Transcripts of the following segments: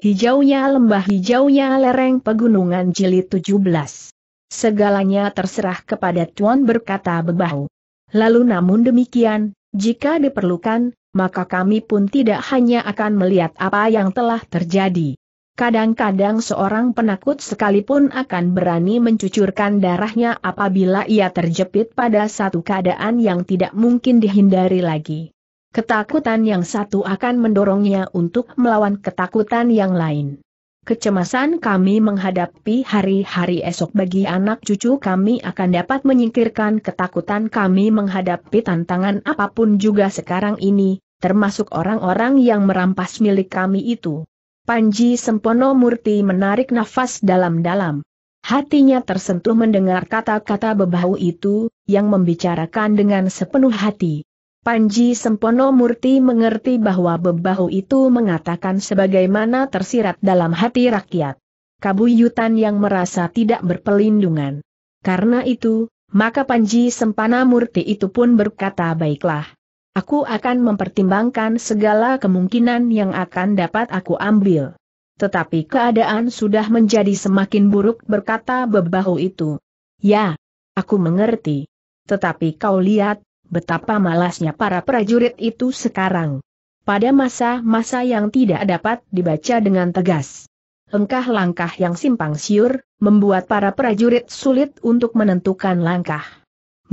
Hijaunya lembah hijaunya lereng pegunungan jilid 17. Segalanya terserah kepada Tuan berkata bebau. Lalu namun demikian, jika diperlukan, maka kami pun tidak hanya akan melihat apa yang telah terjadi. Kadang-kadang seorang penakut sekalipun akan berani mencucurkan darahnya apabila ia terjepit pada satu keadaan yang tidak mungkin dihindari lagi. Ketakutan yang satu akan mendorongnya untuk melawan ketakutan yang lain. Kecemasan kami menghadapi hari-hari esok bagi anak cucu kami akan dapat menyingkirkan ketakutan kami menghadapi tantangan apapun juga sekarang ini, termasuk orang-orang yang merampas milik kami itu. Panji Sempono Murti menarik nafas dalam-dalam. Hatinya tersentuh mendengar kata-kata bebau itu, yang membicarakan dengan sepenuh hati. Panji Sempono Murti mengerti bahwa bebahu itu mengatakan sebagaimana tersirat dalam hati rakyat. Kabuyutan yang merasa tidak berpelindungan. Karena itu, maka Panji Sempana Murti itu pun berkata baiklah. Aku akan mempertimbangkan segala kemungkinan yang akan dapat aku ambil. Tetapi keadaan sudah menjadi semakin buruk berkata bebahu itu. Ya, aku mengerti. Tetapi kau lihat, Betapa malasnya para prajurit itu sekarang. Pada masa-masa yang tidak dapat dibaca dengan tegas. Langkah-langkah yang simpang siur, membuat para prajurit sulit untuk menentukan langkah.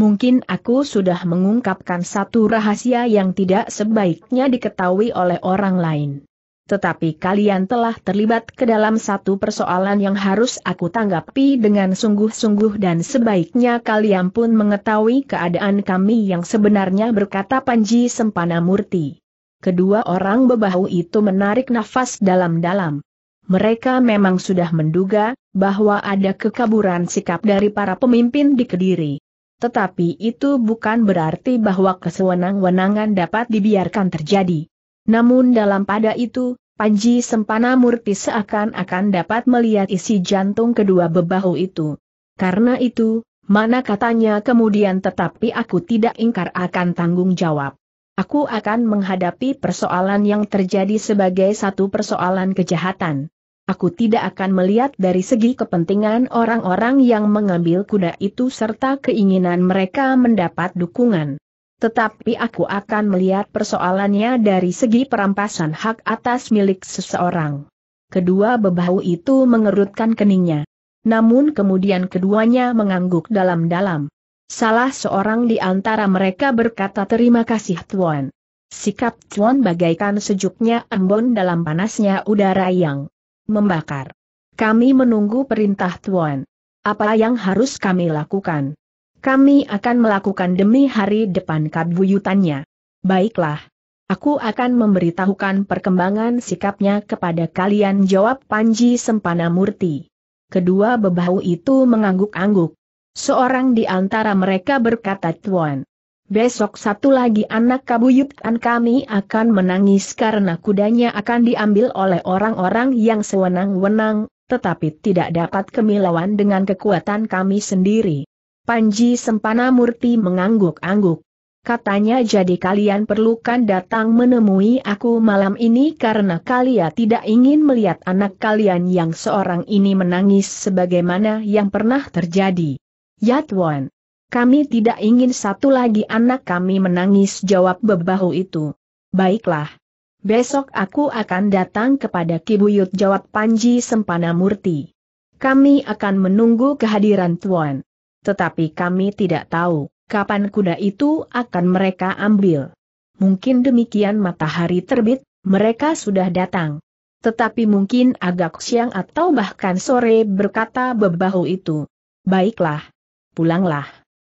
Mungkin aku sudah mengungkapkan satu rahasia yang tidak sebaiknya diketahui oleh orang lain tetapi kalian telah terlibat ke dalam satu persoalan yang harus aku tanggapi dengan sungguh-sungguh dan sebaiknya kalian pun mengetahui keadaan kami yang sebenarnya berkata Panji Sempana Murti. Kedua orang bebahu itu menarik nafas dalam-dalam. Mereka memang sudah menduga, bahwa ada kekaburan sikap dari para pemimpin di Kediri. Tetapi itu bukan berarti bahwa kesewenang-wenangan dapat dibiarkan terjadi. Namun dalam pada itu, Panji Sempana Murti seakan-akan dapat melihat isi jantung kedua bebahu itu. Karena itu, mana katanya kemudian tetapi aku tidak ingkar akan tanggung jawab. Aku akan menghadapi persoalan yang terjadi sebagai satu persoalan kejahatan. Aku tidak akan melihat dari segi kepentingan orang-orang yang mengambil kuda itu serta keinginan mereka mendapat dukungan tetapi aku akan melihat persoalannya dari segi perampasan hak atas milik seseorang. Kedua bebahu itu mengerutkan keningnya. Namun kemudian keduanya mengangguk dalam-dalam. Salah seorang di antara mereka berkata terima kasih Tuan. Sikap Tuan bagaikan sejuknya embun dalam panasnya udara yang membakar. Kami menunggu perintah Tuan. Apa yang harus kami lakukan? Kami akan melakukan demi hari depan kabuyutannya. Baiklah. Aku akan memberitahukan perkembangan sikapnya kepada kalian jawab Panji Sempana Murti. Kedua bebahu itu mengangguk-angguk. Seorang di antara mereka berkata Tuan. Besok satu lagi anak kabuyutan kami akan menangis karena kudanya akan diambil oleh orang-orang yang sewenang-wenang, tetapi tidak dapat kemilauan dengan kekuatan kami sendiri. Panji Sempana Murti mengangguk-angguk. Katanya jadi kalian perlukan datang menemui aku malam ini karena kalian tidak ingin melihat anak kalian yang seorang ini menangis sebagaimana yang pernah terjadi. Yatwan. Kami tidak ingin satu lagi anak kami menangis jawab bebahu itu. Baiklah. Besok aku akan datang kepada Kibuyut jawab Panji Sempana Murti. Kami akan menunggu kehadiran Tuan tetapi kami tidak tahu kapan kuda itu akan mereka ambil. Mungkin demikian matahari terbit, mereka sudah datang. Tetapi mungkin agak siang atau bahkan sore berkata bebahu itu. Baiklah, pulanglah.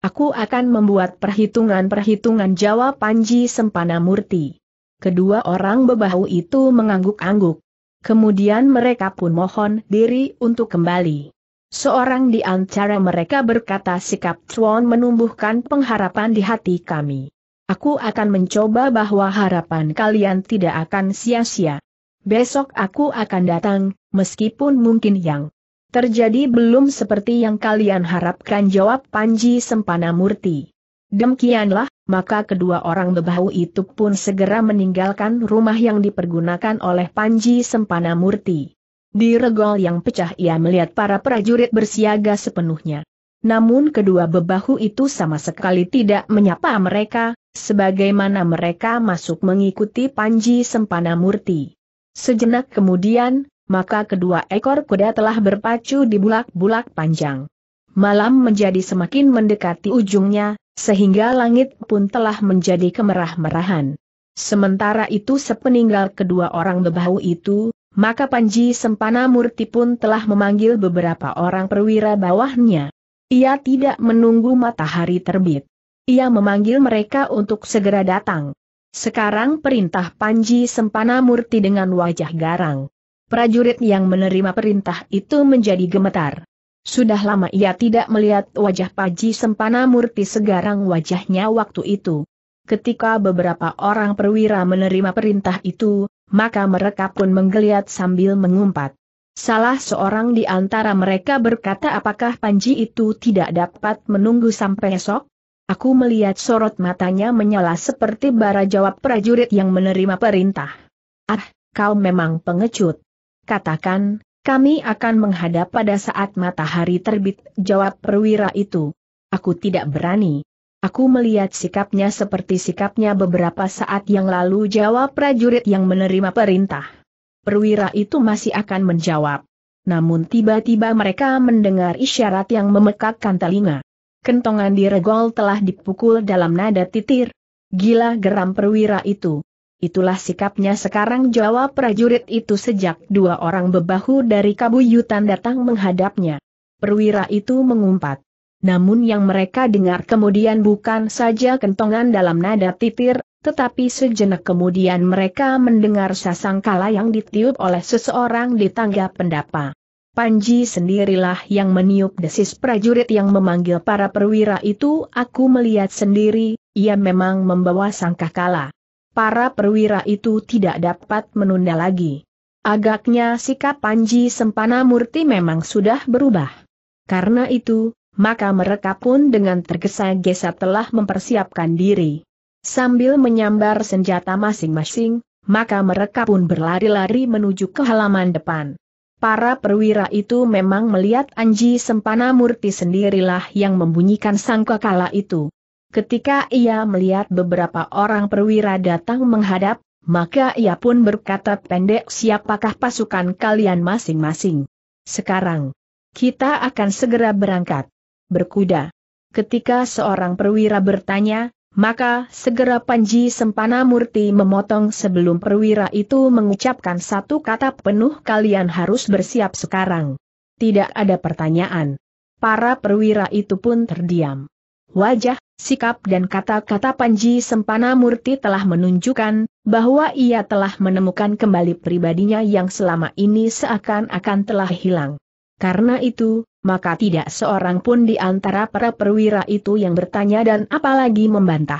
Aku akan membuat perhitungan-perhitungan Jawa Panji Sempana Murti. Kedua orang bebahu itu mengangguk-angguk. Kemudian mereka pun mohon diri untuk kembali seorang di antara mereka berkata sikap Chuan menumbuhkan pengharapan di hati kami. Aku akan mencoba bahwa harapan kalian tidak akan sia-sia. Besok aku akan datang, meskipun mungkin yang terjadi belum seperti yang kalian harapkan jawab Panji Sempana Murti. Demikianlah, maka kedua orang bebahu itu pun segera meninggalkan rumah yang dipergunakan oleh Panji Sempana Murti. Di regol yang pecah ia melihat para prajurit bersiaga sepenuhnya. Namun kedua bebahu itu sama sekali tidak menyapa mereka, sebagaimana mereka masuk mengikuti Panji Sempana Murti. Sejenak kemudian, maka kedua ekor kuda telah berpacu di bulak-bulak panjang. Malam menjadi semakin mendekati ujungnya, sehingga langit pun telah menjadi kemerah-merahan. Sementara itu sepeninggal kedua orang bebahu itu, maka Panji Sempana Murti pun telah memanggil beberapa orang perwira bawahnya. Ia tidak menunggu matahari terbit. Ia memanggil mereka untuk segera datang. Sekarang perintah Panji Sempana Murti dengan wajah garang. Prajurit yang menerima perintah itu menjadi gemetar. Sudah lama ia tidak melihat wajah Panji Sempana Murti segarang wajahnya waktu itu. Ketika beberapa orang perwira menerima perintah itu, maka mereka pun menggeliat sambil mengumpat. Salah seorang di antara mereka berkata apakah Panji itu tidak dapat menunggu sampai esok? Aku melihat sorot matanya menyala seperti bara jawab prajurit yang menerima perintah. Ah, kau memang pengecut. Katakan, kami akan menghadap pada saat matahari terbit, jawab perwira itu. Aku tidak berani. Aku melihat sikapnya seperti sikapnya beberapa saat yang lalu jawab prajurit yang menerima perintah. Perwira itu masih akan menjawab. Namun tiba-tiba mereka mendengar isyarat yang memekakkan telinga. Kentongan di regol telah dipukul dalam nada titir. Gila geram perwira itu. Itulah sikapnya sekarang jawab prajurit itu sejak dua orang bebahu dari kabuyutan datang menghadapnya. Perwira itu mengumpat namun yang mereka dengar kemudian bukan saja kentongan dalam nada titir, tetapi sejenak kemudian mereka mendengar sasangkala yang ditiup oleh seseorang di tangga pendapa. Panji sendirilah yang meniup desis prajurit yang memanggil para perwira itu aku melihat sendiri, ia memang membawa sangkakala. Para perwira itu tidak dapat menunda lagi. Agaknya sikap Panji Sempana Murti memang sudah berubah. Karena itu, maka mereka pun dengan tergesa-gesa telah mempersiapkan diri. Sambil menyambar senjata masing-masing, maka mereka pun berlari-lari menuju ke halaman depan. Para perwira itu memang melihat Anji Sempana Murti sendirilah yang membunyikan sangkakala itu. Ketika ia melihat beberapa orang perwira datang menghadap, maka ia pun berkata pendek siapakah pasukan kalian masing-masing. Sekarang, kita akan segera berangkat berkuda. Ketika seorang perwira bertanya, maka segera Panji Sempana Murti memotong sebelum perwira itu mengucapkan satu kata penuh kalian harus bersiap sekarang. Tidak ada pertanyaan. Para perwira itu pun terdiam. Wajah, sikap dan kata-kata Panji Sempana Murti telah menunjukkan bahwa ia telah menemukan kembali pribadinya yang selama ini seakan-akan telah hilang. Karena itu, maka tidak seorang pun di antara para perwira itu yang bertanya dan apalagi membantah.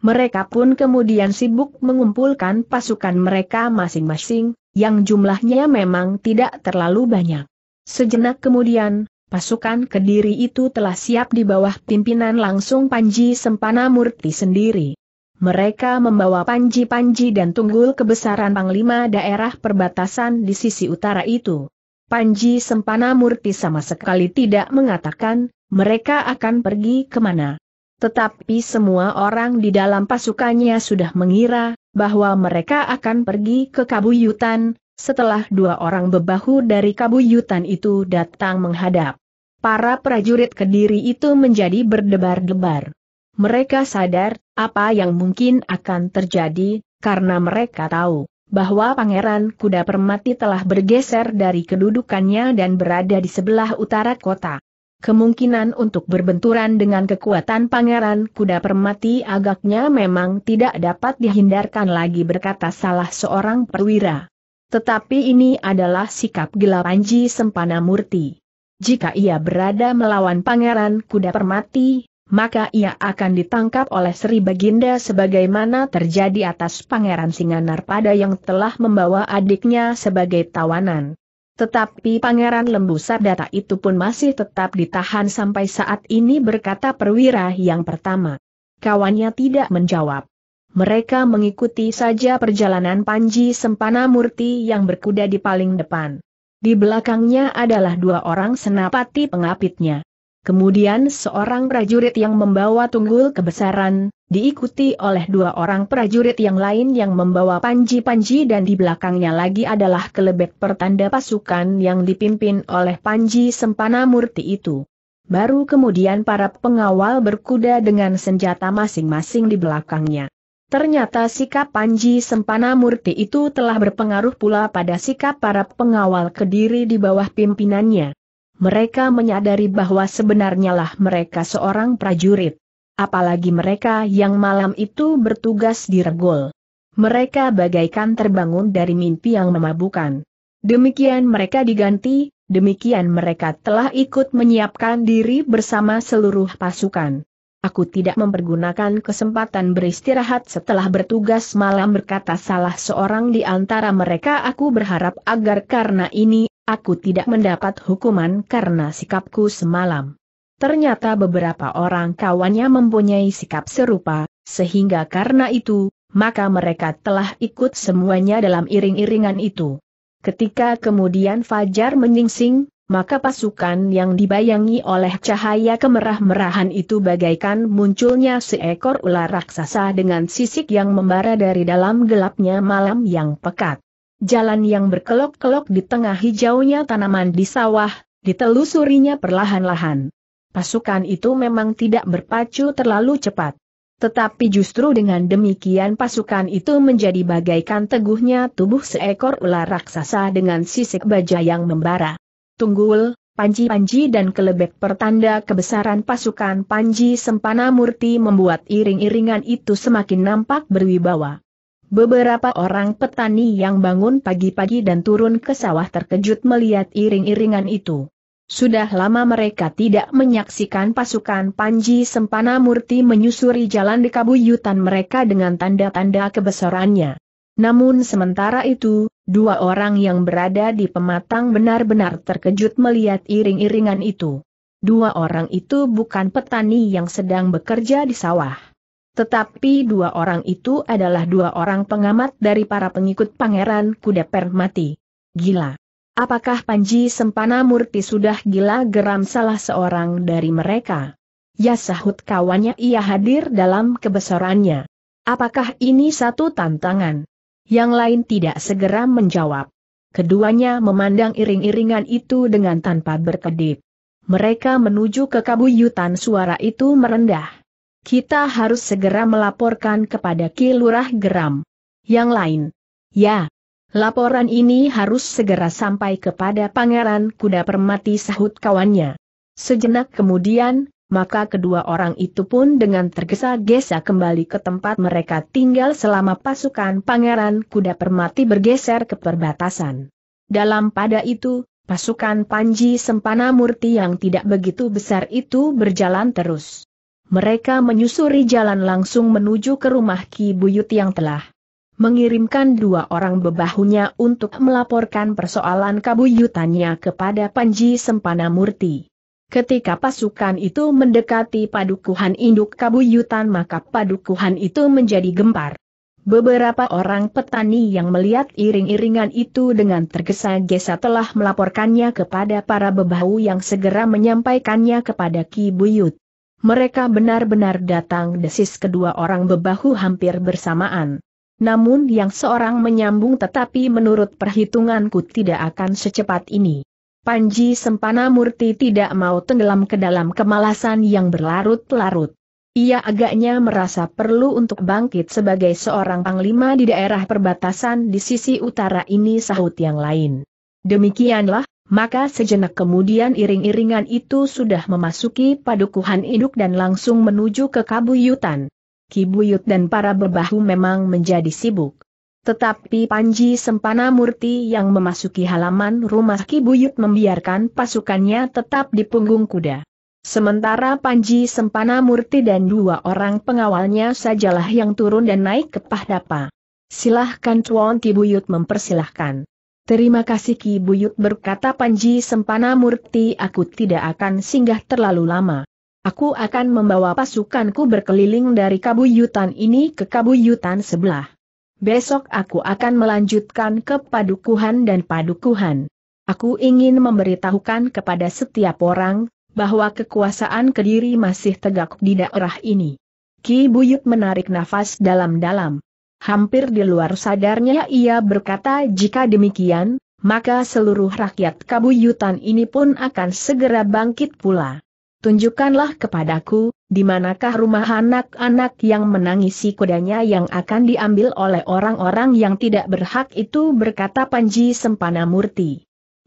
Mereka pun kemudian sibuk mengumpulkan pasukan mereka masing-masing, yang jumlahnya memang tidak terlalu banyak. Sejenak kemudian, pasukan Kediri itu telah siap di bawah pimpinan langsung Panji Sempana Murti sendiri. Mereka membawa panji-panji dan tunggul kebesaran Panglima daerah perbatasan di sisi utara itu. Panji Sempana Murti sama sekali tidak mengatakan, mereka akan pergi kemana. Tetapi semua orang di dalam pasukannya sudah mengira, bahwa mereka akan pergi ke Kabuyutan, setelah dua orang bebahu dari Kabuyutan itu datang menghadap. Para prajurit Kediri itu menjadi berdebar-debar. Mereka sadar, apa yang mungkin akan terjadi, karena mereka tahu bahwa Pangeran Kuda Permati telah bergeser dari kedudukannya dan berada di sebelah utara kota. Kemungkinan untuk berbenturan dengan kekuatan Pangeran Kuda Permati agaknya memang tidak dapat dihindarkan lagi berkata salah seorang perwira. Tetapi ini adalah sikap gila Panji Sempana Murti. Jika ia berada melawan Pangeran Kuda Permati, maka ia akan ditangkap oleh Sri Baginda sebagaimana terjadi atas Pangeran Singanar pada yang telah membawa adiknya sebagai tawanan. Tetapi Pangeran Lembu Sardata itu pun masih tetap ditahan sampai saat ini berkata perwira yang pertama. Kawannya tidak menjawab. Mereka mengikuti saja perjalanan Panji Sempana Murti yang berkuda di paling depan. Di belakangnya adalah dua orang senapati pengapitnya. Kemudian seorang prajurit yang membawa tunggul kebesaran, diikuti oleh dua orang prajurit yang lain yang membawa panji-panji dan di belakangnya lagi adalah kelebek pertanda pasukan yang dipimpin oleh Panji Sempana Murti itu. Baru kemudian para pengawal berkuda dengan senjata masing-masing di belakangnya. Ternyata sikap Panji Sempana Murti itu telah berpengaruh pula pada sikap para pengawal kediri di bawah pimpinannya mereka menyadari bahwa sebenarnya lah mereka seorang prajurit. Apalagi mereka yang malam itu bertugas di Regol. Mereka bagaikan terbangun dari mimpi yang memabukan. Demikian mereka diganti, demikian mereka telah ikut menyiapkan diri bersama seluruh pasukan. Aku tidak mempergunakan kesempatan beristirahat setelah bertugas malam berkata salah seorang di antara mereka aku berharap agar karena ini Aku tidak mendapat hukuman karena sikapku semalam. Ternyata beberapa orang kawannya mempunyai sikap serupa, sehingga karena itu, maka mereka telah ikut semuanya dalam iring-iringan itu. Ketika kemudian Fajar menyingsing, maka pasukan yang dibayangi oleh cahaya kemerah-merahan itu bagaikan munculnya seekor ular raksasa dengan sisik yang membara dari dalam gelapnya malam yang pekat. Jalan yang berkelok-kelok di tengah hijaunya tanaman di sawah, ditelusurinya perlahan-lahan. Pasukan itu memang tidak berpacu terlalu cepat. Tetapi justru dengan demikian pasukan itu menjadi bagaikan teguhnya tubuh seekor ular raksasa dengan sisik baja yang membara. Tunggul, panji-panji dan kelebek pertanda kebesaran pasukan panji Sempana Murti membuat iring-iringan itu semakin nampak berwibawa. Beberapa orang petani yang bangun pagi-pagi dan turun ke sawah terkejut melihat iring-iringan itu. Sudah lama mereka tidak menyaksikan pasukan Panji Sempana Murti menyusuri jalan di kabuyutan mereka dengan tanda-tanda kebesarannya. Namun sementara itu, dua orang yang berada di pematang benar-benar terkejut melihat iring-iringan itu. Dua orang itu bukan petani yang sedang bekerja di sawah. Tetapi dua orang itu adalah dua orang pengamat dari para pengikut pangeran kuda permati. Gila. Apakah Panji Sempana Murti sudah gila geram salah seorang dari mereka? Ya sahut kawannya ia hadir dalam kebesarannya. Apakah ini satu tantangan? Yang lain tidak segera menjawab. Keduanya memandang iring-iringan itu dengan tanpa berkedip. Mereka menuju ke kabuyutan suara itu merendah. Kita harus segera melaporkan kepada Kilurah Geram. Yang lain. Ya. Laporan ini harus segera sampai kepada Pangeran Kuda Permati sahut kawannya. Sejenak kemudian, maka kedua orang itu pun dengan tergesa-gesa kembali ke tempat mereka tinggal selama pasukan Pangeran Kuda Permati bergeser ke perbatasan. Dalam pada itu, pasukan Panji Sempana Murti yang tidak begitu besar itu berjalan terus mereka menyusuri jalan langsung menuju ke rumah Ki Buyut yang telah mengirimkan dua orang bebahunya untuk melaporkan persoalan kabuyutannya kepada Panji Sempana Murti. Ketika pasukan itu mendekati padukuhan induk kabuyutan maka padukuhan itu menjadi gempar. Beberapa orang petani yang melihat iring-iringan itu dengan tergesa-gesa telah melaporkannya kepada para bebahu yang segera menyampaikannya kepada Ki Buyut. Mereka benar-benar datang desis kedua orang bebahu hampir bersamaan. Namun yang seorang menyambung tetapi menurut perhitunganku tidak akan secepat ini. Panji Sempana Murti tidak mau tenggelam ke dalam kemalasan yang berlarut-larut. Ia agaknya merasa perlu untuk bangkit sebagai seorang panglima di daerah perbatasan di sisi utara ini sahut yang lain. Demikianlah, maka sejenak kemudian iring-iringan itu sudah memasuki padukuhan induk dan langsung menuju ke kabuyutan. Kibuyut dan para bebahu memang menjadi sibuk. Tetapi Panji Sempana Murti yang memasuki halaman rumah Kibuyut membiarkan pasukannya tetap di punggung kuda. Sementara Panji Sempana Murti dan dua orang pengawalnya sajalah yang turun dan naik ke pahdapa. Silahkan Tuan Kibuyut mempersilahkan. Terima kasih Ki Buyut berkata Panji Sempana Murti aku tidak akan singgah terlalu lama. Aku akan membawa pasukanku berkeliling dari kabuyutan ini ke kabuyutan sebelah. Besok aku akan melanjutkan ke padukuhan dan padukuhan. Aku ingin memberitahukan kepada setiap orang, bahwa kekuasaan Kediri masih tegak di daerah ini. Ki Buyut menarik nafas dalam-dalam. Hampir di luar sadarnya ia berkata jika demikian, maka seluruh rakyat kabuyutan ini pun akan segera bangkit pula. Tunjukkanlah kepadaku, di manakah rumah anak-anak yang menangisi kudanya yang akan diambil oleh orang-orang yang tidak berhak itu berkata Panji Sempana Murti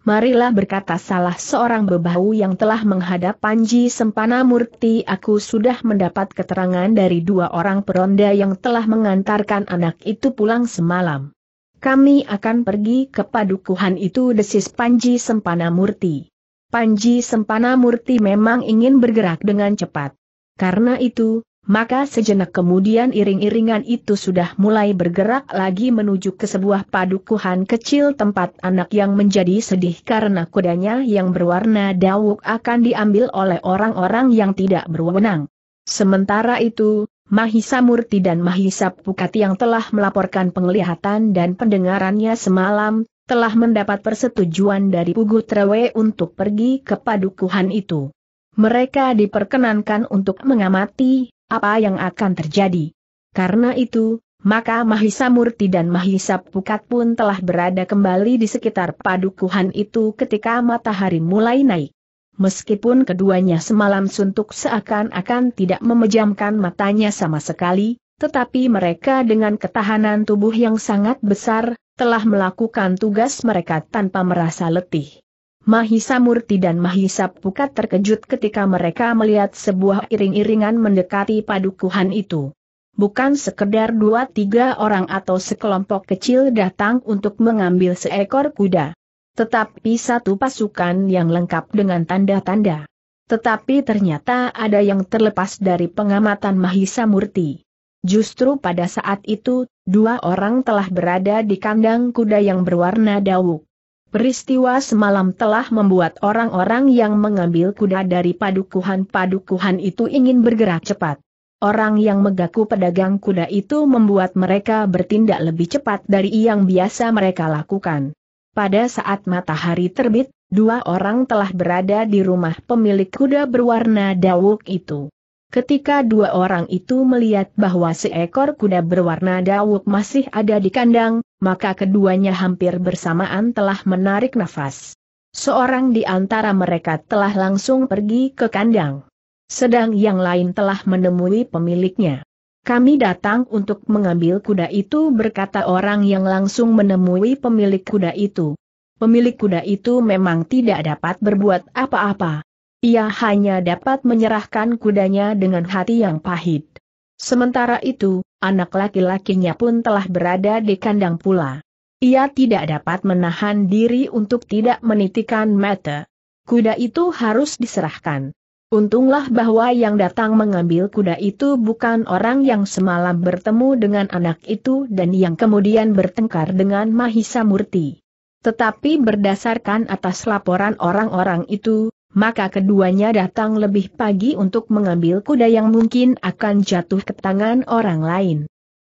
marilah berkata salah seorang bebau yang telah menghadap Panji Sempana Murti aku sudah mendapat keterangan dari dua orang peronda yang telah mengantarkan anak itu pulang semalam. Kami akan pergi ke padukuhan itu desis Panji Sempana Murti. Panji Sempana Murti memang ingin bergerak dengan cepat. Karena itu, maka sejenak kemudian iring-iringan itu sudah mulai bergerak lagi menuju ke sebuah padukuhan kecil tempat anak yang menjadi sedih karena kudanya yang berwarna dawuk akan diambil oleh orang-orang yang tidak berwenang. Sementara itu, Mahisa Murti dan Mahisa Pukati yang telah melaporkan penglihatan dan pendengarannya semalam, telah mendapat persetujuan dari Pugu Trewe untuk pergi ke padukuhan itu. Mereka diperkenankan untuk mengamati, apa yang akan terjadi. Karena itu, maka Mahisa Murti dan Mahisa Pukat pun telah berada kembali di sekitar padukuhan itu ketika matahari mulai naik. Meskipun keduanya semalam suntuk seakan-akan tidak memejamkan matanya sama sekali, tetapi mereka dengan ketahanan tubuh yang sangat besar, telah melakukan tugas mereka tanpa merasa letih. Mahisa Murti dan Mahisa Pukat terkejut ketika mereka melihat sebuah iring-iringan mendekati padukuhan itu. Bukan sekedar dua tiga orang atau sekelompok kecil datang untuk mengambil seekor kuda. Tetapi satu pasukan yang lengkap dengan tanda-tanda. Tetapi ternyata ada yang terlepas dari pengamatan Mahisa Murti. Justru pada saat itu, dua orang telah berada di kandang kuda yang berwarna dawuk. Peristiwa semalam telah membuat orang-orang yang mengambil kuda dari padukuhan-padukuhan itu ingin bergerak cepat. Orang yang megaku pedagang kuda itu membuat mereka bertindak lebih cepat dari yang biasa mereka lakukan. Pada saat matahari terbit, dua orang telah berada di rumah pemilik kuda berwarna dawuk itu. Ketika dua orang itu melihat bahwa seekor kuda berwarna dawuk masih ada di kandang, maka keduanya hampir bersamaan telah menarik nafas. Seorang di antara mereka telah langsung pergi ke kandang. Sedang yang lain telah menemui pemiliknya. Kami datang untuk mengambil kuda itu berkata orang yang langsung menemui pemilik kuda itu. Pemilik kuda itu memang tidak dapat berbuat apa-apa ia hanya dapat menyerahkan kudanya dengan hati yang pahit. Sementara itu, anak laki-lakinya pun telah berada di kandang pula. Ia tidak dapat menahan diri untuk tidak menitikan mata. Kuda itu harus diserahkan. Untunglah bahwa yang datang mengambil kuda itu bukan orang yang semalam bertemu dengan anak itu dan yang kemudian bertengkar dengan Mahisa Murti. Tetapi berdasarkan atas laporan orang-orang itu, maka keduanya datang lebih pagi untuk mengambil kuda yang mungkin akan jatuh ke tangan orang lain.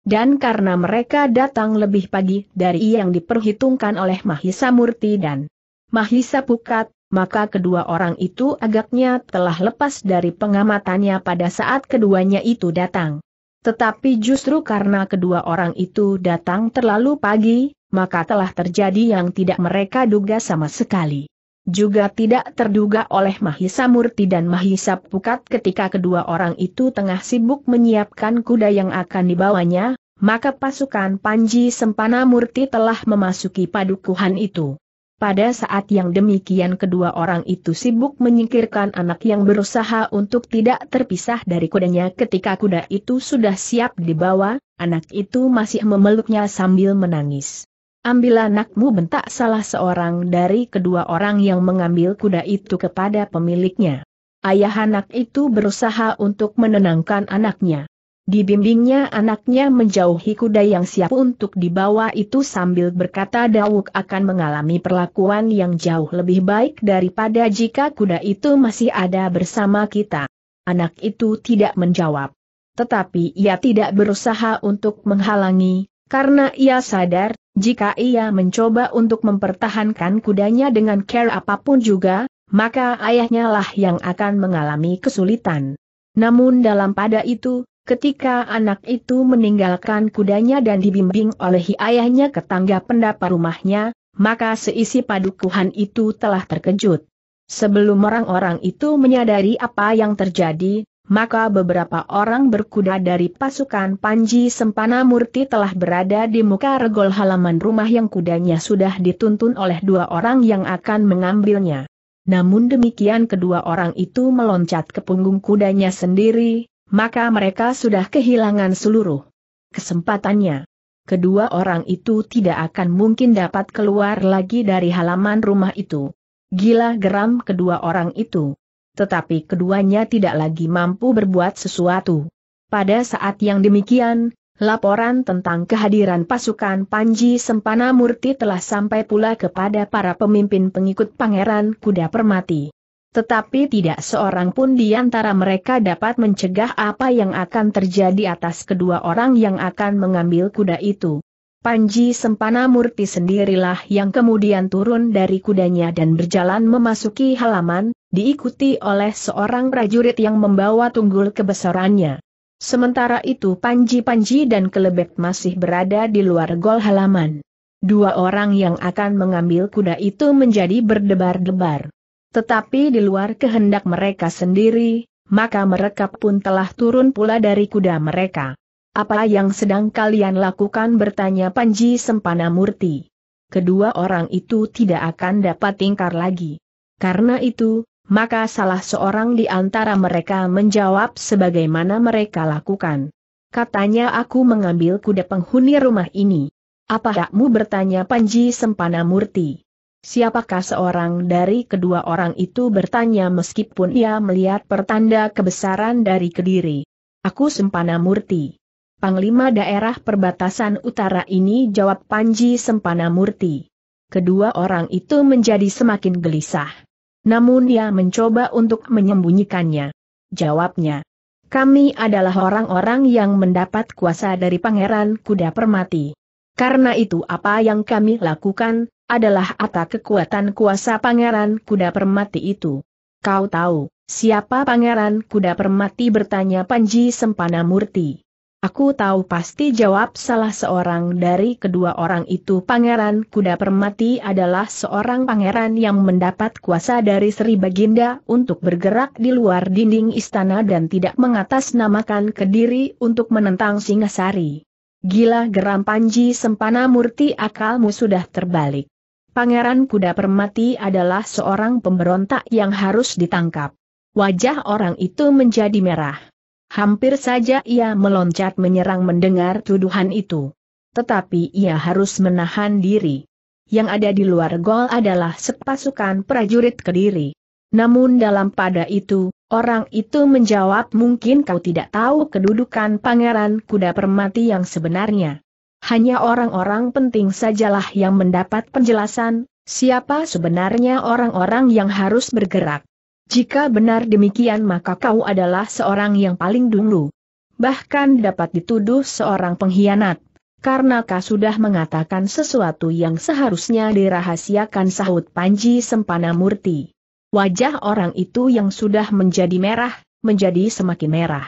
Dan karena mereka datang lebih pagi dari yang diperhitungkan oleh Mahisa Murti dan Mahisa Pukat, maka kedua orang itu agaknya telah lepas dari pengamatannya pada saat keduanya itu datang. Tetapi justru karena kedua orang itu datang terlalu pagi, maka telah terjadi yang tidak mereka duga sama sekali juga tidak terduga oleh Mahisa Murti dan Mahisa Pukat ketika kedua orang itu tengah sibuk menyiapkan kuda yang akan dibawanya, maka pasukan Panji Sempana Murti telah memasuki padukuhan itu. Pada saat yang demikian kedua orang itu sibuk menyingkirkan anak yang berusaha untuk tidak terpisah dari kudanya ketika kuda itu sudah siap dibawa, anak itu masih memeluknya sambil menangis. Ambil anakmu bentak salah seorang dari kedua orang yang mengambil kuda itu kepada pemiliknya. Ayah anak itu berusaha untuk menenangkan anaknya. Dibimbingnya anaknya menjauhi kuda yang siap untuk dibawa itu sambil berkata Dawuk akan mengalami perlakuan yang jauh lebih baik daripada jika kuda itu masih ada bersama kita. Anak itu tidak menjawab. Tetapi ia tidak berusaha untuk menghalangi, karena ia sadar jika ia mencoba untuk mempertahankan kudanya dengan care apapun juga, maka ayahnya lah yang akan mengalami kesulitan. Namun dalam pada itu, ketika anak itu meninggalkan kudanya dan dibimbing oleh ayahnya ke tangga pendapa rumahnya, maka seisi padukuhan itu telah terkejut. Sebelum orang-orang itu menyadari apa yang terjadi, maka beberapa orang berkuda dari pasukan Panji Sempana Murti telah berada di muka regol halaman rumah yang kudanya sudah dituntun oleh dua orang yang akan mengambilnya. Namun demikian kedua orang itu meloncat ke punggung kudanya sendiri, maka mereka sudah kehilangan seluruh kesempatannya. Kedua orang itu tidak akan mungkin dapat keluar lagi dari halaman rumah itu. Gila geram kedua orang itu tetapi keduanya tidak lagi mampu berbuat sesuatu. Pada saat yang demikian, laporan tentang kehadiran pasukan Panji Sempana Murti telah sampai pula kepada para pemimpin pengikut Pangeran Kuda Permati. Tetapi tidak seorang pun di antara mereka dapat mencegah apa yang akan terjadi atas kedua orang yang akan mengambil kuda itu. Panji Sempana Murti sendirilah yang kemudian turun dari kudanya dan berjalan memasuki halaman, diikuti oleh seorang prajurit yang membawa tunggul kebesarannya. Sementara itu Panji-Panji dan Kelebet masih berada di luar gol halaman. Dua orang yang akan mengambil kuda itu menjadi berdebar-debar. Tetapi di luar kehendak mereka sendiri, maka mereka pun telah turun pula dari kuda mereka. Apa yang sedang kalian lakukan bertanya Panji Sempana Murti. Kedua orang itu tidak akan dapat tingkar lagi. Karena itu, maka salah seorang di antara mereka menjawab sebagaimana mereka lakukan. Katanya aku mengambil kuda penghuni rumah ini. Apa hakmu bertanya Panji Sempana Murti? Siapakah seorang dari kedua orang itu bertanya meskipun ia melihat pertanda kebesaran dari Kediri. Aku Sempana Murti. Panglima daerah perbatasan utara ini jawab Panji Sempana Murti. Kedua orang itu menjadi semakin gelisah. Namun dia mencoba untuk menyembunyikannya. Jawabnya, kami adalah orang-orang yang mendapat kuasa dari Pangeran Kuda Permati. Karena itu apa yang kami lakukan, adalah atas kekuatan kuasa Pangeran Kuda Permati itu. Kau tahu, siapa Pangeran Kuda Permati bertanya Panji Sempana Murti. Aku tahu pasti jawab salah seorang dari kedua orang itu Pangeran Kuda Permati adalah seorang pangeran yang mendapat kuasa dari Sri Baginda untuk bergerak di luar dinding istana dan tidak mengatasnamakan kediri untuk menentang Singasari. Gila geram Panji Sempana Murti akalmu sudah terbalik. Pangeran Kuda Permati adalah seorang pemberontak yang harus ditangkap. Wajah orang itu menjadi merah. Hampir saja ia meloncat menyerang mendengar tuduhan itu. Tetapi ia harus menahan diri. Yang ada di luar gol adalah sepasukan prajurit kediri. Namun dalam pada itu, orang itu menjawab mungkin kau tidak tahu kedudukan pangeran kuda permati yang sebenarnya. Hanya orang-orang penting sajalah yang mendapat penjelasan, siapa sebenarnya orang-orang yang harus bergerak. Jika benar demikian maka kau adalah seorang yang paling dulu. Bahkan dapat dituduh seorang pengkhianat, karena kau sudah mengatakan sesuatu yang seharusnya dirahasiakan sahut Panji Sempana Murti. Wajah orang itu yang sudah menjadi merah, menjadi semakin merah.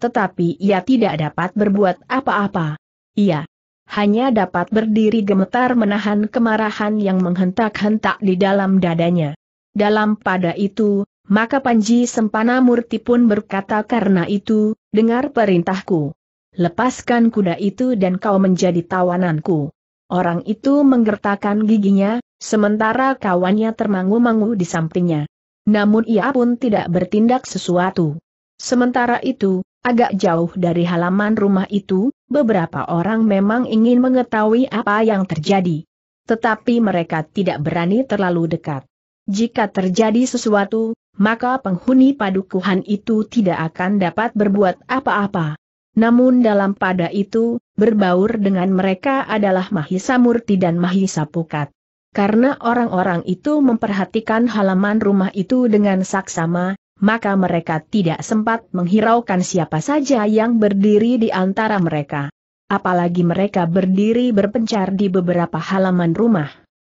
Tetapi ia tidak dapat berbuat apa-apa. Ia hanya dapat berdiri gemetar menahan kemarahan yang menghentak-hentak di dalam dadanya. Dalam pada itu, maka Panji Sempana Murti pun berkata karena itu, dengar perintahku. Lepaskan kuda itu dan kau menjadi tawananku. Orang itu menggertakkan giginya, sementara kawannya termangu-mangu di sampingnya. Namun ia pun tidak bertindak sesuatu. Sementara itu, agak jauh dari halaman rumah itu, beberapa orang memang ingin mengetahui apa yang terjadi. Tetapi mereka tidak berani terlalu dekat. Jika terjadi sesuatu, maka penghuni padukuhan itu tidak akan dapat berbuat apa-apa. Namun dalam pada itu, berbaur dengan mereka adalah Mahisa Murti dan Mahisa Pukat. Karena orang-orang itu memperhatikan halaman rumah itu dengan saksama, maka mereka tidak sempat menghiraukan siapa saja yang berdiri di antara mereka. Apalagi mereka berdiri berpencar di beberapa halaman rumah.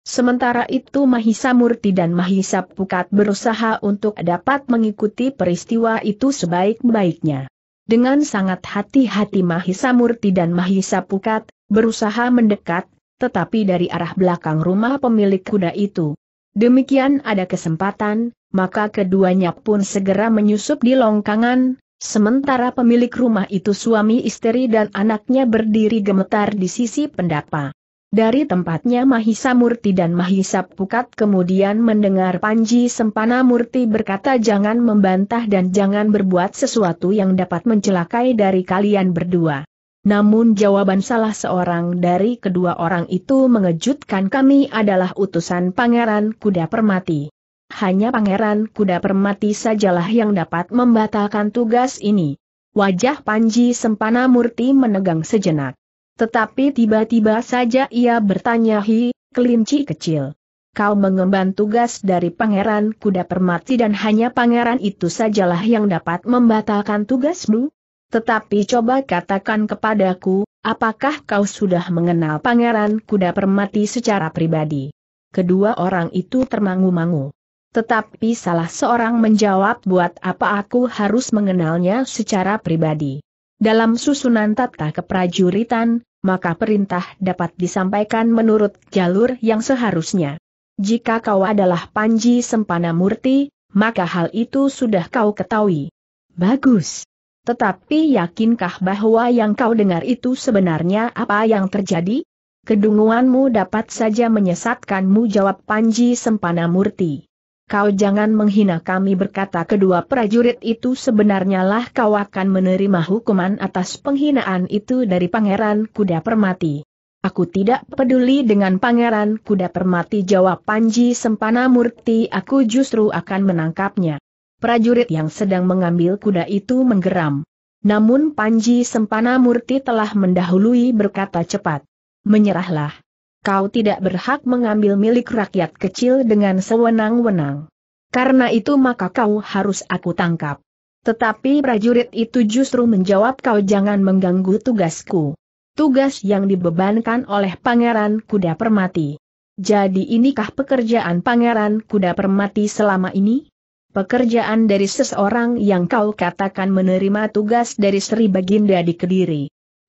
Sementara itu Mahisa Murti dan Mahisa Pukat berusaha untuk dapat mengikuti peristiwa itu sebaik-baiknya. Dengan sangat hati-hati Mahisa Murti dan Mahisa Pukat, berusaha mendekat, tetapi dari arah belakang rumah pemilik kuda itu. Demikian ada kesempatan, maka keduanya pun segera menyusup di longkangan, sementara pemilik rumah itu suami istri dan anaknya berdiri gemetar di sisi pendapa. Dari tempatnya Mahisa Murti dan Mahisa Pukat kemudian mendengar Panji Sempana Murti berkata jangan membantah dan jangan berbuat sesuatu yang dapat mencelakai dari kalian berdua. Namun jawaban salah seorang dari kedua orang itu mengejutkan kami adalah utusan Pangeran Kuda Permati. Hanya Pangeran Kuda Permati sajalah yang dapat membatalkan tugas ini. Wajah Panji Sempana Murti menegang sejenak. Tetapi tiba-tiba saja ia bertanya hi, kelinci kecil. Kau mengemban tugas dari pangeran kuda permati dan hanya pangeran itu sajalah yang dapat membatalkan tugasmu? Tetapi coba katakan kepadaku, apakah kau sudah mengenal pangeran kuda permati secara pribadi? Kedua orang itu termangu-mangu. Tetapi salah seorang menjawab buat apa aku harus mengenalnya secara pribadi. Dalam susunan tata keprajuritan, maka perintah dapat disampaikan menurut jalur yang seharusnya. Jika kau adalah Panji Sempana Murti, maka hal itu sudah kau ketahui. Bagus. Tetapi yakinkah bahwa yang kau dengar itu sebenarnya apa yang terjadi? Kedunguanmu dapat saja menyesatkanmu jawab Panji Sempana Murti kau jangan menghina kami berkata kedua prajurit itu sebenarnya lah kau akan menerima hukuman atas penghinaan itu dari Pangeran Kuda Permati. Aku tidak peduli dengan Pangeran Kuda Permati jawab Panji Sempana Murti aku justru akan menangkapnya. Prajurit yang sedang mengambil kuda itu menggeram. Namun Panji Sempana Murti telah mendahului berkata cepat. Menyerahlah kau tidak berhak mengambil milik rakyat kecil dengan sewenang-wenang. Karena itu maka kau harus aku tangkap. Tetapi prajurit itu justru menjawab kau jangan mengganggu tugasku. Tugas yang dibebankan oleh Pangeran Kuda Permati. Jadi inikah pekerjaan Pangeran Kuda Permati selama ini? Pekerjaan dari seseorang yang kau katakan menerima tugas dari Sri Baginda di Kediri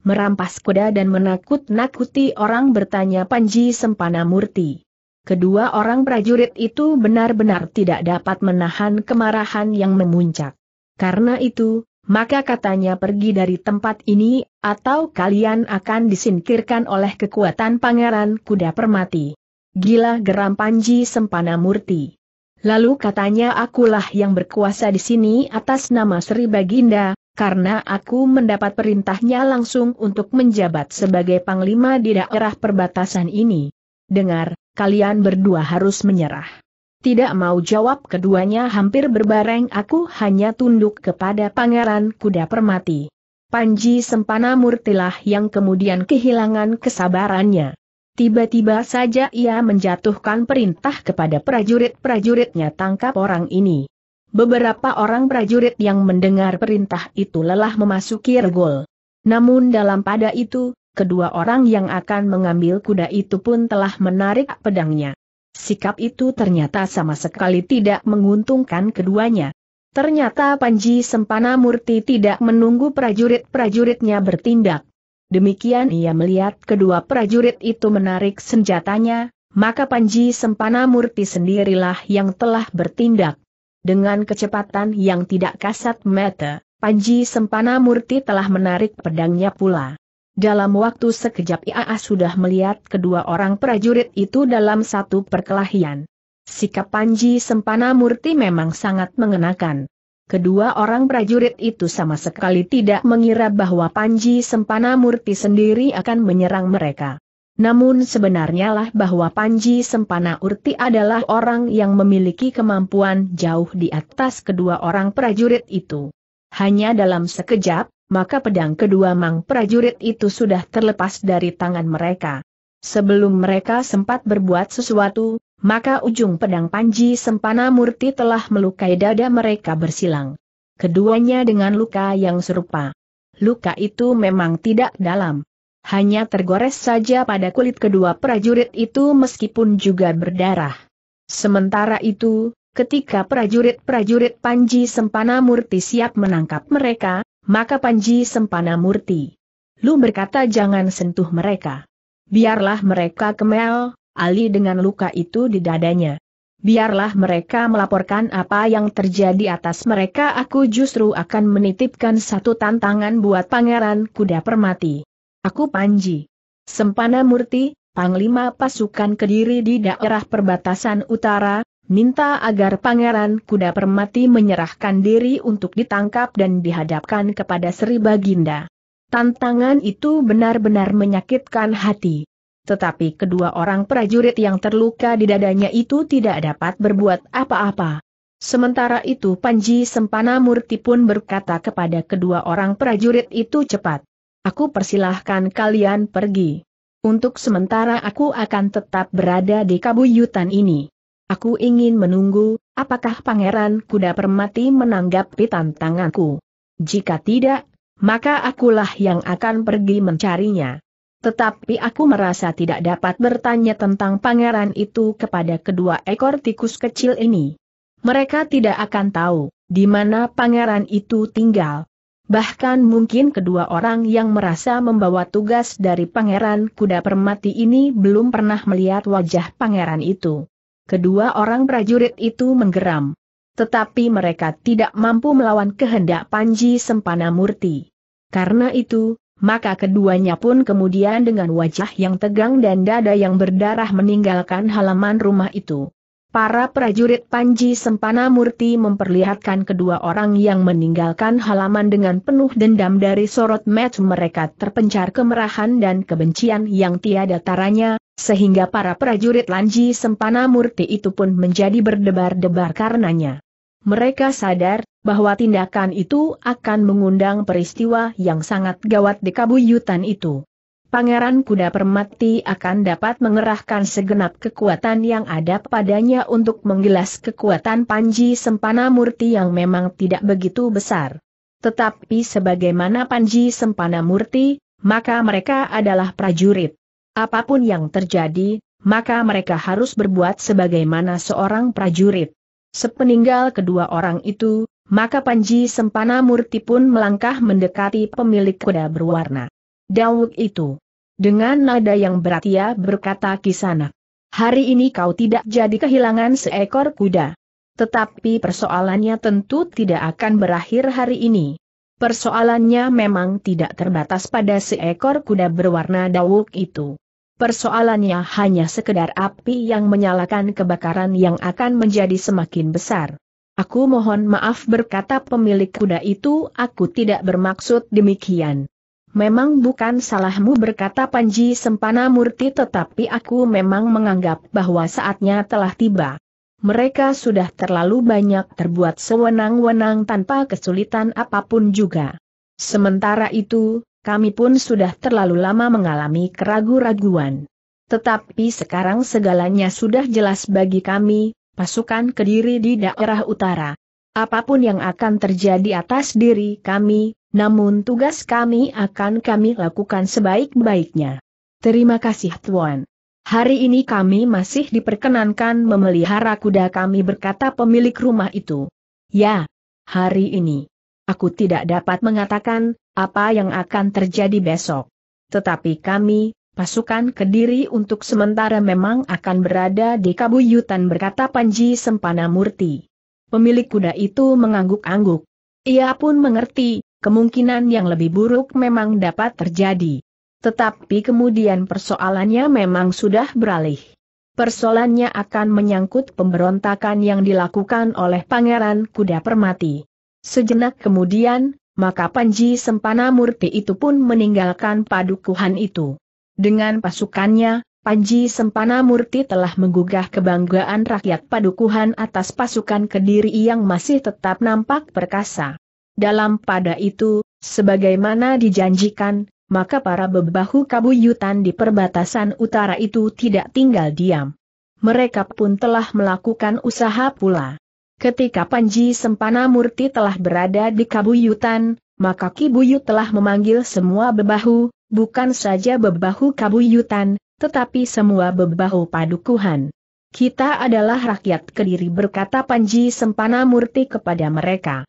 merampas kuda dan menakut-nakuti orang bertanya Panji Sempana Murti. Kedua orang prajurit itu benar-benar tidak dapat menahan kemarahan yang memuncak. Karena itu, maka katanya pergi dari tempat ini, atau kalian akan disingkirkan oleh kekuatan pangeran kuda permati. Gila geram Panji Sempana Murti. Lalu katanya akulah yang berkuasa di sini atas nama Sri Baginda, karena aku mendapat perintahnya langsung untuk menjabat sebagai panglima di daerah perbatasan ini. Dengar, kalian berdua harus menyerah. Tidak mau jawab keduanya hampir berbareng aku hanya tunduk kepada pangeran kuda permati. Panji Sempana Murtilah yang kemudian kehilangan kesabarannya. Tiba-tiba saja ia menjatuhkan perintah kepada prajurit-prajuritnya tangkap orang ini. Beberapa orang prajurit yang mendengar perintah itu lelah memasuki regol. Namun dalam pada itu, kedua orang yang akan mengambil kuda itu pun telah menarik pedangnya. Sikap itu ternyata sama sekali tidak menguntungkan keduanya. Ternyata Panji Sempana Murti tidak menunggu prajurit-prajuritnya bertindak. Demikian ia melihat kedua prajurit itu menarik senjatanya, maka Panji Sempana Murti sendirilah yang telah bertindak. Dengan kecepatan yang tidak kasat mata, Panji Sempana Murti telah menarik pedangnya pula. Dalam waktu sekejap Ia sudah melihat kedua orang prajurit itu dalam satu perkelahian. Sikap Panji Sempana Murti memang sangat mengenakan. Kedua orang prajurit itu sama sekali tidak mengira bahwa Panji Sempana Murti sendiri akan menyerang mereka. Namun sebenarnya lah bahwa Panji Sempana Urti adalah orang yang memiliki kemampuan jauh di atas kedua orang prajurit itu. Hanya dalam sekejap, maka pedang kedua mang prajurit itu sudah terlepas dari tangan mereka. Sebelum mereka sempat berbuat sesuatu, maka ujung pedang Panji Sempana Murti telah melukai dada mereka bersilang. Keduanya dengan luka yang serupa. Luka itu memang tidak dalam. Hanya tergores saja pada kulit kedua prajurit itu meskipun juga berdarah. Sementara itu, ketika prajurit-prajurit Panji Sempana Murti siap menangkap mereka, maka Panji Sempana Murti. Lu berkata jangan sentuh mereka. Biarlah mereka kemel, Ali dengan luka itu di dadanya. Biarlah mereka melaporkan apa yang terjadi atas mereka aku justru akan menitipkan satu tantangan buat pangeran kuda permati. Aku Panji. Sempana Murti, Panglima Pasukan Kediri di daerah perbatasan utara, minta agar Pangeran Kuda Permati menyerahkan diri untuk ditangkap dan dihadapkan kepada Sri Baginda. Tantangan itu benar-benar menyakitkan hati. Tetapi kedua orang prajurit yang terluka di dadanya itu tidak dapat berbuat apa-apa. Sementara itu Panji Sempana Murti pun berkata kepada kedua orang prajurit itu cepat. Aku persilahkan kalian pergi. Untuk sementara aku akan tetap berada di kabuyutan ini. Aku ingin menunggu, apakah Pangeran Kuda Permati menanggapi tantanganku. Jika tidak, maka akulah yang akan pergi mencarinya. Tetapi aku merasa tidak dapat bertanya tentang pangeran itu kepada kedua ekor tikus kecil ini. Mereka tidak akan tahu di mana pangeran itu tinggal, Bahkan mungkin kedua orang yang merasa membawa tugas dari Pangeran Kuda Permati ini belum pernah melihat wajah pangeran itu. Kedua orang prajurit itu menggeram. Tetapi mereka tidak mampu melawan kehendak Panji Sempana Murti. Karena itu, maka keduanya pun kemudian dengan wajah yang tegang dan dada yang berdarah meninggalkan halaman rumah itu. Para prajurit Panji Sempana Murti memperlihatkan kedua orang yang meninggalkan halaman dengan penuh dendam dari sorot match mereka terpencar kemerahan dan kebencian yang tiada taranya, sehingga para prajurit Lanji Sempana Murti itu pun menjadi berdebar-debar karenanya. Mereka sadar bahwa tindakan itu akan mengundang peristiwa yang sangat gawat di kabuyutan itu. Pangeran Kuda Permati akan dapat mengerahkan segenap kekuatan yang ada padanya untuk menggilas kekuatan Panji Sempana Murti yang memang tidak begitu besar. Tetapi sebagaimana Panji Sempana Murti, maka mereka adalah prajurit. Apapun yang terjadi, maka mereka harus berbuat sebagaimana seorang prajurit. Sepeninggal kedua orang itu, maka Panji Sempana Murti pun melangkah mendekati pemilik kuda berwarna. Dawuk itu. Dengan nada yang berat ia berkata kisana. Hari ini kau tidak jadi kehilangan seekor kuda. Tetapi persoalannya tentu tidak akan berakhir hari ini. Persoalannya memang tidak terbatas pada seekor kuda berwarna dawuk itu. Persoalannya hanya sekedar api yang menyalakan kebakaran yang akan menjadi semakin besar. Aku mohon maaf berkata pemilik kuda itu aku tidak bermaksud demikian. Memang bukan salahmu berkata Panji Sempana Murti tetapi aku memang menganggap bahwa saatnya telah tiba. Mereka sudah terlalu banyak terbuat sewenang-wenang tanpa kesulitan apapun juga. Sementara itu, kami pun sudah terlalu lama mengalami keragu-raguan. Tetapi sekarang segalanya sudah jelas bagi kami, pasukan kediri di daerah utara. Apapun yang akan terjadi atas diri kami, namun tugas kami akan kami lakukan sebaik-baiknya. Terima kasih Tuan. Hari ini kami masih diperkenankan memelihara kuda kami berkata pemilik rumah itu. Ya, hari ini. Aku tidak dapat mengatakan apa yang akan terjadi besok. Tetapi kami, pasukan kediri untuk sementara memang akan berada di kabuyutan berkata Panji Sempana Murti. Pemilik kuda itu mengangguk-angguk. Ia pun mengerti, kemungkinan yang lebih buruk memang dapat terjadi. Tetapi kemudian persoalannya memang sudah beralih. Persoalannya akan menyangkut pemberontakan yang dilakukan oleh Pangeran Kuda Permati. Sejenak kemudian, maka Panji Sempana Murti itu pun meninggalkan padukuhan itu. Dengan pasukannya, Panji Sempana Murti telah menggugah kebanggaan rakyat padukuhan atas pasukan Kediri yang masih tetap nampak perkasa. Dalam pada itu, sebagaimana dijanjikan, maka para bebahu kabuyutan di perbatasan utara itu tidak tinggal diam. Mereka pun telah melakukan usaha pula. Ketika Panji Sempana Murti telah berada di kabuyutan, maka Kibuyut telah memanggil semua bebahu, bukan saja bebahu kabuyutan, tetapi semua bebahu padukuhan. Kita adalah rakyat Kediri berkata Panji Sempana Murti kepada mereka.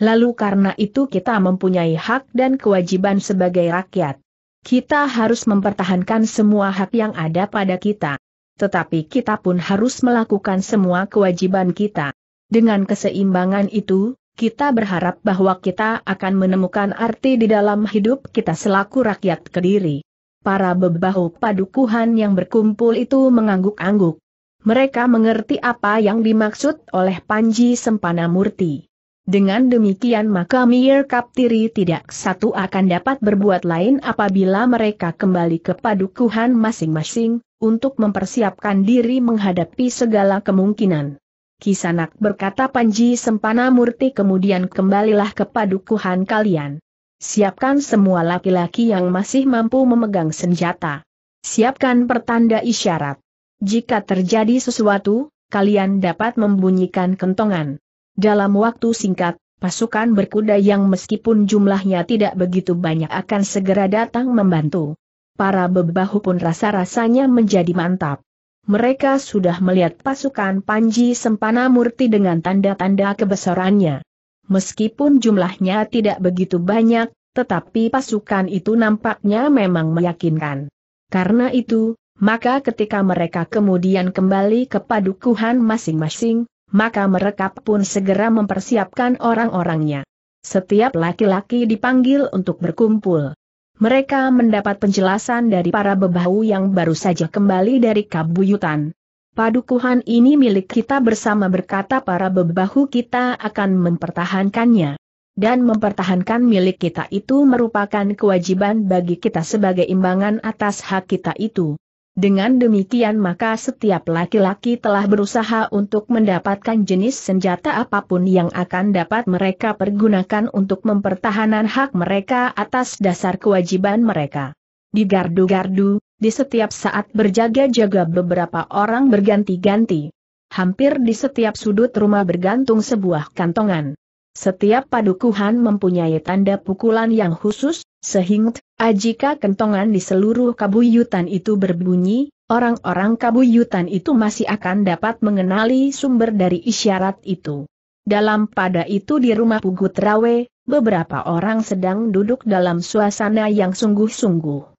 Lalu karena itu kita mempunyai hak dan kewajiban sebagai rakyat. Kita harus mempertahankan semua hak yang ada pada kita. Tetapi kita pun harus melakukan semua kewajiban kita. Dengan keseimbangan itu, kita berharap bahwa kita akan menemukan arti di dalam hidup kita selaku rakyat Kediri. Para bebahu padukuhan yang berkumpul itu mengangguk-angguk. Mereka mengerti apa yang dimaksud oleh Panji Sempana Murti. Dengan demikian maka Mir Kaptiri tidak satu akan dapat berbuat lain apabila mereka kembali ke padukuhan masing-masing, untuk mempersiapkan diri menghadapi segala kemungkinan. Kisanak berkata Panji Sempana Murti kemudian kembalilah ke padukuhan kalian. Siapkan semua laki-laki yang masih mampu memegang senjata. Siapkan pertanda isyarat. Jika terjadi sesuatu, kalian dapat membunyikan kentongan. Dalam waktu singkat, pasukan berkuda yang meskipun jumlahnya tidak begitu banyak akan segera datang membantu. Para bebahu pun rasa-rasanya menjadi mantap. Mereka sudah melihat pasukan Panji Sempana Murti dengan tanda-tanda kebesarannya. Meskipun jumlahnya tidak begitu banyak, tetapi pasukan itu nampaknya memang meyakinkan. Karena itu, maka ketika mereka kemudian kembali ke padukuhan masing-masing, maka mereka pun segera mempersiapkan orang-orangnya. Setiap laki-laki dipanggil untuk berkumpul. Mereka mendapat penjelasan dari para bebahu yang baru saja kembali dari kabuyutan. Padukuhan ini milik kita bersama berkata para bebahu kita akan mempertahankannya. Dan mempertahankan milik kita itu merupakan kewajiban bagi kita sebagai imbangan atas hak kita itu. Dengan demikian maka setiap laki-laki telah berusaha untuk mendapatkan jenis senjata apapun yang akan dapat mereka pergunakan untuk mempertahankan hak mereka atas dasar kewajiban mereka. Di gardu-gardu, di setiap saat berjaga-jaga beberapa orang berganti-ganti. Hampir di setiap sudut rumah bergantung sebuah kantongan. Setiap padukuhan mempunyai tanda pukulan yang khusus, sehingga jika kentongan di seluruh kabuyutan itu berbunyi, orang-orang kabuyutan itu masih akan dapat mengenali sumber dari isyarat itu. Dalam pada itu di rumah Pugutrawe, Rawe, beberapa orang sedang duduk dalam suasana yang sungguh-sungguh.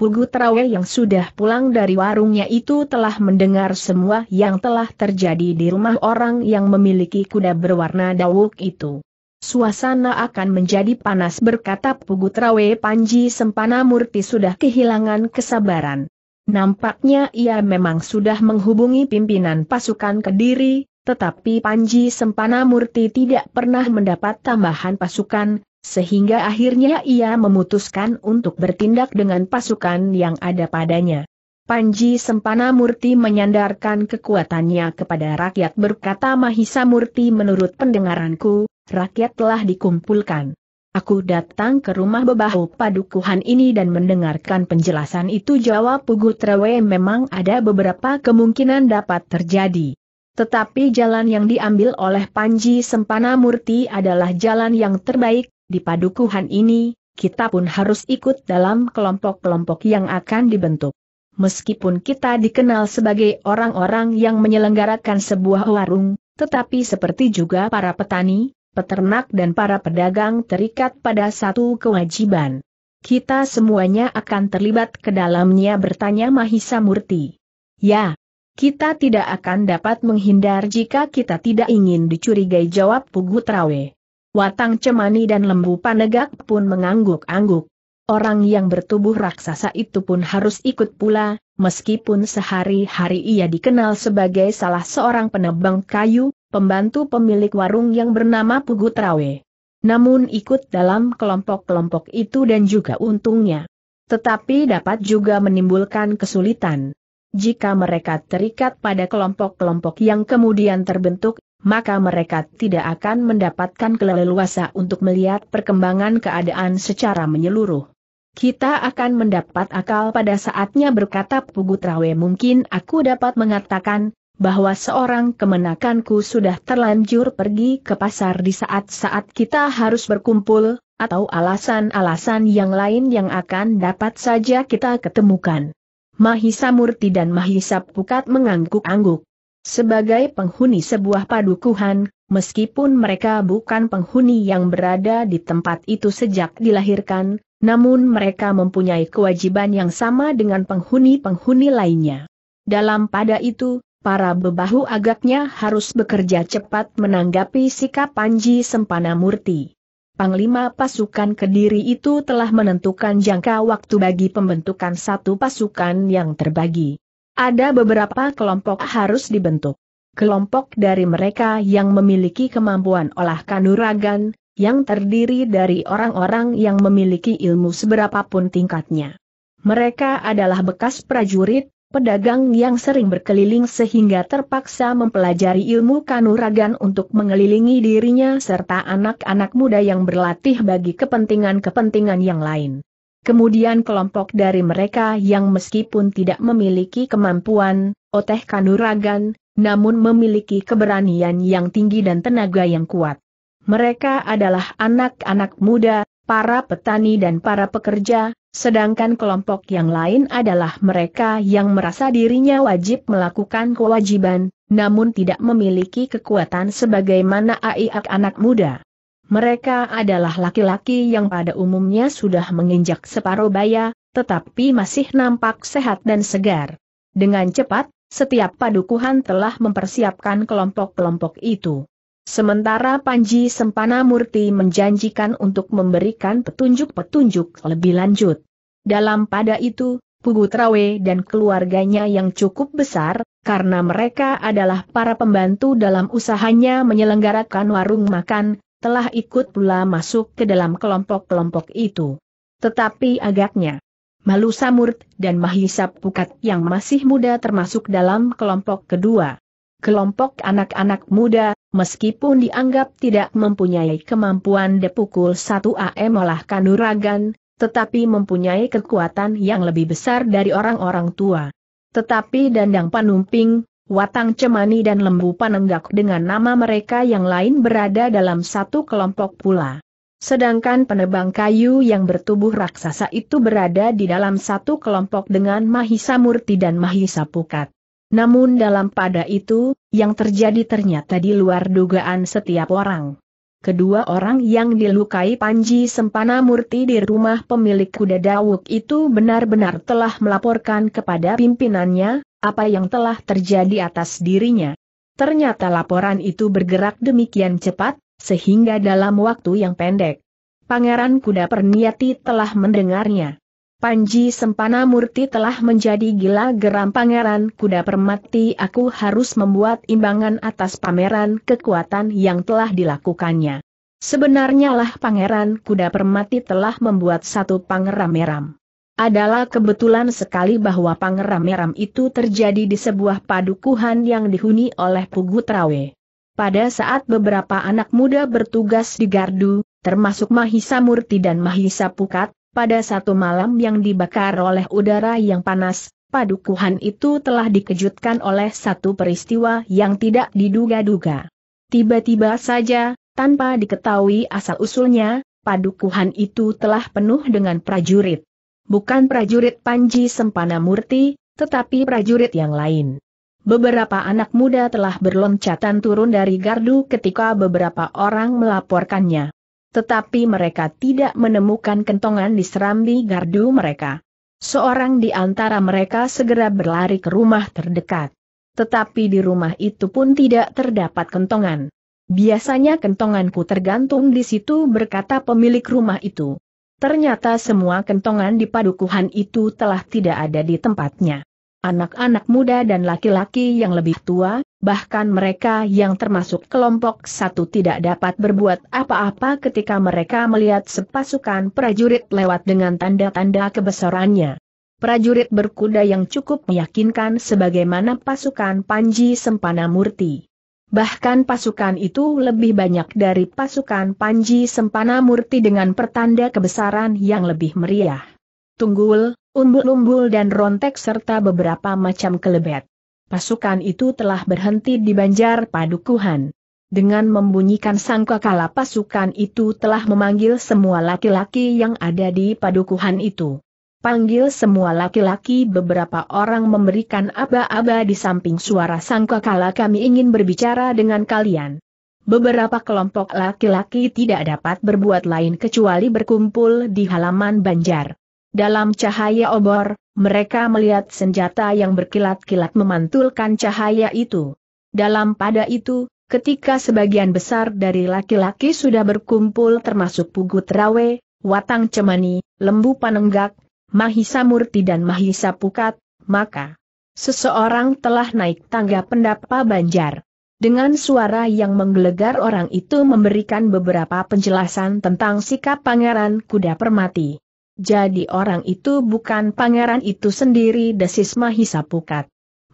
Pugu Trawe yang sudah pulang dari warungnya itu telah mendengar semua yang telah terjadi di rumah orang yang memiliki kuda berwarna dawuk itu. Suasana akan menjadi panas berkata Pugu Trawe Panji Sempana Murti sudah kehilangan kesabaran. Nampaknya ia memang sudah menghubungi pimpinan pasukan Kediri, tetapi Panji Sempana Murti tidak pernah mendapat tambahan pasukan, sehingga akhirnya ia memutuskan untuk bertindak dengan pasukan yang ada padanya. Panji Sempana Murti menyandarkan kekuatannya kepada rakyat berkata Mahisa Murti menurut pendengaranku, rakyat telah dikumpulkan. Aku datang ke rumah bebahu padukuhan ini dan mendengarkan penjelasan itu jawab Pugutrawe memang ada beberapa kemungkinan dapat terjadi. Tetapi jalan yang diambil oleh Panji Sempana Murti adalah jalan yang terbaik, di padukuhan ini, kita pun harus ikut dalam kelompok-kelompok yang akan dibentuk. Meskipun kita dikenal sebagai orang-orang yang menyelenggarakan sebuah warung, tetapi seperti juga para petani, peternak dan para pedagang terikat pada satu kewajiban. Kita semuanya akan terlibat ke dalamnya bertanya Mahisa Murti. Ya, kita tidak akan dapat menghindar jika kita tidak ingin dicurigai jawab Pugu Trawe. Watang cemani dan lembu panegak pun mengangguk-angguk. Orang yang bertubuh raksasa itu pun harus ikut pula, meskipun sehari-hari ia dikenal sebagai salah seorang penebang kayu, pembantu pemilik warung yang bernama Pugutrawe. Namun ikut dalam kelompok-kelompok itu dan juga untungnya. Tetapi dapat juga menimbulkan kesulitan. Jika mereka terikat pada kelompok-kelompok yang kemudian terbentuk, maka mereka tidak akan mendapatkan keleluasa untuk melihat perkembangan keadaan secara menyeluruh. Kita akan mendapat akal pada saatnya berkata Pugutrawe mungkin aku dapat mengatakan, bahwa seorang kemenakanku sudah terlanjur pergi ke pasar di saat-saat kita harus berkumpul, atau alasan-alasan yang lain yang akan dapat saja kita ketemukan. Mahisa Murti dan Mahisa Pukat mengangguk-angguk. Sebagai penghuni sebuah padukuhan, meskipun mereka bukan penghuni yang berada di tempat itu sejak dilahirkan, namun mereka mempunyai kewajiban yang sama dengan penghuni-penghuni lainnya. Dalam pada itu, para bebahu agaknya harus bekerja cepat menanggapi sikap Panji Sempana Murti. Panglima pasukan Kediri itu telah menentukan jangka waktu bagi pembentukan satu pasukan yang terbagi. Ada beberapa kelompok harus dibentuk. Kelompok dari mereka yang memiliki kemampuan olah kanuragan, yang terdiri dari orang-orang yang memiliki ilmu seberapapun tingkatnya. Mereka adalah bekas prajurit, pedagang yang sering berkeliling sehingga terpaksa mempelajari ilmu kanuragan untuk mengelilingi dirinya serta anak-anak muda yang berlatih bagi kepentingan-kepentingan yang lain. Kemudian kelompok dari mereka yang meskipun tidak memiliki kemampuan, oteh kanuragan, namun memiliki keberanian yang tinggi dan tenaga yang kuat. Mereka adalah anak-anak muda, para petani dan para pekerja, sedangkan kelompok yang lain adalah mereka yang merasa dirinya wajib melakukan kewajiban, namun tidak memiliki kekuatan sebagaimana aiak anak muda. Mereka adalah laki-laki yang pada umumnya sudah menginjak separuh baya, tetapi masih nampak sehat dan segar. Dengan cepat, setiap padukuhan telah mempersiapkan kelompok-kelompok itu. Sementara Panji Sempana Murti menjanjikan untuk memberikan petunjuk-petunjuk lebih lanjut. Dalam pada itu, Pugu Trawe dan keluarganya yang cukup besar, karena mereka adalah para pembantu dalam usahanya menyelenggarakan warung makan, telah ikut pula masuk ke dalam kelompok-kelompok itu. Tetapi agaknya, Malu Samurt dan Mahisa Pukat yang masih muda termasuk dalam kelompok kedua. Kelompok anak-anak muda, meskipun dianggap tidak mempunyai kemampuan depukul 1 AM olah kanuragan, tetapi mempunyai kekuatan yang lebih besar dari orang-orang tua. Tetapi Dandang Panumping, Watang Cemani dan Lembu Panenggak dengan nama mereka yang lain berada dalam satu kelompok pula. Sedangkan penebang kayu yang bertubuh raksasa itu berada di dalam satu kelompok dengan Mahisa Murti dan Mahisa Pukat. Namun dalam pada itu, yang terjadi ternyata di luar dugaan setiap orang. Kedua orang yang dilukai Panji Sempana Murti di rumah pemilik kuda Dawuk itu benar-benar telah melaporkan kepada pimpinannya, apa yang telah terjadi atas dirinya. Ternyata laporan itu bergerak demikian cepat, sehingga dalam waktu yang pendek, Pangeran Kuda Perniati telah mendengarnya. Panji Sempana Murti telah menjadi gila geram Pangeran Kuda Permati aku harus membuat imbangan atas pameran kekuatan yang telah dilakukannya. Sebenarnya lah Pangeran Kuda Permati telah membuat satu pangeram meram. Adalah kebetulan sekali bahwa Pangeran Meram itu terjadi di sebuah padukuhan yang dihuni oleh Pugu Trawe. Pada saat beberapa anak muda bertugas di Gardu, termasuk Mahisa Murti dan Mahisa Pukat, pada satu malam yang dibakar oleh udara yang panas, padukuhan itu telah dikejutkan oleh satu peristiwa yang tidak diduga-duga. Tiba-tiba saja, tanpa diketahui asal-usulnya, padukuhan itu telah penuh dengan prajurit bukan prajurit Panji Sempana Murti, tetapi prajurit yang lain. Beberapa anak muda telah berloncatan turun dari gardu ketika beberapa orang melaporkannya. Tetapi mereka tidak menemukan kentongan di serambi gardu mereka. Seorang di antara mereka segera berlari ke rumah terdekat. Tetapi di rumah itu pun tidak terdapat kentongan. Biasanya kentonganku tergantung di situ berkata pemilik rumah itu. Ternyata semua kentongan di padukuhan itu telah tidak ada di tempatnya. Anak-anak muda dan laki-laki yang lebih tua, bahkan mereka yang termasuk kelompok satu tidak dapat berbuat apa-apa ketika mereka melihat sepasukan prajurit lewat dengan tanda-tanda kebesarannya. Prajurit berkuda yang cukup meyakinkan sebagaimana pasukan Panji Sempana Murti. Bahkan pasukan itu lebih banyak dari pasukan Panji Sempana Murti dengan pertanda kebesaran yang lebih meriah. Tunggul, umbul-umbul dan rontek serta beberapa macam kelebet. Pasukan itu telah berhenti di Banjar Padukuhan. Dengan membunyikan sangkakala pasukan itu telah memanggil semua laki-laki yang ada di padukuhan itu. Panggil semua laki-laki beberapa orang memberikan aba-aba di samping suara sangkakala kami ingin berbicara dengan kalian. Beberapa kelompok laki-laki tidak dapat berbuat lain kecuali berkumpul di halaman banjar. Dalam cahaya obor, mereka melihat senjata yang berkilat-kilat memantulkan cahaya itu. Dalam pada itu, ketika sebagian besar dari laki-laki sudah berkumpul termasuk Pugut Rawe, Watang Cemani, Lembu Panenggak, Mahisa Murti dan Mahisa Pukat, maka seseorang telah naik tangga pendapa Banjar. Dengan suara yang menggelegar orang itu memberikan beberapa penjelasan tentang sikap Pangeran Kuda Permati. Jadi orang itu bukan pangeran itu sendiri desis Mahisa Pukat.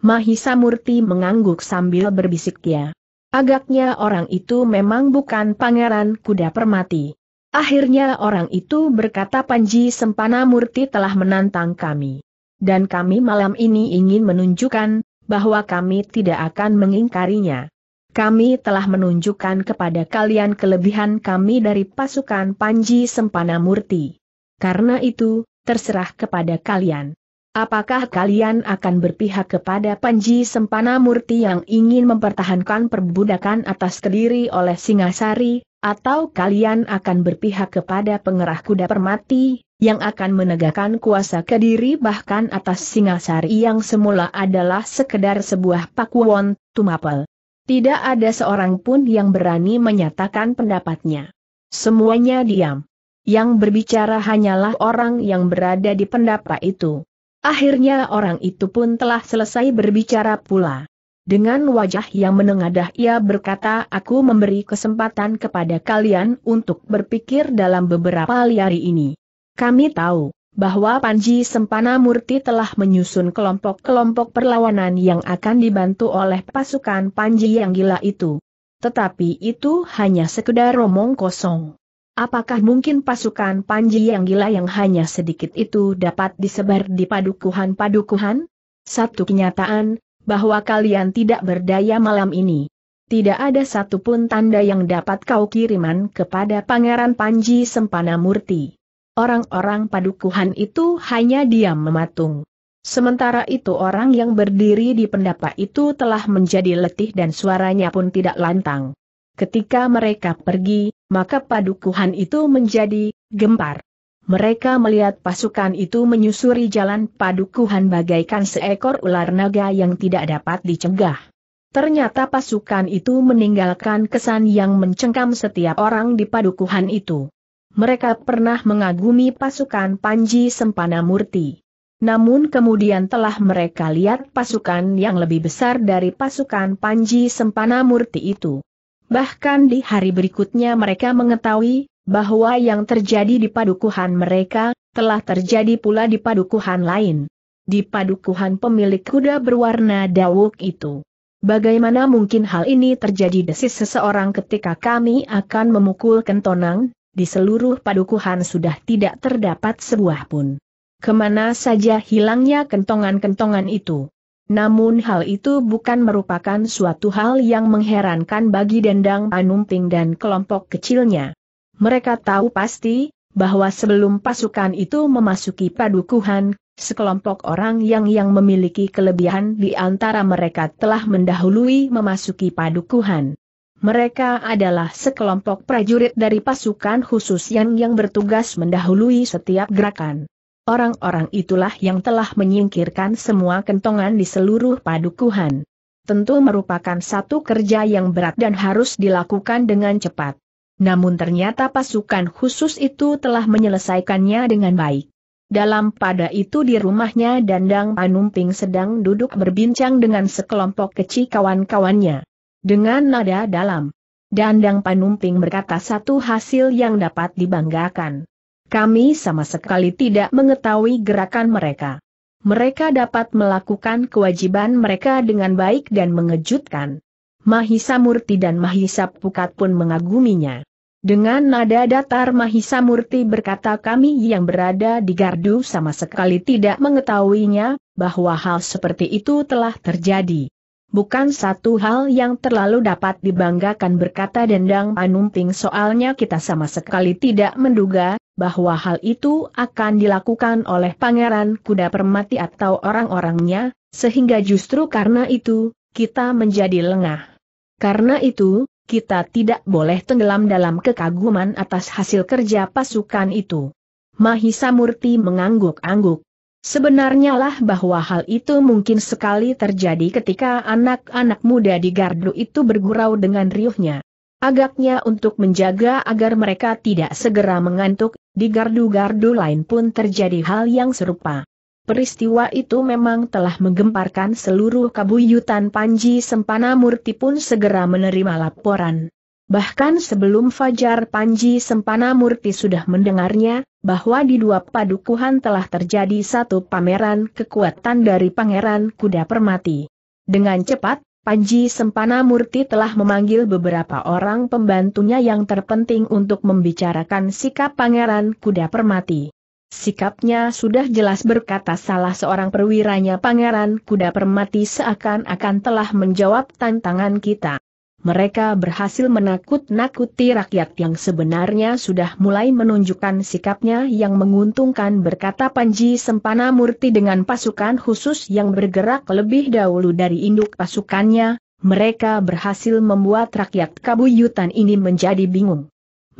Mahisa Murti mengangguk sambil berbisik ya. Agaknya orang itu memang bukan pangeran kuda permati. Akhirnya orang itu berkata Panji Sempana Murti telah menantang kami. Dan kami malam ini ingin menunjukkan, bahwa kami tidak akan mengingkarinya. Kami telah menunjukkan kepada kalian kelebihan kami dari pasukan Panji Sempana Murti. Karena itu, terserah kepada kalian. Apakah kalian akan berpihak kepada Panji Sempana Murti yang ingin mempertahankan perbudakan atas kediri oleh Singasari, atau kalian akan berpihak kepada pengerah kuda permati, yang akan menegakkan kuasa kediri bahkan atas Singasari yang semula adalah sekedar sebuah pakuwon, tumapel. Tidak ada seorang pun yang berani menyatakan pendapatnya. Semuanya diam. Yang berbicara hanyalah orang yang berada di pendapat itu. Akhirnya orang itu pun telah selesai berbicara pula. Dengan wajah yang menengadah ia berkata aku memberi kesempatan kepada kalian untuk berpikir dalam beberapa liari ini. Kami tahu bahwa Panji Sempana Murti telah menyusun kelompok-kelompok perlawanan yang akan dibantu oleh pasukan Panji yang gila itu. Tetapi itu hanya sekedar romong kosong. Apakah mungkin pasukan Panji yang gila yang hanya sedikit itu dapat disebar di padukuhan-padukuhan? Satu kenyataan, bahwa kalian tidak berdaya malam ini. Tidak ada satupun tanda yang dapat kau kiriman kepada Pangeran Panji Sempana Murti. Orang-orang padukuhan itu hanya diam mematung. Sementara itu orang yang berdiri di pendapa itu telah menjadi letih dan suaranya pun tidak lantang. Ketika mereka pergi, maka padukuhan itu menjadi gempar. Mereka melihat pasukan itu menyusuri jalan padukuhan bagaikan seekor ular naga yang tidak dapat dicegah. Ternyata pasukan itu meninggalkan kesan yang mencengkam setiap orang di padukuhan itu. Mereka pernah mengagumi pasukan Panji Sempana Murti. Namun kemudian telah mereka lihat pasukan yang lebih besar dari pasukan Panji Sempana Murti itu. Bahkan di hari berikutnya mereka mengetahui bahwa yang terjadi di padukuhan mereka telah terjadi pula di padukuhan lain. Di padukuhan pemilik kuda berwarna dawuk itu. Bagaimana mungkin hal ini terjadi desis seseorang ketika kami akan memukul kentonang, di seluruh padukuhan sudah tidak terdapat sebuah pun. Kemana saja hilangnya kentongan-kentongan itu? Namun hal itu bukan merupakan suatu hal yang mengherankan bagi Dendang Panumping dan kelompok kecilnya. Mereka tahu pasti, bahwa sebelum pasukan itu memasuki padukuhan, sekelompok orang yang yang memiliki kelebihan di antara mereka telah mendahului memasuki padukuhan. Mereka adalah sekelompok prajurit dari pasukan khusus yang yang bertugas mendahului setiap gerakan. Orang-orang itulah yang telah menyingkirkan semua kentongan di seluruh padukuhan. Tentu merupakan satu kerja yang berat dan harus dilakukan dengan cepat. Namun ternyata pasukan khusus itu telah menyelesaikannya dengan baik. Dalam pada itu di rumahnya Dandang Panumping sedang duduk berbincang dengan sekelompok kecil kawan-kawannya. Dengan nada dalam, Dandang Panumping berkata satu hasil yang dapat dibanggakan. Kami sama sekali tidak mengetahui gerakan mereka. Mereka dapat melakukan kewajiban mereka dengan baik dan mengejutkan. Mahisa Murti dan Mahisa Pukat pun mengaguminya. Dengan nada datar Mahisa Murti berkata kami yang berada di gardu sama sekali tidak mengetahuinya, bahwa hal seperti itu telah terjadi bukan satu hal yang terlalu dapat dibanggakan berkata Dendang Panumping soalnya kita sama sekali tidak menduga, bahwa hal itu akan dilakukan oleh Pangeran Kuda Permati atau orang-orangnya, sehingga justru karena itu, kita menjadi lengah. Karena itu, kita tidak boleh tenggelam dalam kekaguman atas hasil kerja pasukan itu. Mahisa Murti mengangguk-angguk. Sebenarnya lah bahwa hal itu mungkin sekali terjadi ketika anak-anak muda di gardu itu bergurau dengan riuhnya. Agaknya untuk menjaga agar mereka tidak segera mengantuk, di gardu-gardu lain pun terjadi hal yang serupa. Peristiwa itu memang telah menggemparkan seluruh kabuyutan Panji Sempana Murti pun segera menerima laporan. Bahkan sebelum Fajar Panji Sempana Murti sudah mendengarnya, bahwa di dua padukuhan telah terjadi satu pameran kekuatan dari Pangeran Kuda Permati. Dengan cepat, Panji Sempana Murti telah memanggil beberapa orang pembantunya yang terpenting untuk membicarakan sikap Pangeran Kuda Permati. Sikapnya sudah jelas berkata salah seorang perwiranya Pangeran Kuda Permati seakan-akan telah menjawab tantangan kita mereka berhasil menakut-nakuti rakyat yang sebenarnya sudah mulai menunjukkan sikapnya yang menguntungkan berkata Panji Sempana Murti dengan pasukan khusus yang bergerak lebih dahulu dari induk pasukannya, mereka berhasil membuat rakyat kabuyutan ini menjadi bingung.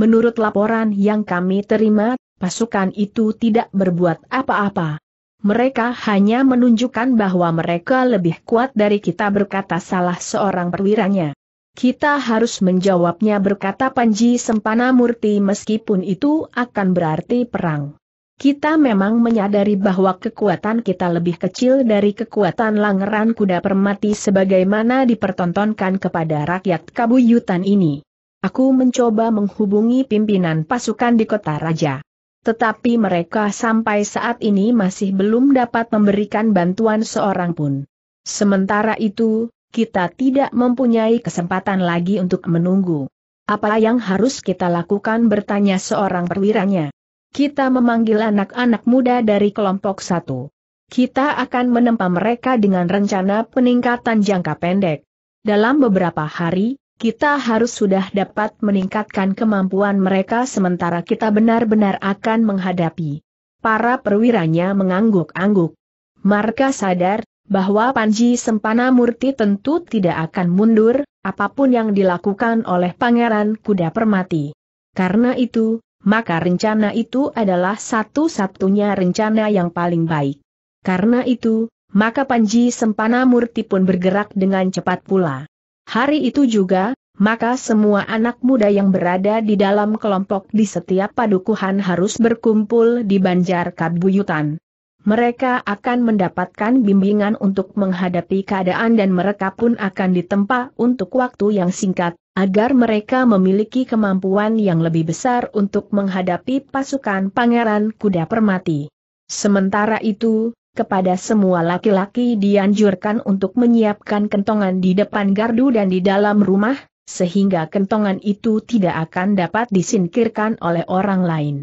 Menurut laporan yang kami terima, pasukan itu tidak berbuat apa-apa. Mereka hanya menunjukkan bahwa mereka lebih kuat dari kita berkata salah seorang perwiranya. Kita harus menjawabnya berkata Panji Sempana Murti meskipun itu akan berarti perang. Kita memang menyadari bahwa kekuatan kita lebih kecil dari kekuatan Langeran Kuda Permati sebagaimana dipertontonkan kepada rakyat Kabuyutan ini. Aku mencoba menghubungi pimpinan pasukan di kota raja. Tetapi mereka sampai saat ini masih belum dapat memberikan bantuan seorang pun. Sementara itu, kita tidak mempunyai kesempatan lagi untuk menunggu. Apa yang harus kita lakukan bertanya seorang perwiranya. Kita memanggil anak-anak muda dari kelompok satu. Kita akan menempa mereka dengan rencana peningkatan jangka pendek. Dalam beberapa hari, kita harus sudah dapat meningkatkan kemampuan mereka sementara kita benar-benar akan menghadapi. Para perwiranya mengangguk-angguk. Marka sadar, bahwa Panji Sempana Murti tentu tidak akan mundur, apapun yang dilakukan oleh Pangeran Kuda Permati. Karena itu, maka rencana itu adalah satu-satunya rencana yang paling baik. Karena itu, maka Panji Sempana Murti pun bergerak dengan cepat pula. Hari itu juga, maka semua anak muda yang berada di dalam kelompok di setiap padukuhan harus berkumpul di Banjar Kabuyutan mereka akan mendapatkan bimbingan untuk menghadapi keadaan dan mereka pun akan ditempa untuk waktu yang singkat, agar mereka memiliki kemampuan yang lebih besar untuk menghadapi pasukan pangeran kuda permati. Sementara itu, kepada semua laki-laki dianjurkan untuk menyiapkan kentongan di depan gardu dan di dalam rumah, sehingga kentongan itu tidak akan dapat disingkirkan oleh orang lain.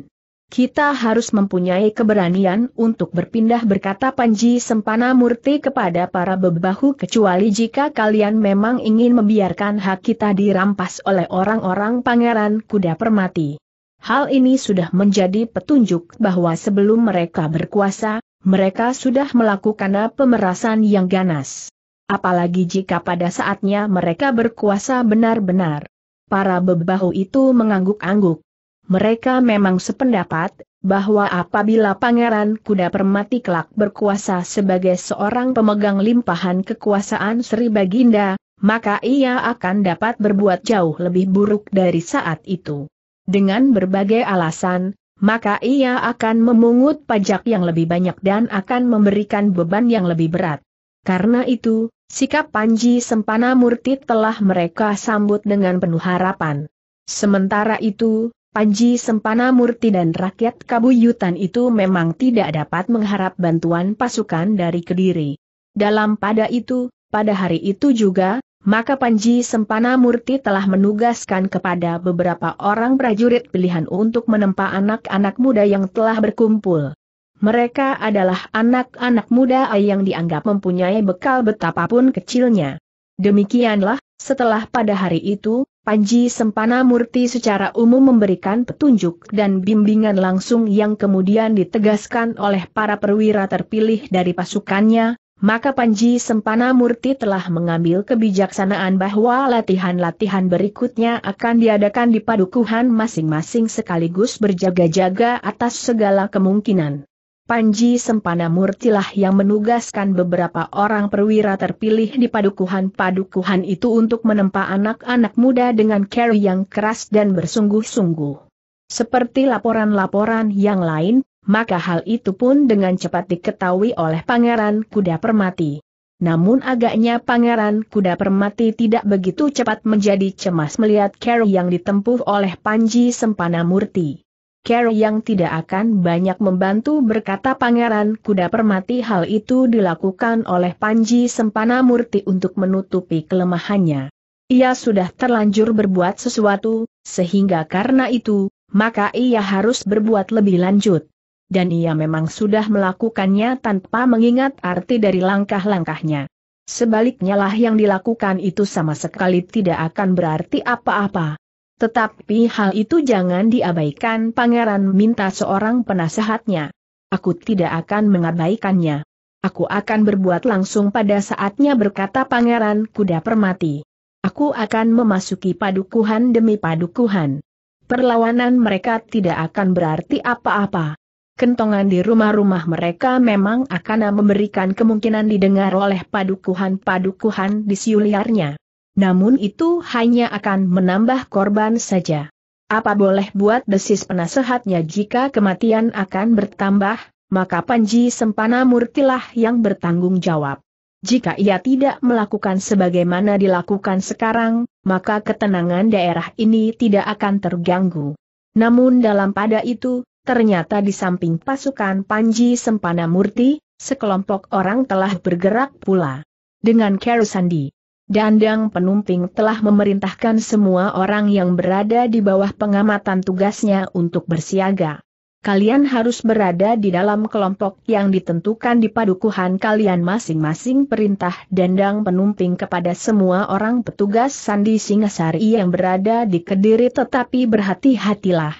Kita harus mempunyai keberanian untuk berpindah berkata Panji Sempana Murti kepada para bebahu kecuali jika kalian memang ingin membiarkan hak kita dirampas oleh orang-orang pangeran kuda permati. Hal ini sudah menjadi petunjuk bahwa sebelum mereka berkuasa, mereka sudah melakukan pemerasan yang ganas. Apalagi jika pada saatnya mereka berkuasa benar-benar. Para bebahu itu mengangguk-angguk mereka memang sependapat, bahwa apabila Pangeran Kuda Permati kelak berkuasa sebagai seorang pemegang limpahan kekuasaan Sri Baginda, maka ia akan dapat berbuat jauh lebih buruk dari saat itu. Dengan berbagai alasan, maka ia akan memungut pajak yang lebih banyak dan akan memberikan beban yang lebih berat. Karena itu, sikap Panji Sempana Murti telah mereka sambut dengan penuh harapan. Sementara itu, Panji Sempana Murti dan rakyat Kabuyutan itu memang tidak dapat mengharap bantuan pasukan dari Kediri. Dalam pada itu, pada hari itu juga, maka Panji Sempana Murti telah menugaskan kepada beberapa orang prajurit pilihan untuk menempa anak-anak muda yang telah berkumpul. Mereka adalah anak-anak muda yang dianggap mempunyai bekal betapapun kecilnya. Demikianlah, setelah pada hari itu, Panji Sempana Murti secara umum memberikan petunjuk dan bimbingan langsung yang kemudian ditegaskan oleh para perwira terpilih dari pasukannya, maka Panji Sempana Murti telah mengambil kebijaksanaan bahwa latihan-latihan berikutnya akan diadakan di padukuhan masing-masing sekaligus berjaga-jaga atas segala kemungkinan. Panji Sempana Murtilah yang menugaskan beberapa orang perwira terpilih di padukuhan-padukuhan itu untuk menempa anak-anak muda dengan care yang keras dan bersungguh-sungguh. Seperti laporan-laporan yang lain, maka hal itu pun dengan cepat diketahui oleh Pangeran Kuda Permati. Namun agaknya Pangeran Kuda Permati tidak begitu cepat menjadi cemas melihat care yang ditempuh oleh Panji Sempana Murti. Care yang tidak akan banyak membantu berkata Pangeran Kuda Permati hal itu dilakukan oleh Panji Sempana Murti untuk menutupi kelemahannya. Ia sudah terlanjur berbuat sesuatu, sehingga karena itu, maka ia harus berbuat lebih lanjut. Dan ia memang sudah melakukannya tanpa mengingat arti dari langkah-langkahnya. Sebaliknya lah yang dilakukan itu sama sekali tidak akan berarti apa-apa. Tetapi hal itu jangan diabaikan pangeran minta seorang penasehatnya. Aku tidak akan mengabaikannya. Aku akan berbuat langsung pada saatnya berkata pangeran kuda permati. Aku akan memasuki padukuhan demi padukuhan. Perlawanan mereka tidak akan berarti apa-apa. Kentongan di rumah-rumah mereka memang akan memberikan kemungkinan didengar oleh padukuhan-padukuhan di siuliarnya namun itu hanya akan menambah korban saja. Apa boleh buat desis penasehatnya jika kematian akan bertambah, maka Panji Sempana Murtilah yang bertanggung jawab. Jika ia tidak melakukan sebagaimana dilakukan sekarang, maka ketenangan daerah ini tidak akan terganggu. Namun dalam pada itu, ternyata di samping pasukan Panji Sempana Murti, sekelompok orang telah bergerak pula. Dengan Kero Sandi, Dandang Penumping telah memerintahkan semua orang yang berada di bawah pengamatan tugasnya untuk bersiaga. Kalian harus berada di dalam kelompok yang ditentukan di padukuhan kalian masing-masing perintah Dandang Penumping kepada semua orang petugas Sandi Singasari yang berada di Kediri tetapi berhati-hatilah.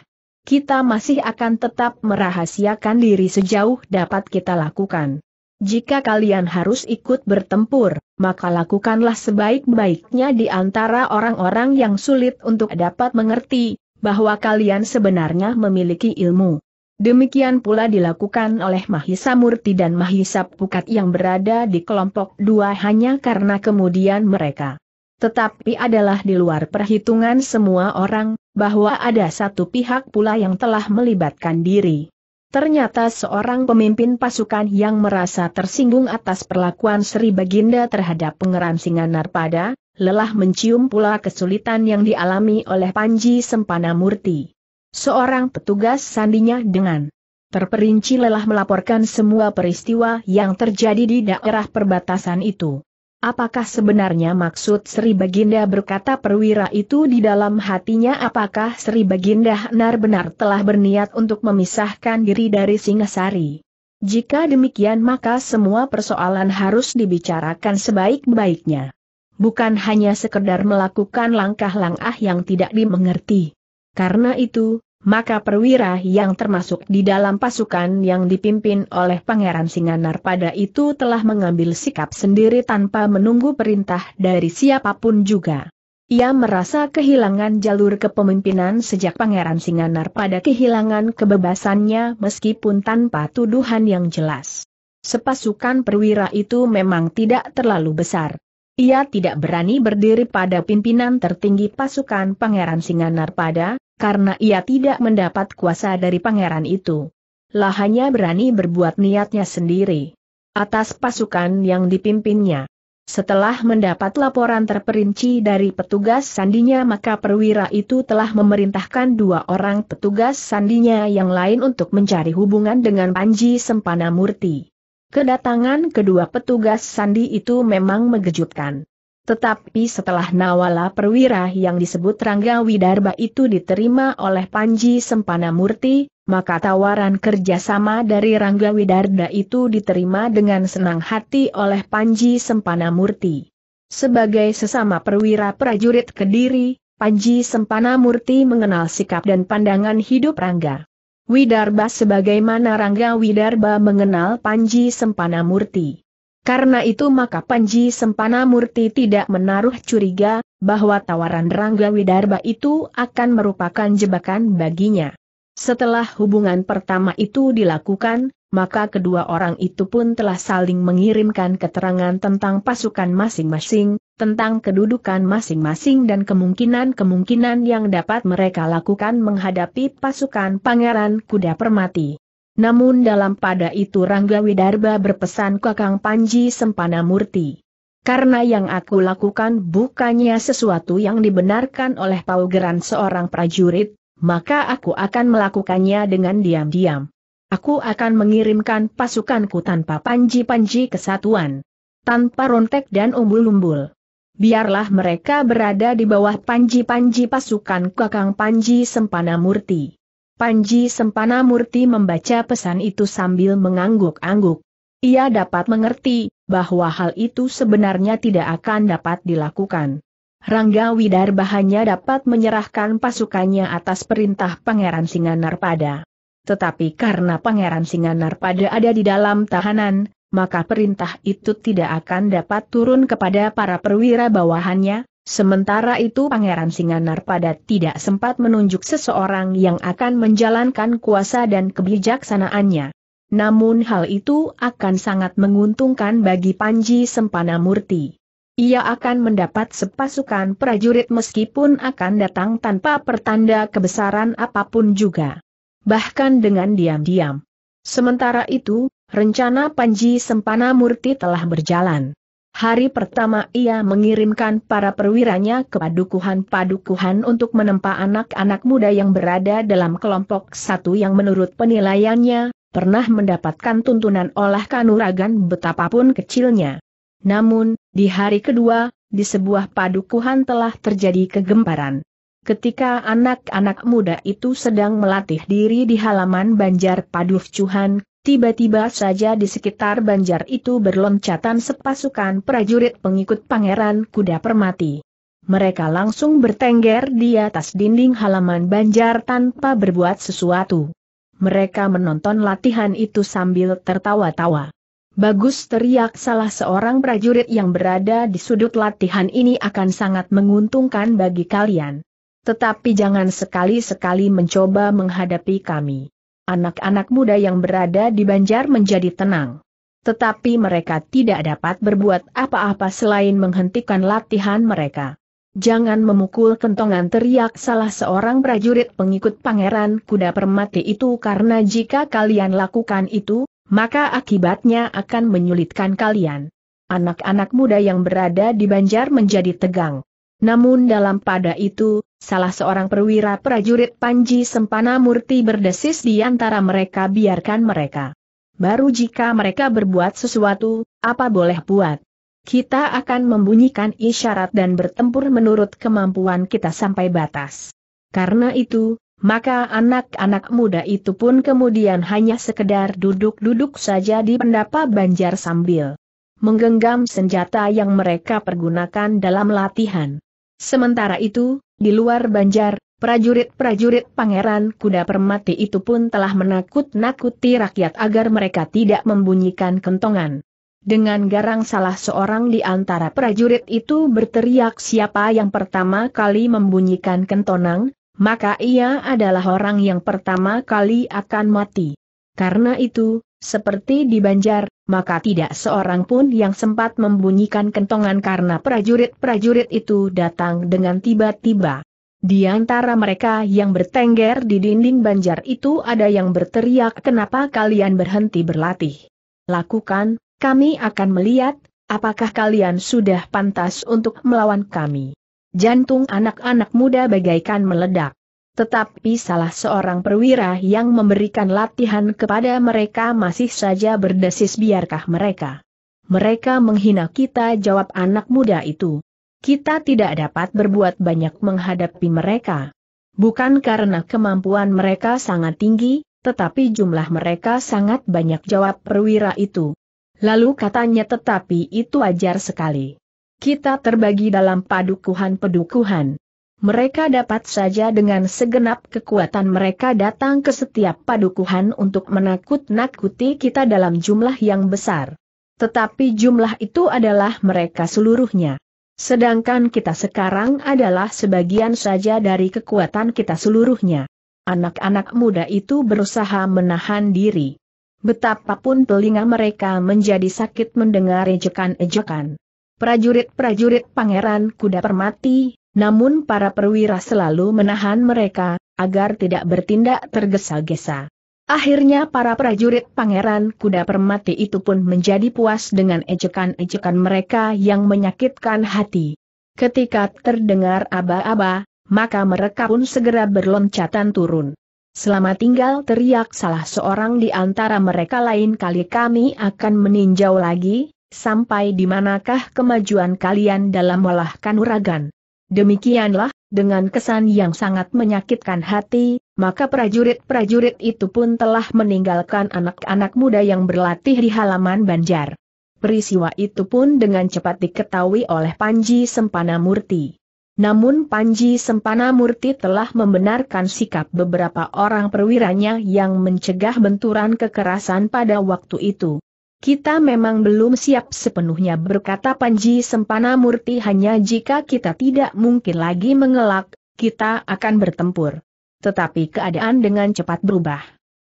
Kita masih akan tetap merahasiakan diri sejauh dapat kita lakukan. Jika kalian harus ikut bertempur, maka lakukanlah sebaik-baiknya di antara orang-orang yang sulit untuk dapat mengerti, bahwa kalian sebenarnya memiliki ilmu. Demikian pula dilakukan oleh Mahisa Murti dan Mahisa Pukat yang berada di kelompok dua hanya karena kemudian mereka. Tetapi adalah di luar perhitungan semua orang, bahwa ada satu pihak pula yang telah melibatkan diri. Ternyata seorang pemimpin pasukan yang merasa tersinggung atas perlakuan Sri Baginda terhadap pengeran Narpada, lelah mencium pula kesulitan yang dialami oleh Panji Sempana Murti. Seorang petugas sandinya dengan terperinci lelah melaporkan semua peristiwa yang terjadi di daerah perbatasan itu. Apakah sebenarnya maksud Sri Baginda berkata perwira itu di dalam hatinya apakah Sri Baginda benar-benar telah berniat untuk memisahkan diri dari Singasari? Jika demikian maka semua persoalan harus dibicarakan sebaik-baiknya. Bukan hanya sekedar melakukan langkah-langkah yang tidak dimengerti. Karena itu, maka perwira yang termasuk di dalam pasukan yang dipimpin oleh Pangeran Singanar pada itu telah mengambil sikap sendiri tanpa menunggu perintah dari siapapun juga. Ia merasa kehilangan jalur kepemimpinan sejak Pangeran Singanar pada kehilangan kebebasannya meskipun tanpa tuduhan yang jelas. Sepasukan perwira itu memang tidak terlalu besar. Ia tidak berani berdiri pada pimpinan tertinggi pasukan Pangeran pada, karena ia tidak mendapat kuasa dari pangeran itu. Lahannya berani berbuat niatnya sendiri atas pasukan yang dipimpinnya. Setelah mendapat laporan terperinci dari petugas sandinya maka perwira itu telah memerintahkan dua orang petugas sandinya yang lain untuk mencari hubungan dengan Panji Sempana Murti. Kedatangan kedua petugas sandi itu memang mengejutkan. Tetapi setelah Nawala perwira yang disebut Rangga Widarba itu diterima oleh Panji Sempana Murti, maka tawaran kerjasama dari Rangga Widarda itu diterima dengan senang hati oleh Panji Sempana Murti. Sebagai sesama perwira prajurit Kediri, Panji Sempana Murti mengenal sikap dan pandangan hidup Rangga. Widarba sebagaimana Rangga Widarba mengenal Panji Sempana Murti. Karena itu maka Panji Sempana Murti tidak menaruh curiga, bahwa tawaran Rangga Widarba itu akan merupakan jebakan baginya. Setelah hubungan pertama itu dilakukan, maka kedua orang itu pun telah saling mengirimkan keterangan tentang pasukan masing-masing, tentang kedudukan masing-masing dan kemungkinan-kemungkinan yang dapat mereka lakukan menghadapi pasukan Pangeran Kuda Permati. Namun dalam pada itu Rangga Widarba berpesan Kakang Panji Sempana Murti. Karena yang aku lakukan bukannya sesuatu yang dibenarkan oleh paugeran seorang prajurit, maka aku akan melakukannya dengan diam-diam. Aku akan mengirimkan pasukanku tanpa panji-panji kesatuan. Tanpa rontek dan umbul-umbul biarlah mereka berada di bawah panji-panji pasukan kakang Panji Sempana Murti. Panji Sempana Murti membaca pesan itu sambil mengangguk-angguk. Ia dapat mengerti bahwa hal itu sebenarnya tidak akan dapat dilakukan. Rangga widar bahannya dapat menyerahkan pasukannya atas perintah Pangeran pada Tetapi karena Pangeran pada ada di dalam tahanan, maka perintah itu tidak akan dapat turun kepada para perwira bawahannya, sementara itu Pangeran Singanar pada tidak sempat menunjuk seseorang yang akan menjalankan kuasa dan kebijaksanaannya. Namun hal itu akan sangat menguntungkan bagi Panji Sempana Murti. Ia akan mendapat sepasukan prajurit meskipun akan datang tanpa pertanda kebesaran apapun juga. Bahkan dengan diam-diam. Sementara itu, Rencana Panji Sempana Murti telah berjalan. Hari pertama ia mengirimkan para perwiranya ke padukuhan-padukuhan untuk menempa anak-anak muda yang berada dalam kelompok satu yang menurut penilaiannya, pernah mendapatkan tuntunan olah kanuragan betapapun kecilnya. Namun, di hari kedua, di sebuah padukuhan telah terjadi kegemparan. Ketika anak-anak muda itu sedang melatih diri di halaman Banjar padufcuhan, Tiba-tiba saja di sekitar banjar itu berloncatan sepasukan prajurit pengikut pangeran kuda permati. Mereka langsung bertengger di atas dinding halaman banjar tanpa berbuat sesuatu. Mereka menonton latihan itu sambil tertawa-tawa. Bagus teriak salah seorang prajurit yang berada di sudut latihan ini akan sangat menguntungkan bagi kalian. Tetapi jangan sekali-sekali mencoba menghadapi kami anak-anak muda yang berada di Banjar menjadi tenang. Tetapi mereka tidak dapat berbuat apa-apa selain menghentikan latihan mereka. Jangan memukul kentongan teriak salah seorang prajurit pengikut pangeran kuda permati itu karena jika kalian lakukan itu, maka akibatnya akan menyulitkan kalian. Anak-anak muda yang berada di Banjar menjadi tegang. Namun dalam pada itu, Salah seorang perwira prajurit Panji Sempana Murti berdesis di antara mereka biarkan mereka. Baru jika mereka berbuat sesuatu, apa boleh buat? Kita akan membunyikan isyarat dan bertempur menurut kemampuan kita sampai batas. Karena itu, maka anak-anak muda itu pun kemudian hanya sekedar duduk-duduk saja di pendapa banjar sambil menggenggam senjata yang mereka pergunakan dalam latihan. Sementara itu, di luar banjar, prajurit-prajurit pangeran kuda permati itu pun telah menakut-nakuti rakyat agar mereka tidak membunyikan kentongan. Dengan garang salah seorang di antara prajurit itu berteriak siapa yang pertama kali membunyikan kentonang, maka ia adalah orang yang pertama kali akan mati. Karena itu, seperti di Banjar, maka tidak seorang pun yang sempat membunyikan kentongan karena prajurit-prajurit itu datang dengan tiba-tiba. Di antara mereka yang bertengger di dinding Banjar itu ada yang berteriak kenapa kalian berhenti berlatih. Lakukan, kami akan melihat, apakah kalian sudah pantas untuk melawan kami. Jantung anak-anak muda bagaikan meledak. Tetapi salah seorang perwira yang memberikan latihan kepada mereka masih saja berdesis biarkah mereka. Mereka menghina kita jawab anak muda itu. Kita tidak dapat berbuat banyak menghadapi mereka. Bukan karena kemampuan mereka sangat tinggi, tetapi jumlah mereka sangat banyak jawab perwira itu. Lalu katanya tetapi itu wajar sekali. Kita terbagi dalam padukuhan-pedukuhan. Mereka dapat saja dengan segenap kekuatan mereka datang ke setiap padukuhan untuk menakut-nakuti kita dalam jumlah yang besar. Tetapi jumlah itu adalah mereka seluruhnya. Sedangkan kita sekarang adalah sebagian saja dari kekuatan kita seluruhnya. Anak-anak muda itu berusaha menahan diri. Betapapun telinga mereka menjadi sakit mendengar ejekan-ejekan. Prajurit-prajurit pangeran kuda permati, namun para perwira selalu menahan mereka, agar tidak bertindak tergesa-gesa. Akhirnya para prajurit pangeran kuda permati itu pun menjadi puas dengan ejekan-ejekan mereka yang menyakitkan hati. Ketika terdengar aba-aba, maka mereka pun segera berloncatan turun. Selama tinggal teriak salah seorang di antara mereka lain kali kami akan meninjau lagi, sampai di manakah kemajuan kalian dalam melahkan uragan. Demikianlah, dengan kesan yang sangat menyakitkan hati, maka prajurit-prajurit itu pun telah meninggalkan anak-anak muda yang berlatih di halaman Banjar. Peristiwa itu pun dengan cepat diketahui oleh Panji Sempana Murti. Namun Panji Sempana Murti telah membenarkan sikap beberapa orang perwiranya yang mencegah benturan kekerasan pada waktu itu. Kita memang belum siap sepenuhnya berkata Panji Sempana Murti hanya jika kita tidak mungkin lagi mengelak, kita akan bertempur. Tetapi keadaan dengan cepat berubah.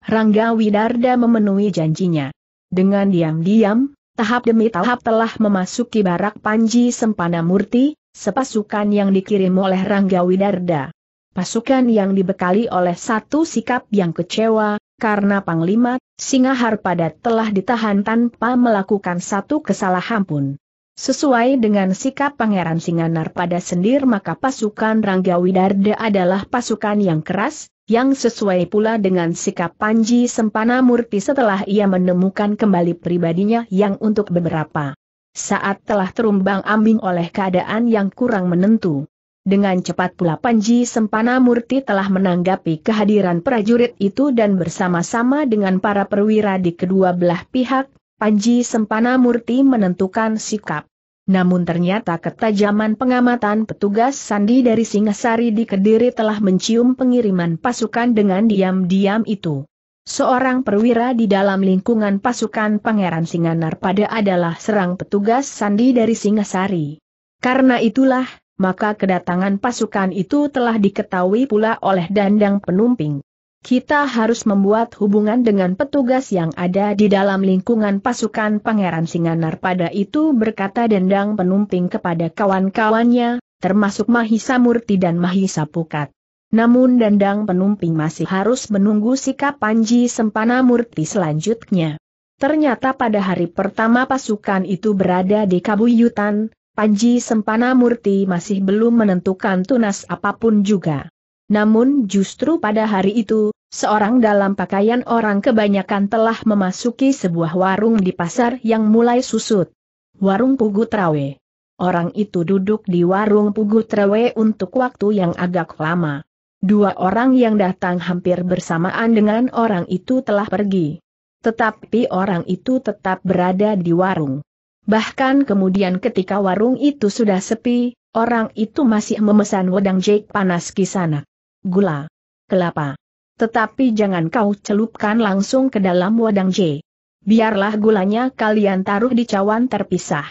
Rangga Widarda memenuhi janjinya. Dengan diam-diam, tahap demi tahap telah memasuki barak Panji Sempana Murti, sepasukan yang dikirim oleh Rangga Widarda. Pasukan yang dibekali oleh satu sikap yang kecewa, karena Panglima, Singaharpada telah ditahan tanpa melakukan satu kesalahan pun. Sesuai dengan sikap Pangeran Singanar pada sendir maka pasukan Rangga Widarda adalah pasukan yang keras, yang sesuai pula dengan sikap Panji Sempana Murti setelah ia menemukan kembali pribadinya yang untuk beberapa saat telah terumbang ambing oleh keadaan yang kurang menentu. Dengan cepat pula Panji Sempana Murti telah menanggapi kehadiran prajurit itu dan bersama-sama dengan para perwira di kedua belah pihak, Panji Sempana Murti menentukan sikap. Namun ternyata ketajaman pengamatan petugas Sandi dari Singasari di Kediri telah mencium pengiriman pasukan dengan diam-diam itu. Seorang perwira di dalam lingkungan pasukan Pangeran Singanar pada adalah serang petugas Sandi dari Singasari. Karena itulah, maka kedatangan pasukan itu telah diketahui pula oleh dandang penumping. Kita harus membuat hubungan dengan petugas yang ada di dalam lingkungan pasukan Pangeran Singanar pada itu berkata dendang penumping kepada kawan-kawannya, termasuk Mahisa Murti dan Mahisa Pukat. Namun dandang penumping masih harus menunggu sikap Panji Sempana Murti selanjutnya. Ternyata pada hari pertama pasukan itu berada di Kabuyutan, Panji Sempana Murti masih belum menentukan tunas apapun juga. Namun justru pada hari itu, seorang dalam pakaian orang kebanyakan telah memasuki sebuah warung di pasar yang mulai susut. Warung Pugu Trawe. Orang itu duduk di warung Pugu Trawe untuk waktu yang agak lama. Dua orang yang datang hampir bersamaan dengan orang itu telah pergi. Tetapi orang itu tetap berada di warung. Bahkan kemudian ketika warung itu sudah sepi, orang itu masih memesan wedang jake panas kisanak. Gula. Kelapa. Tetapi jangan kau celupkan langsung ke dalam wedang jake. Biarlah gulanya kalian taruh di cawan terpisah.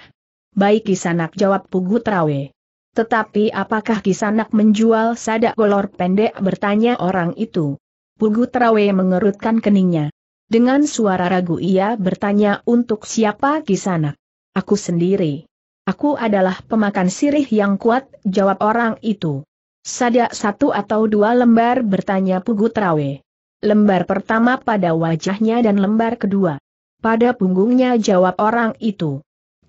Baik kisanak jawab Pugu Trawe. Tetapi apakah kisanak menjual sadak golor pendek bertanya orang itu. Pugu Trawe mengerutkan keningnya. Dengan suara ragu ia bertanya untuk siapa kisanak. Aku sendiri. Aku adalah pemakan sirih yang kuat, jawab orang itu. Sadak satu atau dua lembar bertanya Pugu Trawe. Lembar pertama pada wajahnya dan lembar kedua. Pada punggungnya jawab orang itu.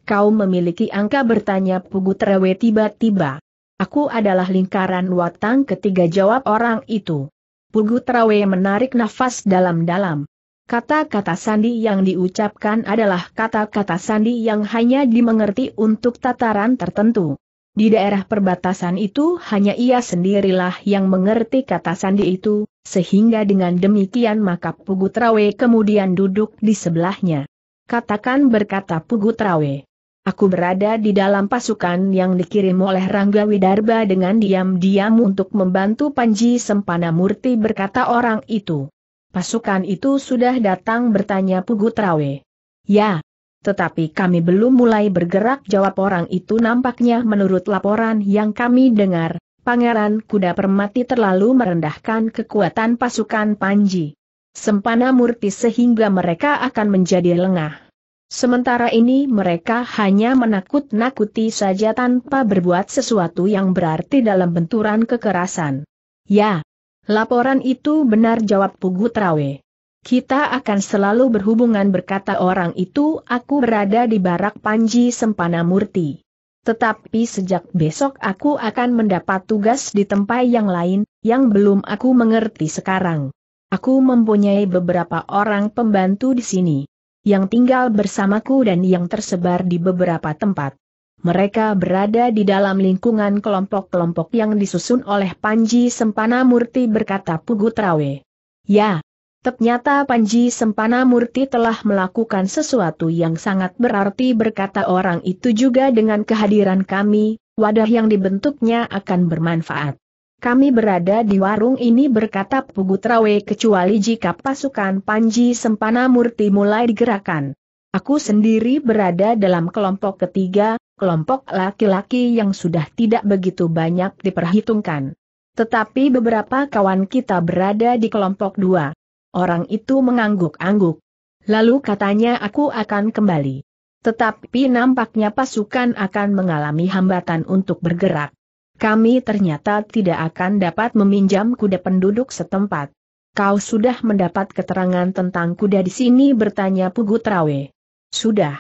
Kau memiliki angka bertanya Pugu Trawe tiba-tiba. Aku adalah lingkaran watang ketiga jawab orang itu. Pugu Trawe menarik nafas dalam-dalam. Kata-kata sandi yang diucapkan adalah kata-kata sandi yang hanya dimengerti untuk tataran tertentu. Di daerah perbatasan itu hanya ia sendirilah yang mengerti kata sandi itu, sehingga dengan demikian maka Pugutrawe kemudian duduk di sebelahnya. Katakan berkata Pugutrawe, Aku berada di dalam pasukan yang dikirim oleh Rangga Widarba dengan diam-diam untuk membantu Panji Sempana Murti berkata orang itu. Pasukan itu sudah datang bertanya Pugu Trawe. Ya, tetapi kami belum mulai bergerak jawab orang itu nampaknya menurut laporan yang kami dengar, Pangeran Kuda Permati terlalu merendahkan kekuatan pasukan Panji. Sempana murti sehingga mereka akan menjadi lengah. Sementara ini mereka hanya menakut-nakuti saja tanpa berbuat sesuatu yang berarti dalam benturan kekerasan. Ya, Laporan itu benar jawab Pugu Trawe. Kita akan selalu berhubungan berkata orang itu aku berada di barak Panji Sempana Murti. Tetapi sejak besok aku akan mendapat tugas di tempat yang lain, yang belum aku mengerti sekarang. Aku mempunyai beberapa orang pembantu di sini, yang tinggal bersamaku dan yang tersebar di beberapa tempat mereka berada di dalam lingkungan kelompok-kelompok yang disusun oleh Panji Sempana Murti berkata Pugutrawe. Ya, ternyata Panji Sempana Murti telah melakukan sesuatu yang sangat berarti berkata orang itu juga dengan kehadiran kami, wadah yang dibentuknya akan bermanfaat. Kami berada di warung ini berkata Pugutrawe kecuali jika pasukan Panji Sempana Murti mulai digerakkan. Aku sendiri berada dalam kelompok ketiga, kelompok laki-laki yang sudah tidak begitu banyak diperhitungkan. Tetapi beberapa kawan kita berada di kelompok dua. Orang itu mengangguk-angguk. Lalu katanya aku akan kembali. Tetapi nampaknya pasukan akan mengalami hambatan untuk bergerak. Kami ternyata tidak akan dapat meminjam kuda penduduk setempat. Kau sudah mendapat keterangan tentang kuda di sini bertanya Pugu Trawe. Sudah.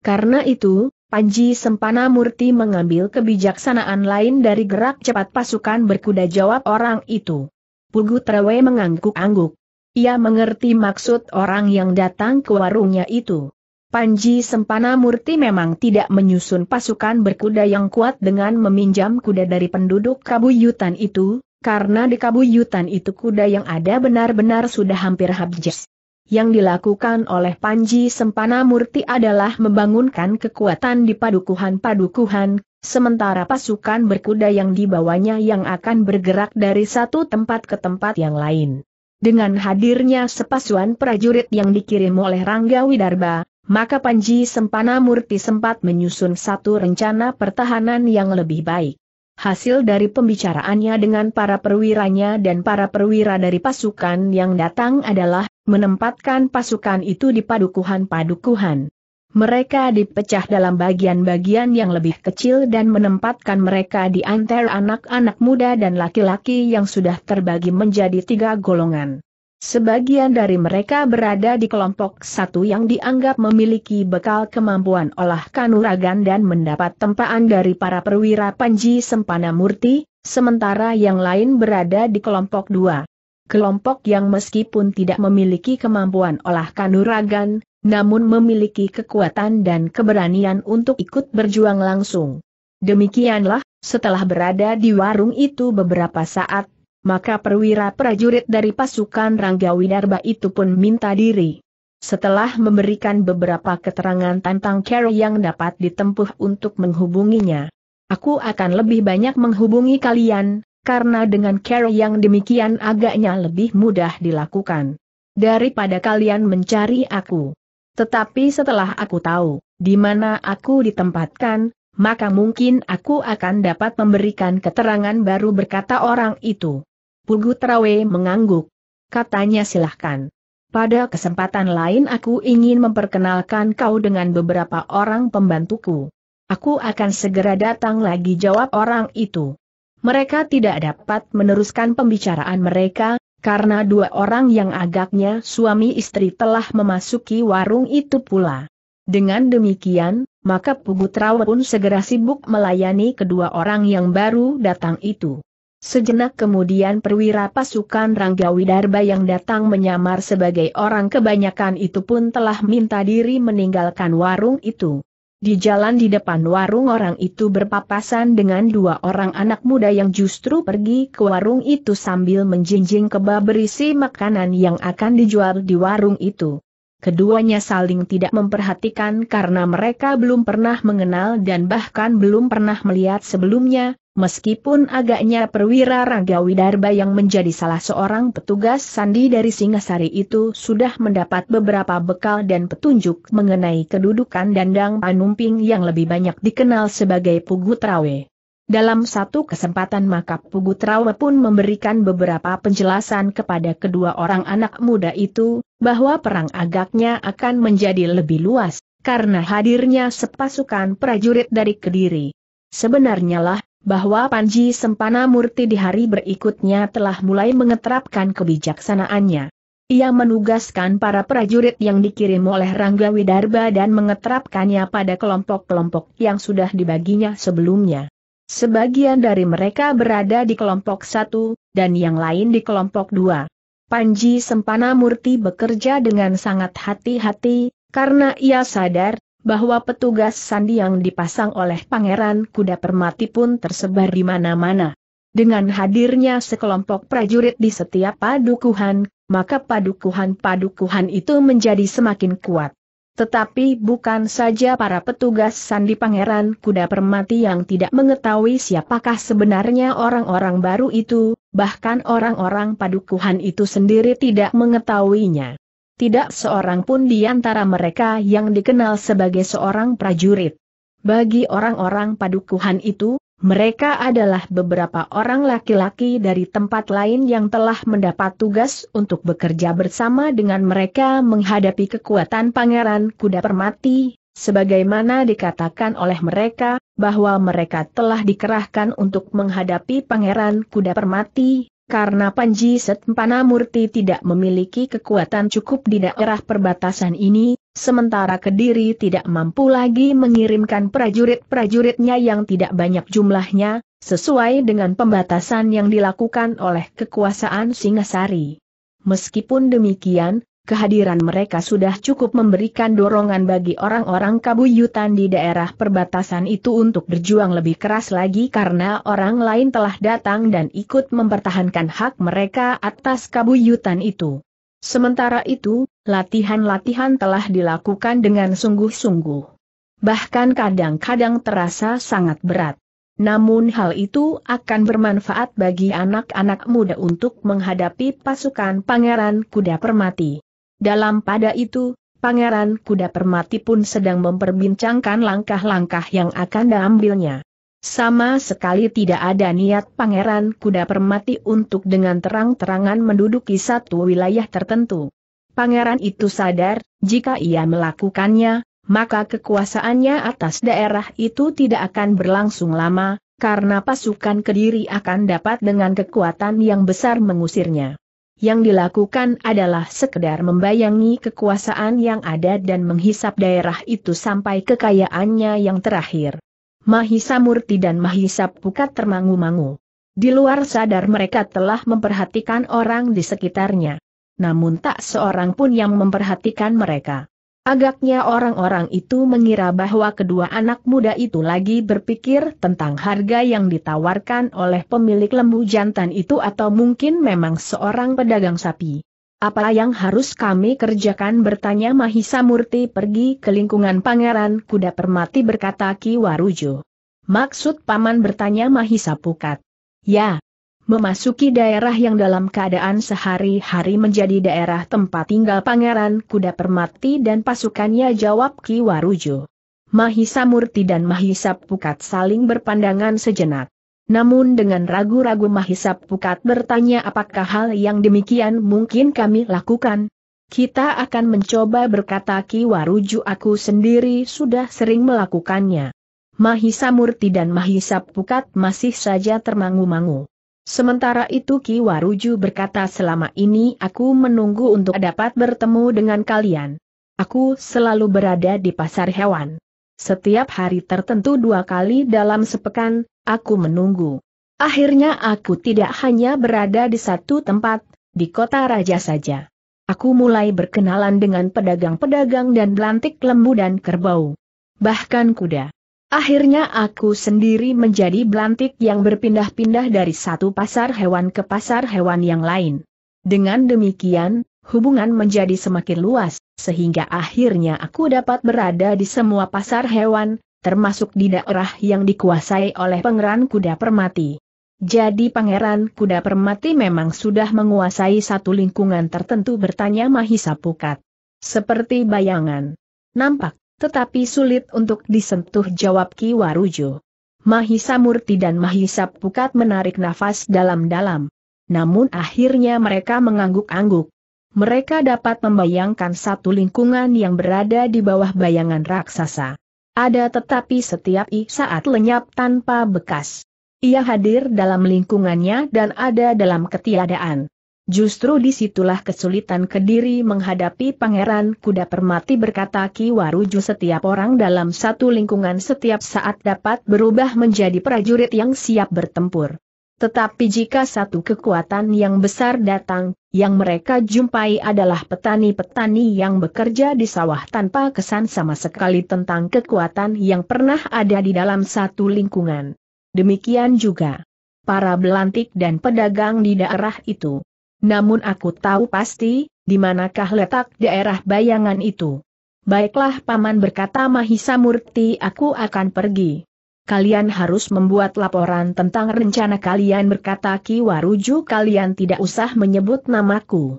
Karena itu, Panji Sempana Murti mengambil kebijaksanaan lain dari gerak cepat pasukan berkuda jawab orang itu. Pugu Trewe mengangguk-angguk. Ia mengerti maksud orang yang datang ke warungnya itu. Panji Sempana Murti memang tidak menyusun pasukan berkuda yang kuat dengan meminjam kuda dari penduduk kabuyutan itu, karena di kabuyutan itu kuda yang ada benar-benar sudah hampir habis yang dilakukan oleh Panji Sempana Murti adalah membangunkan kekuatan di padukuhan-padukuhan, sementara pasukan berkuda yang dibawanya yang akan bergerak dari satu tempat ke tempat yang lain. Dengan hadirnya sepasuan prajurit yang dikirim oleh Rangga Widarba, maka Panji Sempana Murti sempat menyusun satu rencana pertahanan yang lebih baik. Hasil dari pembicaraannya dengan para perwiranya dan para perwira dari pasukan yang datang adalah menempatkan pasukan itu di padukuhan-padukuhan. Mereka dipecah dalam bagian-bagian yang lebih kecil dan menempatkan mereka di antara anak-anak muda dan laki-laki yang sudah terbagi menjadi tiga golongan. Sebagian dari mereka berada di kelompok satu yang dianggap memiliki bekal kemampuan olah kanuragan dan mendapat tempaan dari para perwira Panji Sempana Murti, sementara yang lain berada di kelompok dua kelompok yang meskipun tidak memiliki kemampuan olah kanuragan, namun memiliki kekuatan dan keberanian untuk ikut berjuang langsung. Demikianlah, setelah berada di warung itu beberapa saat, maka perwira prajurit dari pasukan Rangga Winarba itu pun minta diri. Setelah memberikan beberapa keterangan tentang cara yang dapat ditempuh untuk menghubunginya, aku akan lebih banyak menghubungi kalian, karena dengan cara yang demikian agaknya lebih mudah dilakukan. Daripada kalian mencari aku. Tetapi setelah aku tahu, di mana aku ditempatkan, maka mungkin aku akan dapat memberikan keterangan baru berkata orang itu. Pugu Trawe mengangguk. Katanya silahkan. Pada kesempatan lain aku ingin memperkenalkan kau dengan beberapa orang pembantuku. Aku akan segera datang lagi jawab orang itu. Mereka tidak dapat meneruskan pembicaraan mereka, karena dua orang yang agaknya suami istri telah memasuki warung itu pula. Dengan demikian, maka Pugutrawa pun segera sibuk melayani kedua orang yang baru datang itu. Sejenak kemudian perwira pasukan Ranggawi Darba yang datang menyamar sebagai orang kebanyakan itu pun telah minta diri meninggalkan warung itu. Di jalan di depan warung orang itu berpapasan dengan dua orang anak muda yang justru pergi ke warung itu sambil menjinjing kebab berisi makanan yang akan dijual di warung itu. Keduanya saling tidak memperhatikan karena mereka belum pernah mengenal dan bahkan belum pernah melihat sebelumnya, Meskipun agaknya perwira Rangga Darba yang menjadi salah seorang petugas sandi dari Singasari itu sudah mendapat beberapa bekal dan petunjuk mengenai kedudukan Dandang Panumping yang lebih banyak dikenal sebagai Pugutrawe. Dalam satu kesempatan maka Pugutrawe pun memberikan beberapa penjelasan kepada kedua orang anak muda itu, bahwa perang agaknya akan menjadi lebih luas, karena hadirnya sepasukan prajurit dari Kediri. Sebenarnya lah, bahwa Panji Sempana Murti di hari berikutnya telah mulai mengeterapkan kebijaksanaannya. Ia menugaskan para prajurit yang dikirim oleh Rangga Widarba dan mengeterapkannya pada kelompok-kelompok yang sudah dibaginya sebelumnya. Sebagian dari mereka berada di kelompok satu, dan yang lain di kelompok dua. Panji Sempana Murti bekerja dengan sangat hati-hati, karena ia sadar, bahwa petugas sandi yang dipasang oleh Pangeran Kuda Permati pun tersebar di mana-mana. Dengan hadirnya sekelompok prajurit di setiap padukuhan, maka padukuhan-padukuhan itu menjadi semakin kuat. Tetapi bukan saja para petugas Sandi Pangeran Kuda Permati yang tidak mengetahui siapakah sebenarnya orang-orang baru itu, bahkan orang-orang padukuhan itu sendiri tidak mengetahuinya tidak seorang pun di antara mereka yang dikenal sebagai seorang prajurit. Bagi orang-orang padukuhan itu, mereka adalah beberapa orang laki-laki dari tempat lain yang telah mendapat tugas untuk bekerja bersama dengan mereka menghadapi kekuatan Pangeran Kuda Permati, sebagaimana dikatakan oleh mereka, bahwa mereka telah dikerahkan untuk menghadapi Pangeran Kuda Permati, karena Panji Setempana Murti tidak memiliki kekuatan cukup di daerah perbatasan ini, sementara Kediri tidak mampu lagi mengirimkan prajurit-prajuritnya yang tidak banyak jumlahnya, sesuai dengan pembatasan yang dilakukan oleh kekuasaan Singasari. Meskipun demikian, kehadiran mereka sudah cukup memberikan dorongan bagi orang-orang kabuyutan di daerah perbatasan itu untuk berjuang lebih keras lagi karena orang lain telah datang dan ikut mempertahankan hak mereka atas kabuyutan itu. Sementara itu, latihan-latihan telah dilakukan dengan sungguh-sungguh. Bahkan kadang-kadang terasa sangat berat. Namun hal itu akan bermanfaat bagi anak-anak muda untuk menghadapi pasukan Pangeran Kuda Permati. Dalam pada itu, Pangeran Kuda Permati pun sedang memperbincangkan langkah-langkah yang akan diambilnya. Sama sekali tidak ada niat Pangeran Kuda Permati untuk dengan terang-terangan menduduki satu wilayah tertentu. Pangeran itu sadar, jika ia melakukannya, maka kekuasaannya atas daerah itu tidak akan berlangsung lama, karena pasukan kediri akan dapat dengan kekuatan yang besar mengusirnya yang dilakukan adalah sekedar membayangi kekuasaan yang ada dan menghisap daerah itu sampai kekayaannya yang terakhir. Mahisa Murti dan Mahisa Pukat termangu-mangu. Di luar sadar mereka telah memperhatikan orang di sekitarnya. Namun tak seorang pun yang memperhatikan mereka. Agaknya orang-orang itu mengira bahwa kedua anak muda itu lagi berpikir tentang harga yang ditawarkan oleh pemilik lembu jantan itu atau mungkin memang seorang pedagang sapi. Apa yang harus kami kerjakan bertanya Mahisa Murti pergi ke lingkungan pangeran kuda permati berkata Ki Warujo. Maksud paman bertanya Mahisa Pukat. Ya, memasuki daerah yang dalam keadaan sehari-hari menjadi daerah tempat tinggal Pangeran Kuda Permati dan pasukannya jawab Ki Warujo. Mahisa Murti dan Mahisa Pukat saling berpandangan sejenak. Namun dengan ragu-ragu Mahisa Pukat bertanya apakah hal yang demikian mungkin kami lakukan. Kita akan mencoba berkata Ki Warujo, aku sendiri sudah sering melakukannya. Mahisa Murti dan Mahisa Pukat masih saja termangu-mangu. Sementara itu Ki Waruju berkata selama ini aku menunggu untuk dapat bertemu dengan kalian. Aku selalu berada di pasar hewan. Setiap hari tertentu dua kali dalam sepekan, aku menunggu. Akhirnya aku tidak hanya berada di satu tempat, di kota raja saja. Aku mulai berkenalan dengan pedagang-pedagang dan belantik lembu dan kerbau. Bahkan kuda. Akhirnya aku sendiri menjadi belantik yang berpindah-pindah dari satu pasar hewan ke pasar hewan yang lain. Dengan demikian, hubungan menjadi semakin luas, sehingga akhirnya aku dapat berada di semua pasar hewan, termasuk di daerah yang dikuasai oleh pangeran kuda permati. Jadi pangeran kuda permati memang sudah menguasai satu lingkungan tertentu bertanya Mahisa Pukat. Seperti bayangan. Nampak tetapi sulit untuk disentuh jawab Ki Warujo. Mahisa Murti dan Mahisa Pukat menarik nafas dalam-dalam. Namun akhirnya mereka mengangguk-angguk. Mereka dapat membayangkan satu lingkungan yang berada di bawah bayangan raksasa. Ada tetapi setiap i saat lenyap tanpa bekas. Ia hadir dalam lingkungannya dan ada dalam ketiadaan. Justru disitulah kesulitan Kediri menghadapi Pangeran Kuda Permati berkata ki Waruju setiap orang dalam satu lingkungan setiap saat dapat berubah menjadi prajurit yang siap bertempur. Tetapi jika satu kekuatan yang besar datang, yang mereka jumpai adalah petani-petani yang bekerja di sawah tanpa kesan sama sekali tentang kekuatan yang pernah ada di dalam satu lingkungan. Demikian juga para belantik dan pedagang di daerah itu. Namun aku tahu pasti, di manakah letak daerah bayangan itu. Baiklah Paman berkata Mahisa Murti aku akan pergi. Kalian harus membuat laporan tentang rencana kalian berkata Ki Waruju. kalian tidak usah menyebut namaku.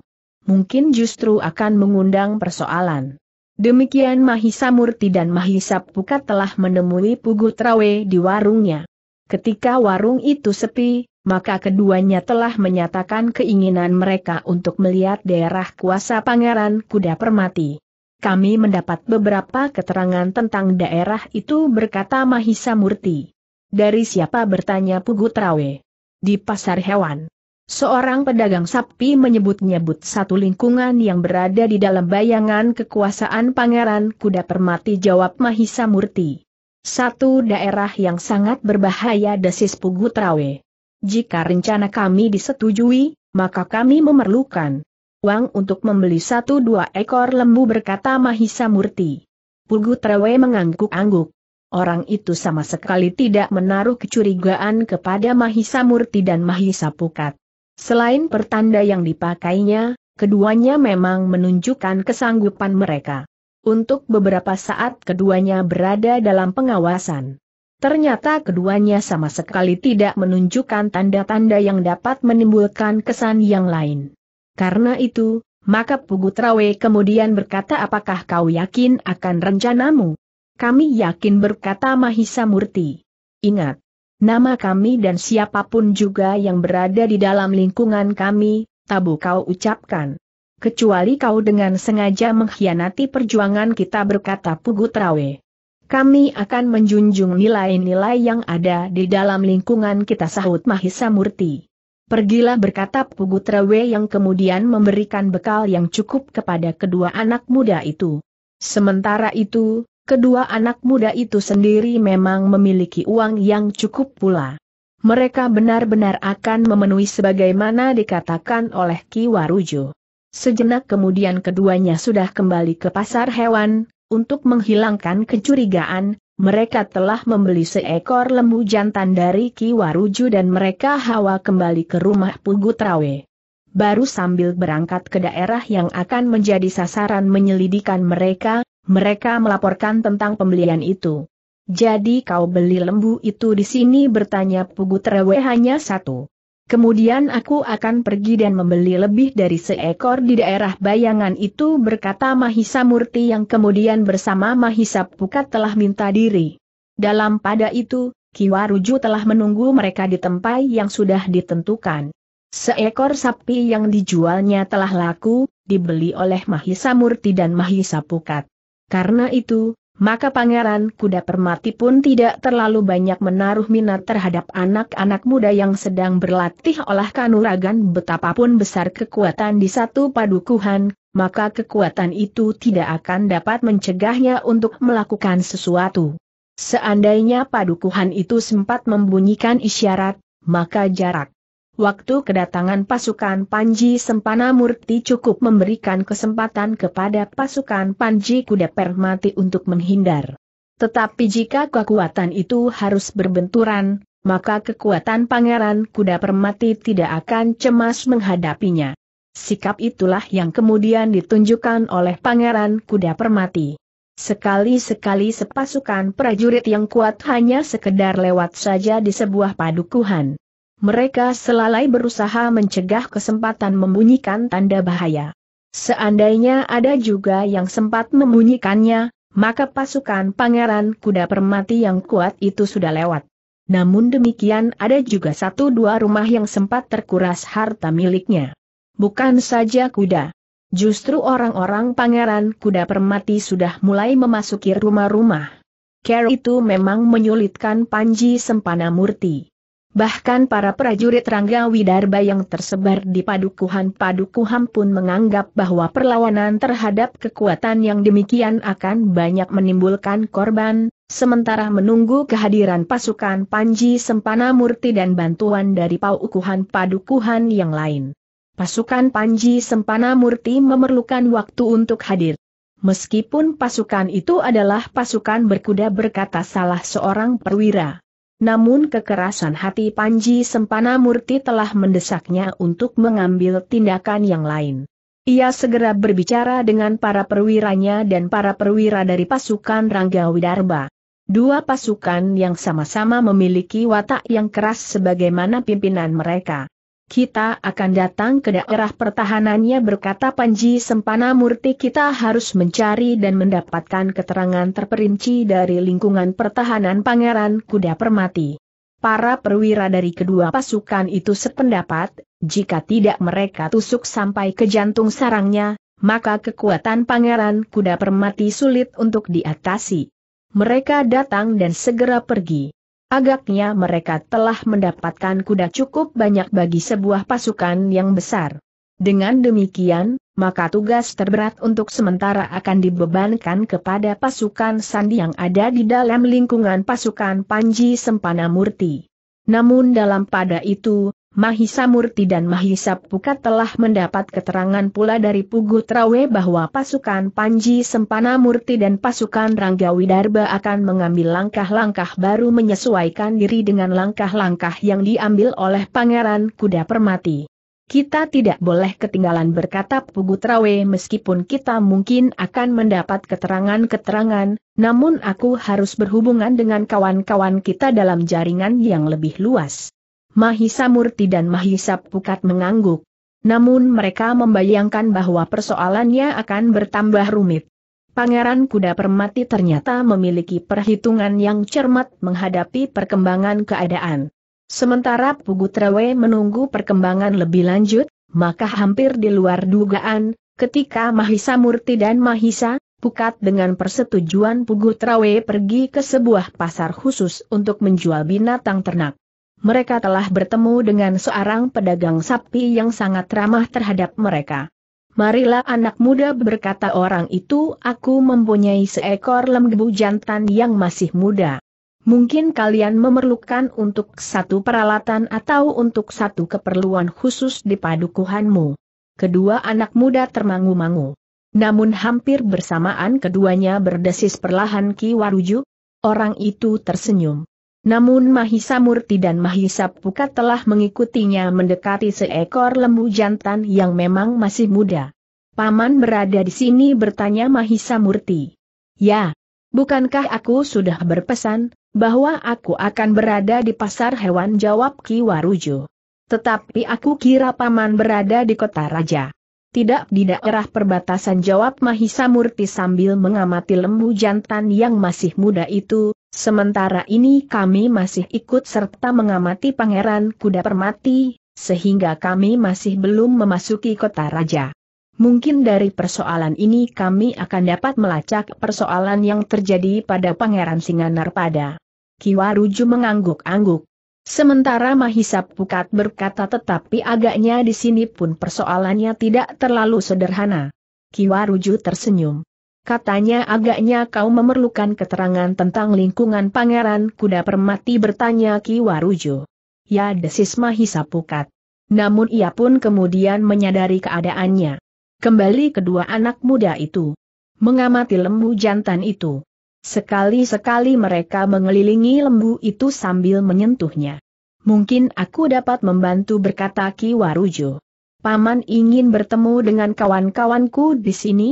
Mungkin justru akan mengundang persoalan. Demikian Mahisa Murti dan Mahisa Pukat telah menemui Pugu Trawe di warungnya. Ketika warung itu sepi, maka keduanya telah menyatakan keinginan mereka untuk melihat daerah kuasa Pangeran Kuda Permati. Kami mendapat beberapa keterangan tentang daerah itu berkata Mahisa Murti. Dari siapa bertanya Pugutrawe? Di pasar hewan. Seorang pedagang sapi menyebut-nyebut satu lingkungan yang berada di dalam bayangan kekuasaan Pangeran Kuda Permati jawab Mahisa Murti. Satu daerah yang sangat berbahaya desis Pugutrawe. Jika rencana kami disetujui, maka kami memerlukan uang untuk membeli satu dua ekor lembu berkata Mahisa Murti. Pugu Trewe mengangguk-angguk. Orang itu sama sekali tidak menaruh kecurigaan kepada Mahisa Murti dan Mahisa Pukat. Selain pertanda yang dipakainya, keduanya memang menunjukkan kesanggupan mereka. Untuk beberapa saat keduanya berada dalam pengawasan. Ternyata keduanya sama sekali tidak menunjukkan tanda-tanda yang dapat menimbulkan kesan yang lain. Karena itu, maka Pugu Trawe kemudian berkata apakah kau yakin akan rencanamu? Kami yakin berkata Mahisa Murti. Ingat, nama kami dan siapapun juga yang berada di dalam lingkungan kami, tabu kau ucapkan. Kecuali kau dengan sengaja mengkhianati perjuangan kita berkata Pugu Trawe kami akan menjunjung nilai-nilai yang ada di dalam lingkungan kita sahut Mahisa Murti. Pergilah berkata Pugutrewe yang kemudian memberikan bekal yang cukup kepada kedua anak muda itu. Sementara itu, kedua anak muda itu sendiri memang memiliki uang yang cukup pula. Mereka benar-benar akan memenuhi sebagaimana dikatakan oleh Ki Warujo. Sejenak kemudian keduanya sudah kembali ke pasar hewan, untuk menghilangkan kecurigaan, mereka telah membeli seekor lembu jantan dari Kiwaruju dan mereka hawa kembali ke rumah Pugutrawe. Baru sambil berangkat ke daerah yang akan menjadi sasaran menyelidikan mereka, mereka melaporkan tentang pembelian itu. Jadi kau beli lembu itu di sini bertanya Pugutrawe hanya satu. Kemudian aku akan pergi dan membeli lebih dari seekor di daerah bayangan itu berkata Mahisa Murti yang kemudian bersama Mahisa Pukat telah minta diri. Dalam pada itu, Kiwaruju telah menunggu mereka di tempat yang sudah ditentukan. Seekor sapi yang dijualnya telah laku, dibeli oleh Mahisa Murti dan Mahisa Pukat. Karena itu, maka Pangeran Kuda Permati pun tidak terlalu banyak menaruh minat terhadap anak-anak muda yang sedang berlatih olah kanuragan betapapun besar kekuatan di satu padukuhan, maka kekuatan itu tidak akan dapat mencegahnya untuk melakukan sesuatu. Seandainya padukuhan itu sempat membunyikan isyarat, maka jarak Waktu kedatangan pasukan Panji Sempana Murti cukup memberikan kesempatan kepada pasukan Panji Kuda Permati untuk menghindar. Tetapi jika kekuatan itu harus berbenturan, maka kekuatan Pangeran Kuda Permati tidak akan cemas menghadapinya. Sikap itulah yang kemudian ditunjukkan oleh Pangeran Kuda Permati. Sekali-sekali sepasukan prajurit yang kuat hanya sekedar lewat saja di sebuah padukuhan mereka selalai berusaha mencegah kesempatan membunyikan tanda bahaya. Seandainya ada juga yang sempat membunyikannya, maka pasukan pangeran kuda permati yang kuat itu sudah lewat. Namun demikian ada juga satu dua rumah yang sempat terkuras harta miliknya. Bukan saja kuda. Justru orang-orang pangeran kuda permati sudah mulai memasuki rumah-rumah. Care itu memang menyulitkan Panji Sempana Murti. Bahkan para prajurit Rangga Widarba yang tersebar di padukuhan-padukuhan pun menganggap bahwa perlawanan terhadap kekuatan yang demikian akan banyak menimbulkan korban, sementara menunggu kehadiran pasukan Panji Sempana Murti dan bantuan dari paukuhan-padukuhan yang lain. Pasukan Panji Sempana Murti memerlukan waktu untuk hadir. Meskipun pasukan itu adalah pasukan berkuda berkata salah seorang perwira. Namun kekerasan hati Panji Sempana Murti telah mendesaknya untuk mengambil tindakan yang lain. Ia segera berbicara dengan para perwiranya dan para perwira dari pasukan Rangga Widarba. Dua pasukan yang sama-sama memiliki watak yang keras sebagaimana pimpinan mereka kita akan datang ke daerah pertahanannya berkata Panji Sempana Murti kita harus mencari dan mendapatkan keterangan terperinci dari lingkungan pertahanan Pangeran Kuda Permati. Para perwira dari kedua pasukan itu sependapat, jika tidak mereka tusuk sampai ke jantung sarangnya, maka kekuatan Pangeran Kuda Permati sulit untuk diatasi. Mereka datang dan segera pergi. Agaknya mereka telah mendapatkan kuda cukup banyak bagi sebuah pasukan yang besar. Dengan demikian, maka tugas terberat untuk sementara akan dibebankan kepada pasukan sandi yang ada di dalam lingkungan pasukan Panji Sempana Murti. Namun dalam pada itu, Mahisa Murti dan Mahisa Pukat telah mendapat keterangan pula dari Pugu Trawe bahwa pasukan Panji Sempana Murti dan pasukan Rangga Widarba akan mengambil langkah-langkah baru menyesuaikan diri dengan langkah-langkah yang diambil oleh Pangeran Kuda Permati. Kita tidak boleh ketinggalan berkata Pugu Trawe meskipun kita mungkin akan mendapat keterangan-keterangan, namun aku harus berhubungan dengan kawan-kawan kita dalam jaringan yang lebih luas. Mahisa Murti dan Mahisa Pukat mengangguk. Namun mereka membayangkan bahwa persoalannya akan bertambah rumit. Pangeran Kuda Permati ternyata memiliki perhitungan yang cermat menghadapi perkembangan keadaan. Sementara Pugutrawe menunggu perkembangan lebih lanjut, maka hampir di luar dugaan, ketika Mahisa Murti dan Mahisa, Pukat dengan persetujuan Pugutrawe pergi ke sebuah pasar khusus untuk menjual binatang ternak mereka telah bertemu dengan seorang pedagang sapi yang sangat ramah terhadap mereka. Marilah anak muda berkata orang itu aku mempunyai seekor lembu jantan yang masih muda. Mungkin kalian memerlukan untuk satu peralatan atau untuk satu keperluan khusus di padukuhanmu. Kedua anak muda termangu-mangu. Namun hampir bersamaan keduanya berdesis perlahan Ki Waruju. Orang itu tersenyum. Namun Mahisa Murti dan Mahisa Pukat telah mengikutinya mendekati seekor lembu jantan yang memang masih muda. Paman berada di sini bertanya Mahisa Murti. Ya, bukankah aku sudah berpesan, bahwa aku akan berada di pasar hewan jawab Ki Warujo. Tetapi aku kira Paman berada di kota raja. Tidak di daerah perbatasan jawab Mahisa Murti sambil mengamati lembu jantan yang masih muda itu, Sementara ini kami masih ikut serta mengamati Pangeran Kuda Permati, sehingga kami masih belum memasuki kota raja. Mungkin dari persoalan ini kami akan dapat melacak persoalan yang terjadi pada Pangeran pada. Kiwaruju mengangguk-angguk. Sementara Mahisa Pukat berkata tetapi agaknya di sini pun persoalannya tidak terlalu sederhana. Kiwaruju tersenyum. Katanya agaknya kau memerlukan keterangan tentang lingkungan pangeran kuda permati bertanya Ki Warujo. Ya desis Mahisa Pukat. Namun ia pun kemudian menyadari keadaannya. Kembali kedua anak muda itu. Mengamati lembu jantan itu. Sekali-sekali mereka mengelilingi lembu itu sambil menyentuhnya. Mungkin aku dapat membantu berkata Ki Warujo. Paman ingin bertemu dengan kawan-kawanku di sini?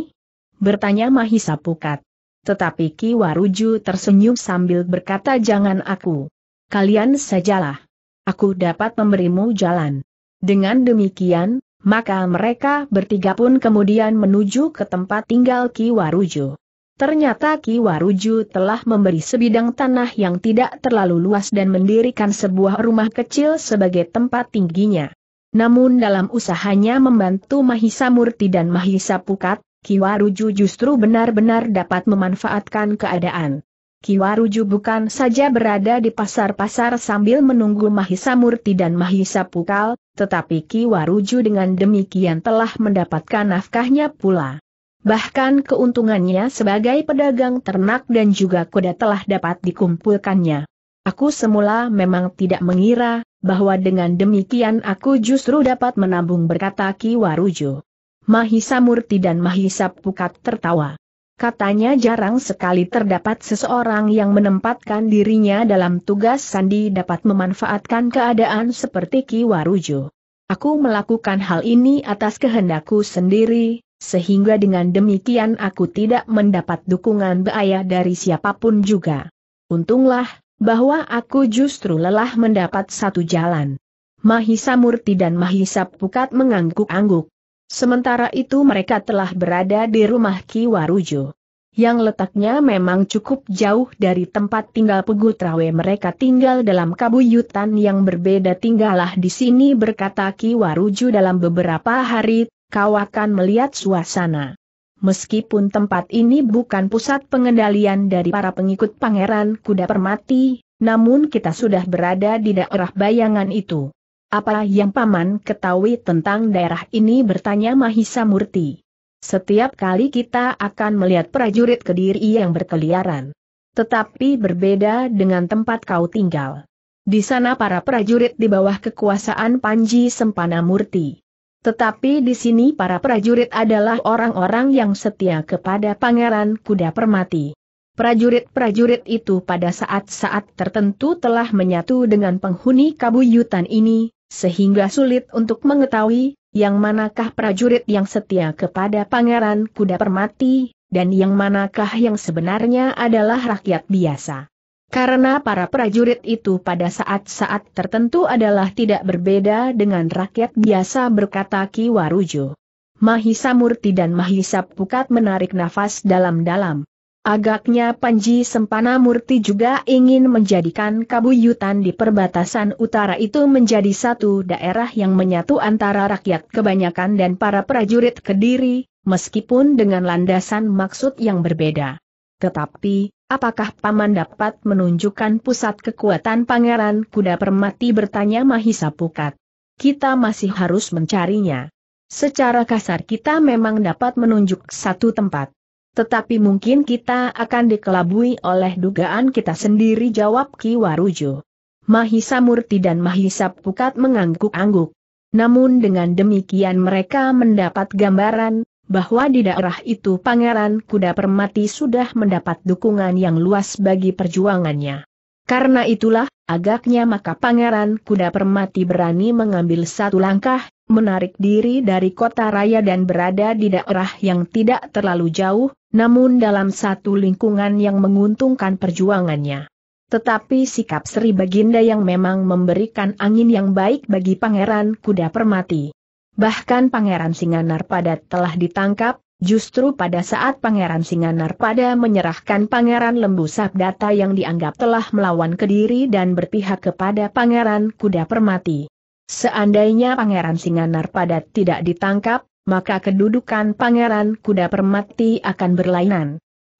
Bertanya Mahisa Pukat. Tetapi Ki Waruju tersenyum sambil berkata jangan aku. Kalian sajalah. Aku dapat memberimu jalan. Dengan demikian, maka mereka bertiga pun kemudian menuju ke tempat tinggal Ki Waruju. Ternyata Ki Waruju telah memberi sebidang tanah yang tidak terlalu luas dan mendirikan sebuah rumah kecil sebagai tempat tingginya. Namun dalam usahanya membantu Mahisa Murti dan Mahisa Pukat, Kiwaruju justru benar-benar dapat memanfaatkan keadaan. Kiwaruju bukan saja berada di pasar-pasar sambil menunggu Mahisa Murti dan Mahisa Pukal, tetapi Kiwaruju dengan demikian telah mendapatkan nafkahnya pula. Bahkan keuntungannya sebagai pedagang ternak dan juga kuda telah dapat dikumpulkannya. Aku semula memang tidak mengira, bahwa dengan demikian aku justru dapat menabung berkata Kiwaruju. Mahisa Murti dan Mahisa Pukat tertawa. Katanya jarang sekali terdapat seseorang yang menempatkan dirinya dalam tugas sandi dapat memanfaatkan keadaan seperti Ki Warujo. Aku melakukan hal ini atas kehendakku sendiri, sehingga dengan demikian aku tidak mendapat dukungan beaya dari siapapun juga. Untunglah, bahwa aku justru lelah mendapat satu jalan. Mahisa Murti dan Mahisa Pukat mengangguk-angguk. Sementara itu mereka telah berada di rumah Ki Warujo, Yang letaknya memang cukup jauh dari tempat tinggal Pegutrawe. mereka tinggal dalam kabuyutan yang berbeda tinggallah di sini berkata Ki Warujo. dalam beberapa hari, kau akan melihat suasana. Meskipun tempat ini bukan pusat pengendalian dari para pengikut pangeran kuda permati, namun kita sudah berada di daerah bayangan itu. Apa yang paman ketahui tentang daerah ini bertanya Mahisa Murti. Setiap kali kita akan melihat prajurit kediri yang berkeliaran. Tetapi berbeda dengan tempat kau tinggal. Di sana para prajurit di bawah kekuasaan Panji Sempana Murti. Tetapi di sini para prajurit adalah orang-orang yang setia kepada Pangeran Kuda Permati. Prajurit-prajurit itu pada saat-saat tertentu telah menyatu dengan penghuni kabuyutan ini, sehingga sulit untuk mengetahui yang manakah prajurit yang setia kepada Pangeran Kuda Permati, dan yang manakah yang sebenarnya adalah rakyat biasa. Karena para prajurit itu pada saat-saat tertentu adalah tidak berbeda dengan rakyat biasa berkata Ki Warujo. Mahisa Murti dan Mahisa Pukat menarik nafas dalam-dalam. Agaknya Panji Sempana Murti juga ingin menjadikan kabuyutan di perbatasan utara itu menjadi satu daerah yang menyatu antara rakyat kebanyakan dan para prajurit kediri, meskipun dengan landasan maksud yang berbeda. Tetapi, apakah Paman dapat menunjukkan pusat kekuatan Pangeran Kuda Permati bertanya Mahisa Pukat. Kita masih harus mencarinya. Secara kasar kita memang dapat menunjuk satu tempat tetapi mungkin kita akan dikelabui oleh dugaan kita sendiri jawab Ki Warujo. Mahisa Murti dan Mahisa Pukat mengangguk-angguk. Namun dengan demikian mereka mendapat gambaran, bahwa di daerah itu Pangeran Kuda Permati sudah mendapat dukungan yang luas bagi perjuangannya. Karena itulah, agaknya maka Pangeran Kuda Permati berani mengambil satu langkah, menarik diri dari kota raya dan berada di daerah yang tidak terlalu jauh, namun dalam satu lingkungan yang menguntungkan perjuangannya. Tetapi sikap Sri Baginda yang memang memberikan angin yang baik bagi Pangeran Kuda Permati. Bahkan Pangeran Singanar Singanarpada telah ditangkap, justru pada saat Pangeran Singanar Singanarpada menyerahkan Pangeran Lembu Sabdata yang dianggap telah melawan Kediri dan berpihak kepada Pangeran Kuda Permati. Seandainya Pangeran Singanar Singanarpada tidak ditangkap, maka kedudukan Pangeran Kuda Permati akan berlainan.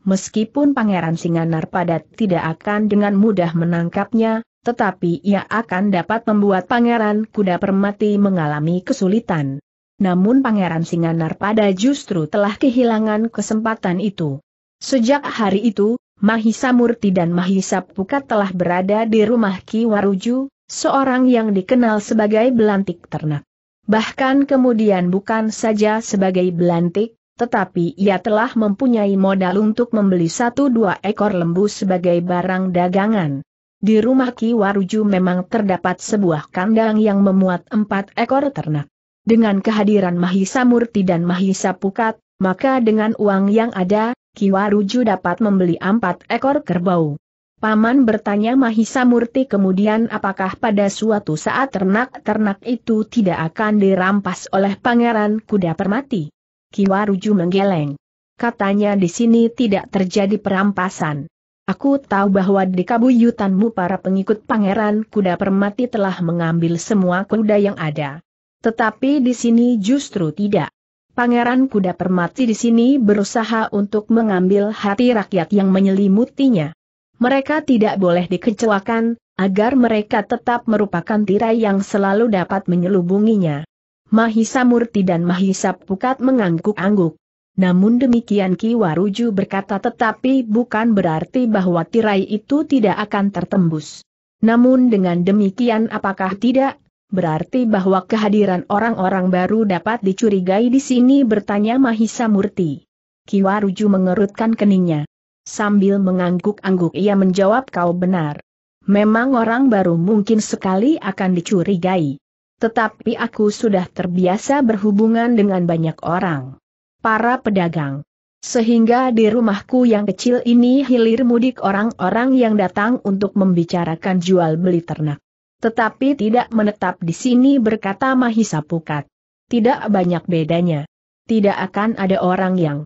Meskipun Pangeran Singanar padat tidak akan dengan mudah menangkapnya, tetapi ia akan dapat membuat Pangeran Kuda Permati mengalami kesulitan. Namun Pangeran Singanar pada justru telah kehilangan kesempatan itu. Sejak hari itu, Mahisa Murti dan Mahisa Pukat telah berada di rumah Ki Waruju, seorang yang dikenal sebagai belantik ternak. Bahkan kemudian bukan saja sebagai belantik, tetapi ia telah mempunyai modal untuk membeli satu dua ekor lembu sebagai barang dagangan. Di rumah Ki Waruju memang terdapat sebuah kandang yang memuat empat ekor ternak. Dengan kehadiran Mahisa Murti dan Mahisa Pukat, maka dengan uang yang ada, Ki Waruju dapat membeli empat ekor kerbau. Paman bertanya Mahisa Murti kemudian apakah pada suatu saat ternak-ternak itu tidak akan dirampas oleh pangeran kuda permati. Kiwaruju menggeleng. Katanya di sini tidak terjadi perampasan. Aku tahu bahwa di kabuyutanmu para pengikut pangeran kuda permati telah mengambil semua kuda yang ada. Tetapi di sini justru tidak. Pangeran kuda permati di sini berusaha untuk mengambil hati rakyat yang menyelimutinya. Mereka tidak boleh dikecewakan, agar mereka tetap merupakan tirai yang selalu dapat menyelubunginya. Mahisa Murti dan Mahisa Pukat mengangguk-angguk. Namun demikian Ki Waruju berkata tetapi bukan berarti bahwa tirai itu tidak akan tertembus. Namun dengan demikian apakah tidak? Berarti bahwa kehadiran orang-orang baru dapat dicurigai di sini bertanya Mahisa Murti. Ki Waruju mengerutkan keningnya. Sambil mengangguk-angguk ia menjawab kau benar. Memang orang baru mungkin sekali akan dicurigai. Tetapi aku sudah terbiasa berhubungan dengan banyak orang. Para pedagang. Sehingga di rumahku yang kecil ini hilir mudik orang-orang yang datang untuk membicarakan jual beli ternak. Tetapi tidak menetap di sini berkata Mahisa Pukat. Tidak banyak bedanya. Tidak akan ada orang yang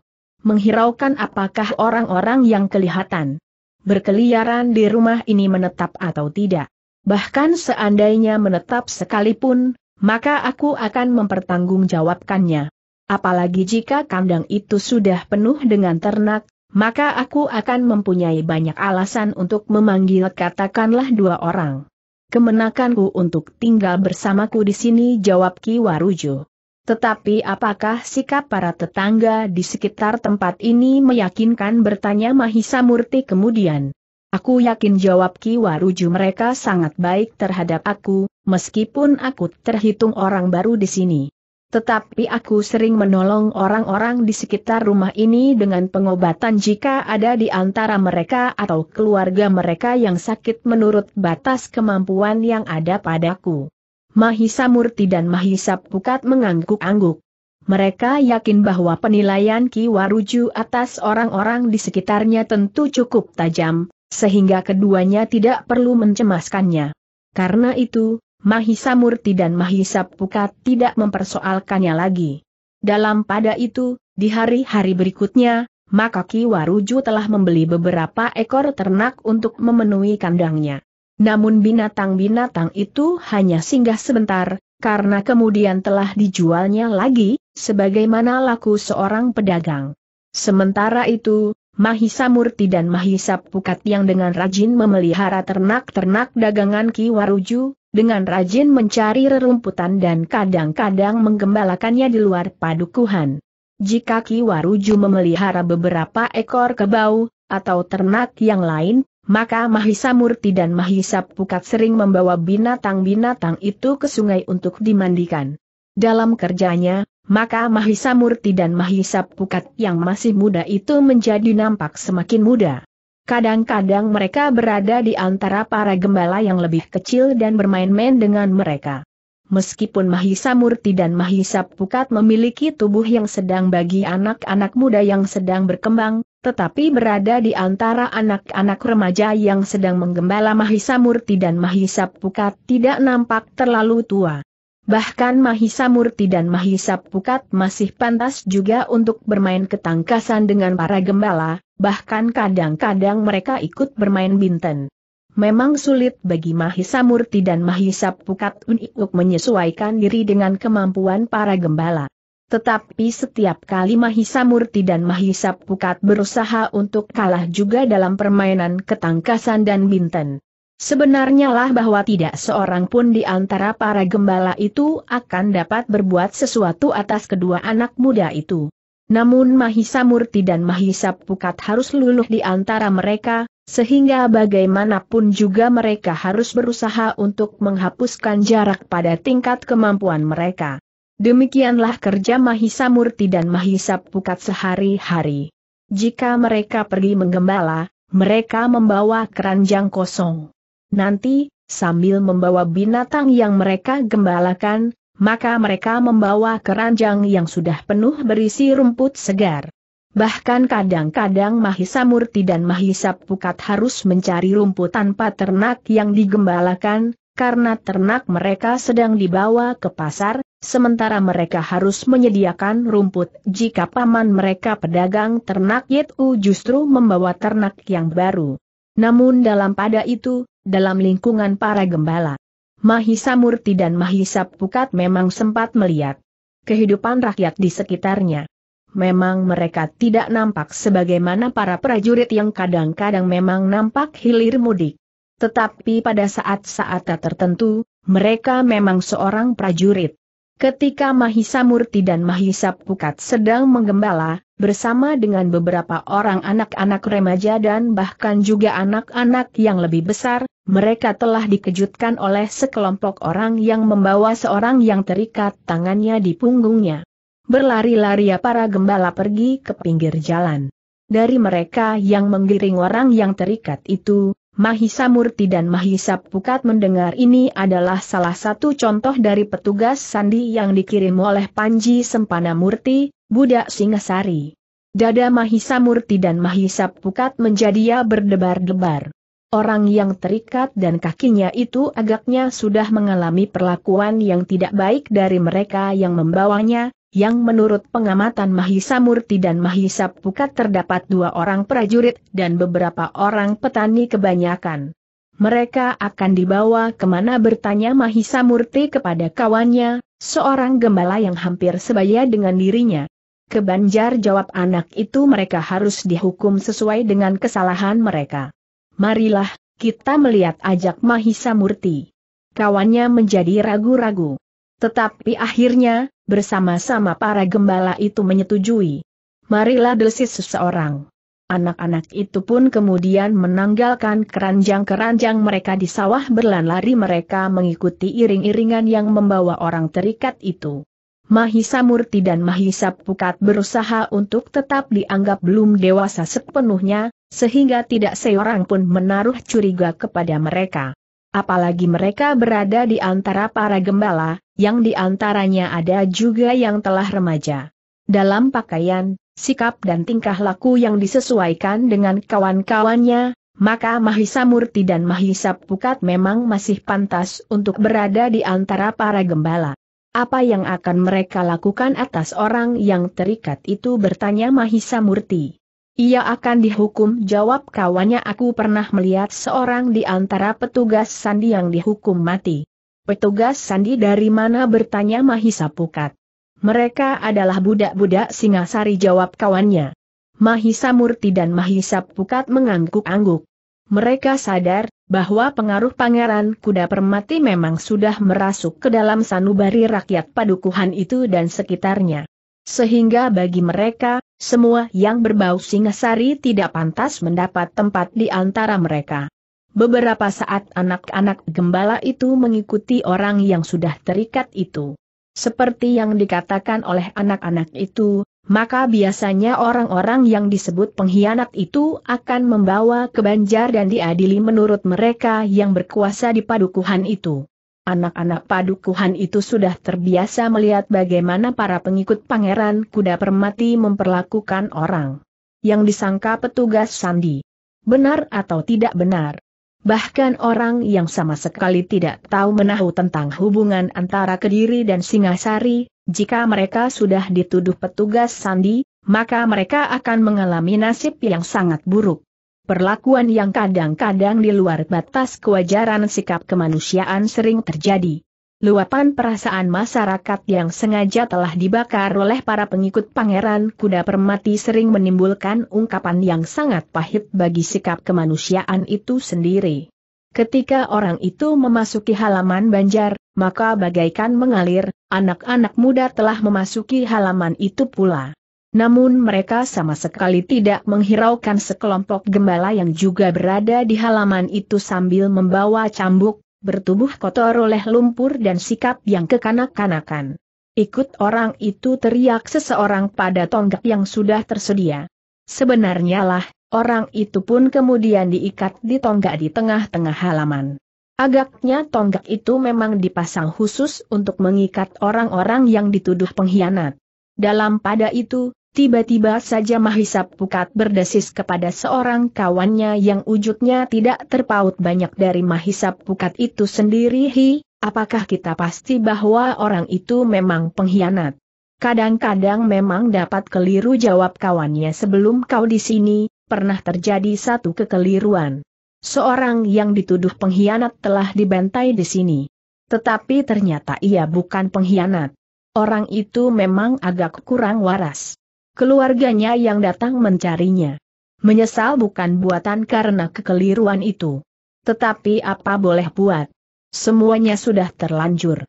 menghiraukan apakah orang-orang yang kelihatan berkeliaran di rumah ini menetap atau tidak. Bahkan seandainya menetap sekalipun, maka aku akan mempertanggungjawabkannya. Apalagi jika kandang itu sudah penuh dengan ternak, maka aku akan mempunyai banyak alasan untuk memanggil katakanlah dua orang. Kemenakanku untuk tinggal bersamaku di sini jawab Ki Warujo. Tetapi apakah sikap para tetangga di sekitar tempat ini meyakinkan bertanya Mahisa Murti kemudian? Aku yakin jawab Ki Waruju mereka sangat baik terhadap aku, meskipun aku terhitung orang baru di sini. Tetapi aku sering menolong orang-orang di sekitar rumah ini dengan pengobatan jika ada di antara mereka atau keluarga mereka yang sakit menurut batas kemampuan yang ada padaku. Mahisa Murti dan Mahisa Pukat mengangguk-angguk. Mereka yakin bahwa penilaian Ki Waruju atas orang-orang di sekitarnya tentu cukup tajam, sehingga keduanya tidak perlu mencemaskannya. Karena itu, Mahisa Murti dan Mahisa Pukat tidak mempersoalkannya lagi. Dalam pada itu, di hari-hari berikutnya, maka Ki Waruju telah membeli beberapa ekor ternak untuk memenuhi kandangnya. Namun binatang-binatang itu hanya singgah sebentar, karena kemudian telah dijualnya lagi, sebagaimana laku seorang pedagang. Sementara itu, Mahisa Murti dan Mahisa Pukat yang dengan rajin memelihara ternak-ternak dagangan Ki Waruju, dengan rajin mencari rerumputan dan kadang-kadang menggembalakannya di luar padukuhan. Jika Ki Waruju memelihara beberapa ekor kebau, atau ternak yang lain, maka Mahisa Murti dan Mahisa Pukat sering membawa binatang-binatang itu ke sungai untuk dimandikan. Dalam kerjanya, maka Mahisa Murti dan Mahisa Pukat yang masih muda itu menjadi nampak semakin muda. Kadang-kadang mereka berada di antara para gembala yang lebih kecil dan bermain-main dengan mereka. Meskipun Mahisa Murti dan Mahisa Pukat memiliki tubuh yang sedang bagi anak-anak muda yang sedang berkembang, tetapi berada di antara anak-anak remaja yang sedang menggembala Mahisa Murti dan Mahisa Pukat tidak nampak terlalu tua. Bahkan Mahisa Murti dan Mahisa Pukat masih pantas juga untuk bermain ketangkasan dengan para gembala, bahkan kadang-kadang mereka ikut bermain binten. Memang sulit bagi Mahisa Murti dan Mahisa Pukat untuk menyesuaikan diri dengan kemampuan para gembala. Tetapi setiap kali Mahisa Murti dan Mahisa Pukat berusaha untuk kalah juga dalam permainan ketangkasan dan binten. Sebenarnya lah bahwa tidak seorang pun di antara para gembala itu akan dapat berbuat sesuatu atas kedua anak muda itu. Namun Mahisa Murti dan Mahisa Pukat harus luluh di antara mereka, sehingga bagaimanapun juga mereka harus berusaha untuk menghapuskan jarak pada tingkat kemampuan mereka. Demikianlah kerja Mahisa Murti dan Mahisa Pukat sehari-hari. Jika mereka pergi menggembala, mereka membawa keranjang kosong. Nanti, sambil membawa binatang yang mereka gembalakan, maka mereka membawa keranjang yang sudah penuh berisi rumput segar. Bahkan kadang-kadang Mahisa Murti dan Mahisa Pukat harus mencari rumput tanpa ternak yang digembalakan, karena ternak mereka sedang dibawa ke pasar, sementara mereka harus menyediakan rumput jika paman mereka pedagang ternak Yetu justru membawa ternak yang baru. Namun dalam pada itu, dalam lingkungan para gembala, Mahisa Murti dan Mahisa Pukat memang sempat melihat kehidupan rakyat di sekitarnya. Memang mereka tidak nampak sebagaimana para prajurit yang kadang-kadang memang nampak hilir mudik. Tetapi pada saat-saat tertentu, mereka memang seorang prajurit Ketika Mahisa Murti dan Mahisa Pukat sedang menggembala, bersama dengan beberapa orang anak-anak remaja dan bahkan juga anak-anak yang lebih besar, mereka telah dikejutkan oleh sekelompok orang yang membawa seorang yang terikat tangannya di punggungnya. Berlari-lari para gembala pergi ke pinggir jalan. Dari mereka yang menggiring orang yang terikat itu, Mahisa Murti dan Mahisa Pukat mendengar ini adalah salah satu contoh dari petugas sandi yang dikirim oleh Panji Sempana Murti, budak Singasari. Dada Mahisa Murti dan Mahisa Pukat menjadi ya berdebar-debar. Orang yang terikat dan kakinya itu agaknya sudah mengalami perlakuan yang tidak baik dari mereka yang membawanya, yang menurut pengamatan Mahisa Murti dan Mahisa Pukat terdapat dua orang prajurit dan beberapa orang petani kebanyakan. Mereka akan dibawa kemana bertanya Mahisa Murti kepada kawannya, seorang gembala yang hampir sebaya dengan dirinya. Ke Banjar jawab anak itu mereka harus dihukum sesuai dengan kesalahan mereka. Marilah, kita melihat ajak Mahisa Murti. Kawannya menjadi ragu-ragu. Tetapi akhirnya, bersama-sama para gembala itu menyetujui. Marilah desis seseorang. Anak-anak itu pun kemudian menanggalkan keranjang-keranjang mereka di sawah berlari mereka mengikuti iring-iringan yang membawa orang terikat itu. Mahisa Murti dan Mahisa Pukat berusaha untuk tetap dianggap belum dewasa sepenuhnya, sehingga tidak seorang pun menaruh curiga kepada mereka. Apalagi mereka berada di antara para gembala, yang diantaranya ada juga yang telah remaja. Dalam pakaian, sikap dan tingkah laku yang disesuaikan dengan kawan-kawannya, maka Mahisa Murti dan Mahisa Pukat memang masih pantas untuk berada di antara para gembala. Apa yang akan mereka lakukan atas orang yang terikat itu bertanya Mahisa Murti. Ia akan dihukum jawab kawannya aku pernah melihat seorang di antara petugas sandi yang dihukum mati. Petugas sandi dari mana bertanya Mahisa Pukat. Mereka adalah budak-budak Singasari jawab kawannya. Mahisa Murti dan Mahisa Pukat mengangguk-angguk. Mereka sadar, bahwa pengaruh pangeran kuda permati memang sudah merasuk ke dalam sanubari rakyat padukuhan itu dan sekitarnya. Sehingga bagi mereka, semua yang berbau Singasari tidak pantas mendapat tempat di antara mereka. Beberapa saat anak-anak gembala itu mengikuti orang yang sudah terikat itu. Seperti yang dikatakan oleh anak-anak itu, maka biasanya orang-orang yang disebut pengkhianat itu akan membawa ke Banjar dan diadili menurut mereka yang berkuasa di padukuhan itu. Anak-anak padukuhan itu sudah terbiasa melihat bagaimana para pengikut pangeran kuda permati memperlakukan orang yang disangka petugas sandi. Benar atau tidak benar? Bahkan orang yang sama sekali tidak tahu menahu tentang hubungan antara Kediri dan Singasari, jika mereka sudah dituduh petugas sandi, maka mereka akan mengalami nasib yang sangat buruk. Perlakuan yang kadang-kadang di luar batas kewajaran sikap kemanusiaan sering terjadi luapan perasaan masyarakat yang sengaja telah dibakar oleh para pengikut pangeran kuda permati sering menimbulkan ungkapan yang sangat pahit bagi sikap kemanusiaan itu sendiri. Ketika orang itu memasuki halaman banjar, maka bagaikan mengalir, anak-anak muda telah memasuki halaman itu pula. Namun mereka sama sekali tidak menghiraukan sekelompok gembala yang juga berada di halaman itu sambil membawa cambuk, bertubuh kotor oleh lumpur dan sikap yang kekanak-kanakan. Ikut orang itu teriak seseorang pada tonggak yang sudah tersedia. Sebenarnya lah, orang itu pun kemudian diikat di tonggak di tengah-tengah halaman. Agaknya tonggak itu memang dipasang khusus untuk mengikat orang-orang yang dituduh pengkhianat. Dalam pada itu, Tiba-tiba saja Mahisa Pukat berdesis kepada seorang kawannya yang wujudnya tidak terpaut banyak dari Mahisa Pukat itu sendiri. Hi, apakah kita pasti bahwa orang itu memang pengkhianat? Kadang-kadang memang dapat keliru jawab kawannya sebelum kau di sini, pernah terjadi satu kekeliruan. Seorang yang dituduh pengkhianat telah dibantai di sini. Tetapi ternyata ia bukan pengkhianat. Orang itu memang agak kurang waras keluarganya yang datang mencarinya. Menyesal bukan buatan karena kekeliruan itu. Tetapi apa boleh buat? Semuanya sudah terlanjur.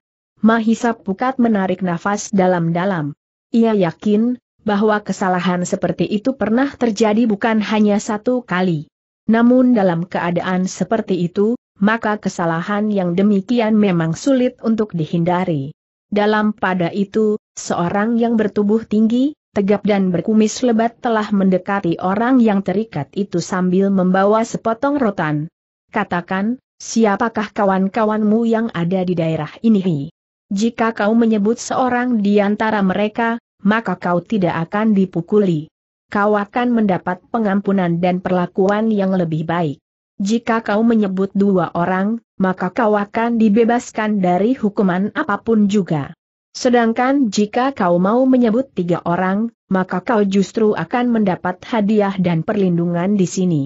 Mahisa Pukat menarik nafas dalam-dalam. Ia yakin, bahwa kesalahan seperti itu pernah terjadi bukan hanya satu kali. Namun dalam keadaan seperti itu, maka kesalahan yang demikian memang sulit untuk dihindari. Dalam pada itu, seorang yang bertubuh tinggi, tegap dan berkumis lebat telah mendekati orang yang terikat itu sambil membawa sepotong rotan. Katakan, siapakah kawan-kawanmu yang ada di daerah ini? Jika kau menyebut seorang di antara mereka, maka kau tidak akan dipukuli. Kau akan mendapat pengampunan dan perlakuan yang lebih baik. Jika kau menyebut dua orang, maka kau akan dibebaskan dari hukuman apapun juga. Sedangkan jika kau mau menyebut tiga orang, maka kau justru akan mendapat hadiah dan perlindungan di sini.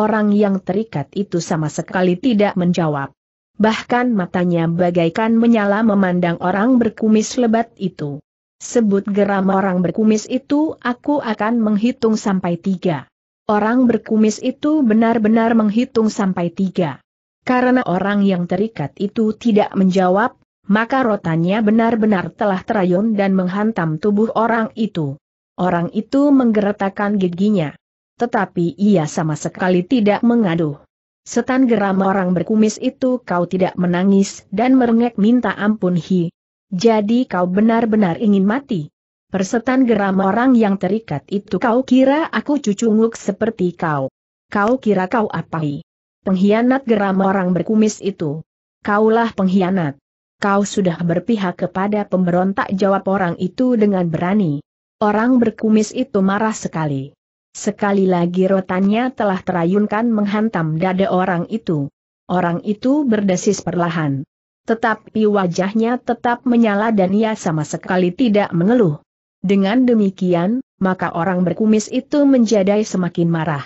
Orang yang terikat itu sama sekali tidak menjawab. Bahkan matanya bagaikan menyala memandang orang berkumis lebat itu. Sebut geram orang berkumis itu aku akan menghitung sampai tiga. Orang berkumis itu benar-benar menghitung sampai tiga. Karena orang yang terikat itu tidak menjawab, maka rotannya benar-benar telah terayun dan menghantam tubuh orang itu. Orang itu menggeretakkan giginya. Tetapi ia sama sekali tidak mengaduh. Setan geram orang berkumis itu kau tidak menangis dan merengek minta ampun hi. Jadi kau benar-benar ingin mati. Persetan geram orang yang terikat itu kau kira aku cucunguk seperti kau. Kau kira kau apai. Pengkhianat geram orang berkumis itu. Kaulah pengkhianat kau sudah berpihak kepada pemberontak jawab orang itu dengan berani. Orang berkumis itu marah sekali. Sekali lagi rotannya telah terayunkan menghantam dada orang itu. Orang itu berdesis perlahan. Tetapi wajahnya tetap menyala dan ia sama sekali tidak mengeluh. Dengan demikian, maka orang berkumis itu menjadi semakin marah.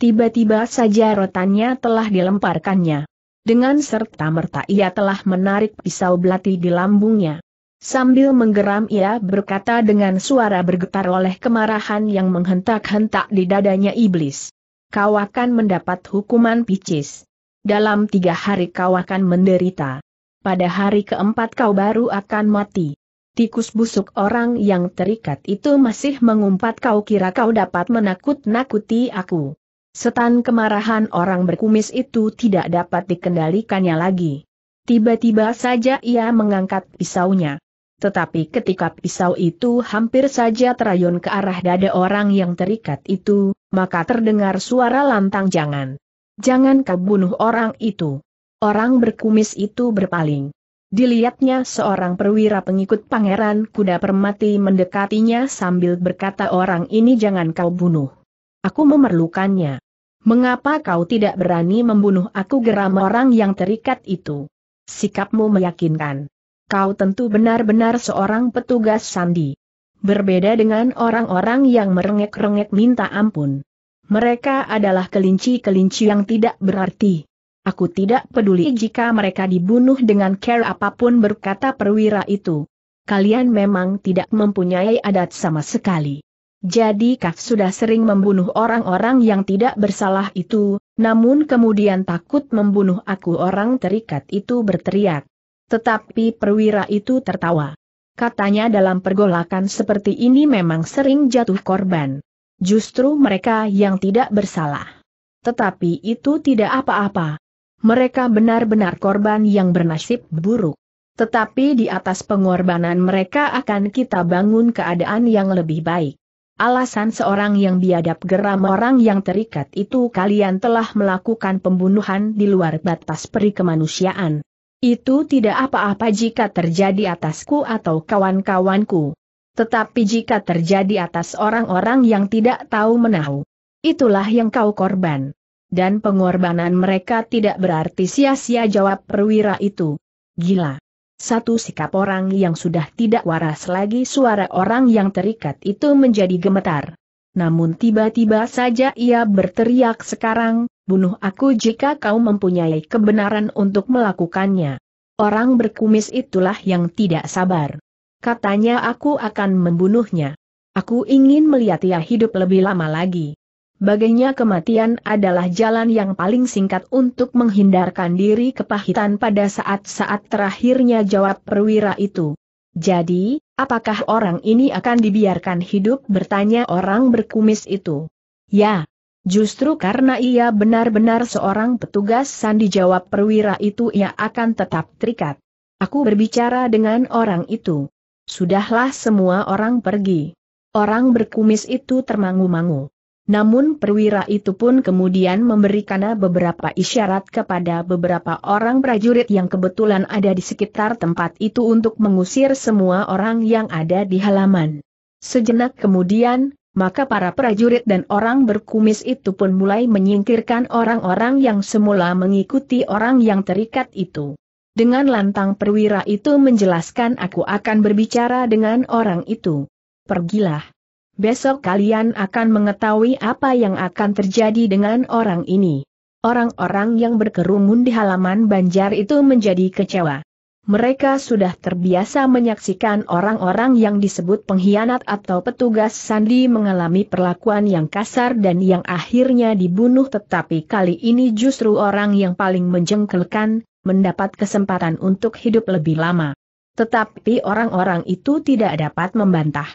Tiba-tiba saja rotannya telah dilemparkannya. Dengan serta-merta ia telah menarik pisau belati di lambungnya. Sambil menggeram ia berkata dengan suara bergetar oleh kemarahan yang menghentak-hentak di dadanya iblis. Kau akan mendapat hukuman picis. Dalam tiga hari kau akan menderita. Pada hari keempat kau baru akan mati. Tikus busuk orang yang terikat itu masih mengumpat kau kira kau dapat menakut-nakuti aku. Setan kemarahan orang berkumis itu tidak dapat dikendalikannya lagi. Tiba-tiba saja ia mengangkat pisaunya. Tetapi ketika pisau itu hampir saja terayun ke arah dada orang yang terikat itu, maka terdengar suara lantang jangan. Jangan kau bunuh orang itu. Orang berkumis itu berpaling. Dilihatnya seorang perwira pengikut pangeran kuda permati mendekatinya sambil berkata orang ini jangan kau bunuh. Aku memerlukannya. Mengapa kau tidak berani membunuh aku geram orang yang terikat itu? Sikapmu meyakinkan. Kau tentu benar-benar seorang petugas sandi. Berbeda dengan orang-orang yang merengek-rengek minta ampun. Mereka adalah kelinci-kelinci yang tidak berarti. Aku tidak peduli jika mereka dibunuh dengan care apapun berkata perwira itu. Kalian memang tidak mempunyai adat sama sekali. Jadi Kaf sudah sering membunuh orang-orang yang tidak bersalah itu, namun kemudian takut membunuh aku orang terikat itu berteriak. Tetapi perwira itu tertawa. Katanya dalam pergolakan seperti ini memang sering jatuh korban. Justru mereka yang tidak bersalah. Tetapi itu tidak apa-apa. Mereka benar-benar korban yang bernasib buruk. Tetapi di atas pengorbanan mereka akan kita bangun keadaan yang lebih baik. Alasan seorang yang biadab geram orang yang terikat itu kalian telah melakukan pembunuhan di luar batas peri kemanusiaan. Itu tidak apa-apa jika terjadi atasku atau kawan-kawanku. Tetapi jika terjadi atas orang-orang yang tidak tahu menahu, itulah yang kau korban. Dan pengorbanan mereka tidak berarti sia-sia jawab perwira itu. Gila. Satu sikap orang yang sudah tidak waras lagi suara orang yang terikat itu menjadi gemetar. Namun tiba-tiba saja ia berteriak sekarang, bunuh aku jika kau mempunyai kebenaran untuk melakukannya. Orang berkumis itulah yang tidak sabar. Katanya aku akan membunuhnya. Aku ingin melihat ia hidup lebih lama lagi. Baginya kematian adalah jalan yang paling singkat untuk menghindarkan diri kepahitan pada saat-saat terakhirnya jawab perwira itu. Jadi, apakah orang ini akan dibiarkan hidup bertanya orang berkumis itu? Ya. Justru karena ia benar-benar seorang petugas sandi jawab perwira itu ia akan tetap terikat. Aku berbicara dengan orang itu. Sudahlah semua orang pergi. Orang berkumis itu termangu-mangu. Namun perwira itu pun kemudian memberikan beberapa isyarat kepada beberapa orang prajurit yang kebetulan ada di sekitar tempat itu untuk mengusir semua orang yang ada di halaman. Sejenak kemudian, maka para prajurit dan orang berkumis itu pun mulai menyingkirkan orang-orang yang semula mengikuti orang yang terikat itu. Dengan lantang perwira itu menjelaskan aku akan berbicara dengan orang itu. Pergilah besok kalian akan mengetahui apa yang akan terjadi dengan orang ini. Orang-orang yang berkerumun di halaman banjar itu menjadi kecewa. Mereka sudah terbiasa menyaksikan orang-orang yang disebut pengkhianat atau petugas sandi mengalami perlakuan yang kasar dan yang akhirnya dibunuh tetapi kali ini justru orang yang paling menjengkelkan, mendapat kesempatan untuk hidup lebih lama. Tetapi orang-orang itu tidak dapat membantah.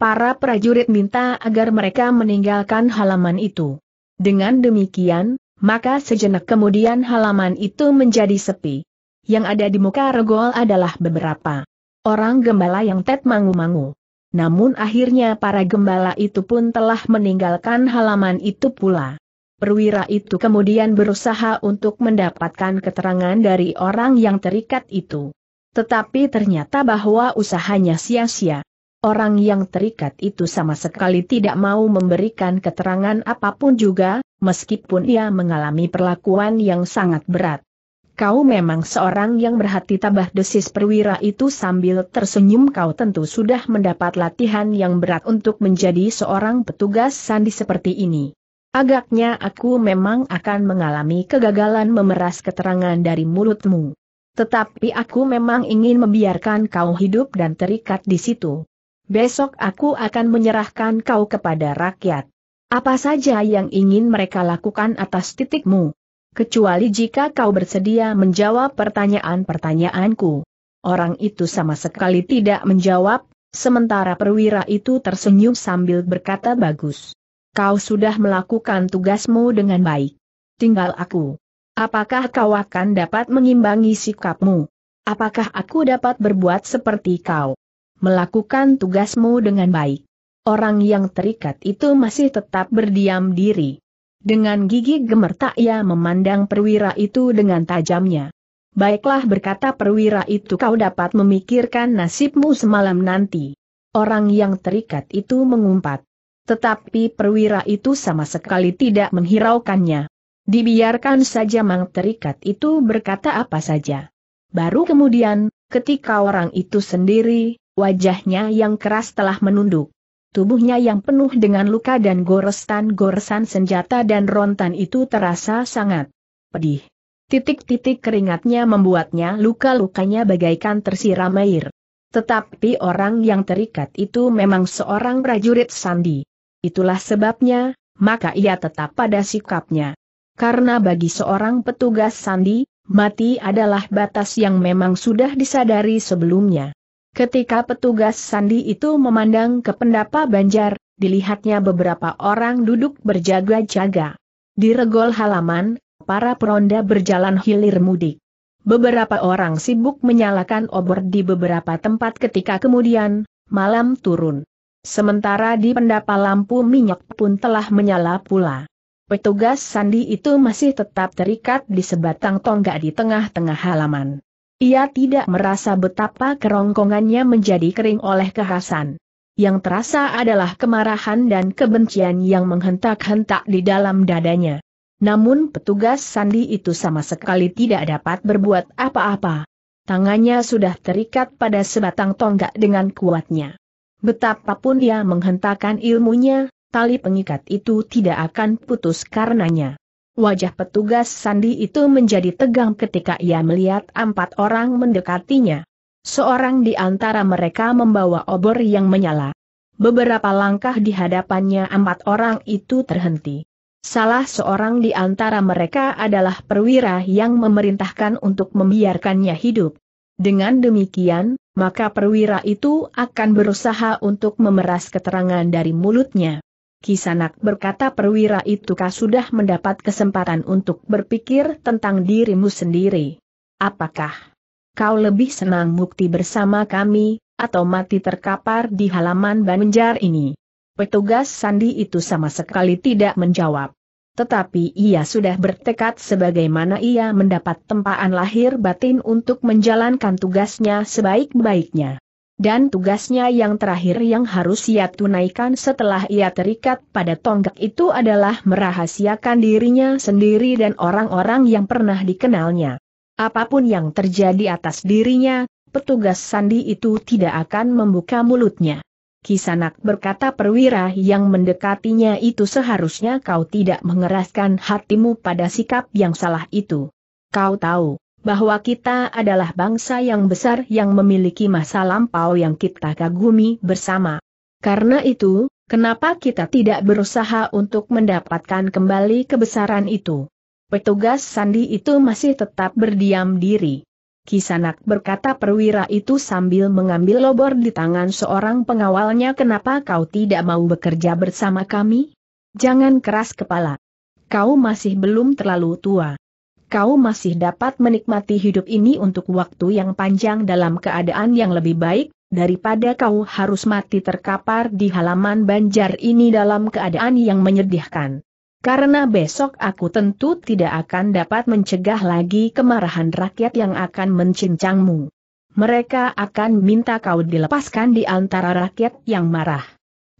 Para prajurit minta agar mereka meninggalkan halaman itu. Dengan demikian, maka sejenak kemudian halaman itu menjadi sepi. Yang ada di muka regol adalah beberapa orang gembala yang tet mangu-mangu. Namun akhirnya para gembala itu pun telah meninggalkan halaman itu pula. Perwira itu kemudian berusaha untuk mendapatkan keterangan dari orang yang terikat itu. Tetapi ternyata bahwa usahanya sia-sia. Orang yang terikat itu sama sekali tidak mau memberikan keterangan apapun juga, meskipun ia mengalami perlakuan yang sangat berat. Kau memang seorang yang berhati tabah desis perwira itu sambil tersenyum kau tentu sudah mendapat latihan yang berat untuk menjadi seorang petugas sandi seperti ini. Agaknya aku memang akan mengalami kegagalan memeras keterangan dari mulutmu. Tetapi aku memang ingin membiarkan kau hidup dan terikat di situ besok aku akan menyerahkan kau kepada rakyat. Apa saja yang ingin mereka lakukan atas titikmu? Kecuali jika kau bersedia menjawab pertanyaan-pertanyaanku. Orang itu sama sekali tidak menjawab, sementara perwira itu tersenyum sambil berkata bagus. Kau sudah melakukan tugasmu dengan baik. Tinggal aku. Apakah kau akan dapat mengimbangi sikapmu? Apakah aku dapat berbuat seperti kau? melakukan tugasmu dengan baik. Orang yang terikat itu masih tetap berdiam diri. Dengan gigi gemertak ia memandang perwira itu dengan tajamnya. Baiklah berkata perwira itu kau dapat memikirkan nasibmu semalam nanti. Orang yang terikat itu mengumpat. Tetapi perwira itu sama sekali tidak menghiraukannya. Dibiarkan saja mang terikat itu berkata apa saja. Baru kemudian, ketika orang itu sendiri, Wajahnya yang keras telah menunduk. Tubuhnya yang penuh dengan luka dan goresan-goresan senjata dan rontan itu terasa sangat pedih. Titik-titik keringatnya membuatnya luka-lukanya bagaikan tersiram air. Tetapi orang yang terikat itu memang seorang prajurit sandi. Itulah sebabnya, maka ia tetap pada sikapnya. Karena bagi seorang petugas sandi, mati adalah batas yang memang sudah disadari sebelumnya. Ketika petugas sandi itu memandang ke pendapa Banjar, dilihatnya beberapa orang duduk berjaga-jaga. Di regol halaman, para peronda berjalan hilir mudik. Beberapa orang sibuk menyalakan obor di beberapa tempat ketika kemudian, malam turun. Sementara di pendapa lampu minyak pun telah menyala pula. Petugas sandi itu masih tetap terikat di sebatang tonggak di tengah-tengah halaman. Ia tidak merasa betapa kerongkongannya menjadi kering oleh kehasan. Yang terasa adalah kemarahan dan kebencian yang menghentak-hentak di dalam dadanya. Namun petugas sandi itu sama sekali tidak dapat berbuat apa-apa. Tangannya sudah terikat pada sebatang tonggak dengan kuatnya. Betapapun ia menghentakkan ilmunya, tali pengikat itu tidak akan putus karenanya. Wajah petugas sandi itu menjadi tegang ketika ia melihat empat orang mendekatinya. Seorang di antara mereka membawa obor yang menyala. Beberapa langkah di hadapannya empat orang itu terhenti. Salah seorang di antara mereka adalah perwira yang memerintahkan untuk membiarkannya hidup. Dengan demikian, maka perwira itu akan berusaha untuk memeras keterangan dari mulutnya. Kisanak berkata perwira itu kah sudah mendapat kesempatan untuk berpikir tentang dirimu sendiri. Apakah kau lebih senang mukti bersama kami, atau mati terkapar di halaman Banjar ini? Petugas Sandi itu sama sekali tidak menjawab. Tetapi ia sudah bertekad sebagaimana ia mendapat tempaan lahir batin untuk menjalankan tugasnya sebaik-baiknya dan tugasnya yang terakhir yang harus ia tunaikan setelah ia terikat pada tonggak itu adalah merahasiakan dirinya sendiri dan orang-orang yang pernah dikenalnya. Apapun yang terjadi atas dirinya, petugas sandi itu tidak akan membuka mulutnya. Kisanak berkata perwira yang mendekatinya itu seharusnya kau tidak mengeraskan hatimu pada sikap yang salah itu. Kau tahu, bahwa kita adalah bangsa yang besar yang memiliki masa lampau yang kita kagumi bersama. Karena itu, kenapa kita tidak berusaha untuk mendapatkan kembali kebesaran itu? Petugas sandi itu masih tetap berdiam diri. Kisanak berkata perwira itu sambil mengambil lobor di tangan seorang pengawalnya kenapa kau tidak mau bekerja bersama kami? Jangan keras kepala. Kau masih belum terlalu tua kau masih dapat menikmati hidup ini untuk waktu yang panjang dalam keadaan yang lebih baik, daripada kau harus mati terkapar di halaman banjar ini dalam keadaan yang menyedihkan. Karena besok aku tentu tidak akan dapat mencegah lagi kemarahan rakyat yang akan mencincangmu. Mereka akan minta kau dilepaskan di antara rakyat yang marah.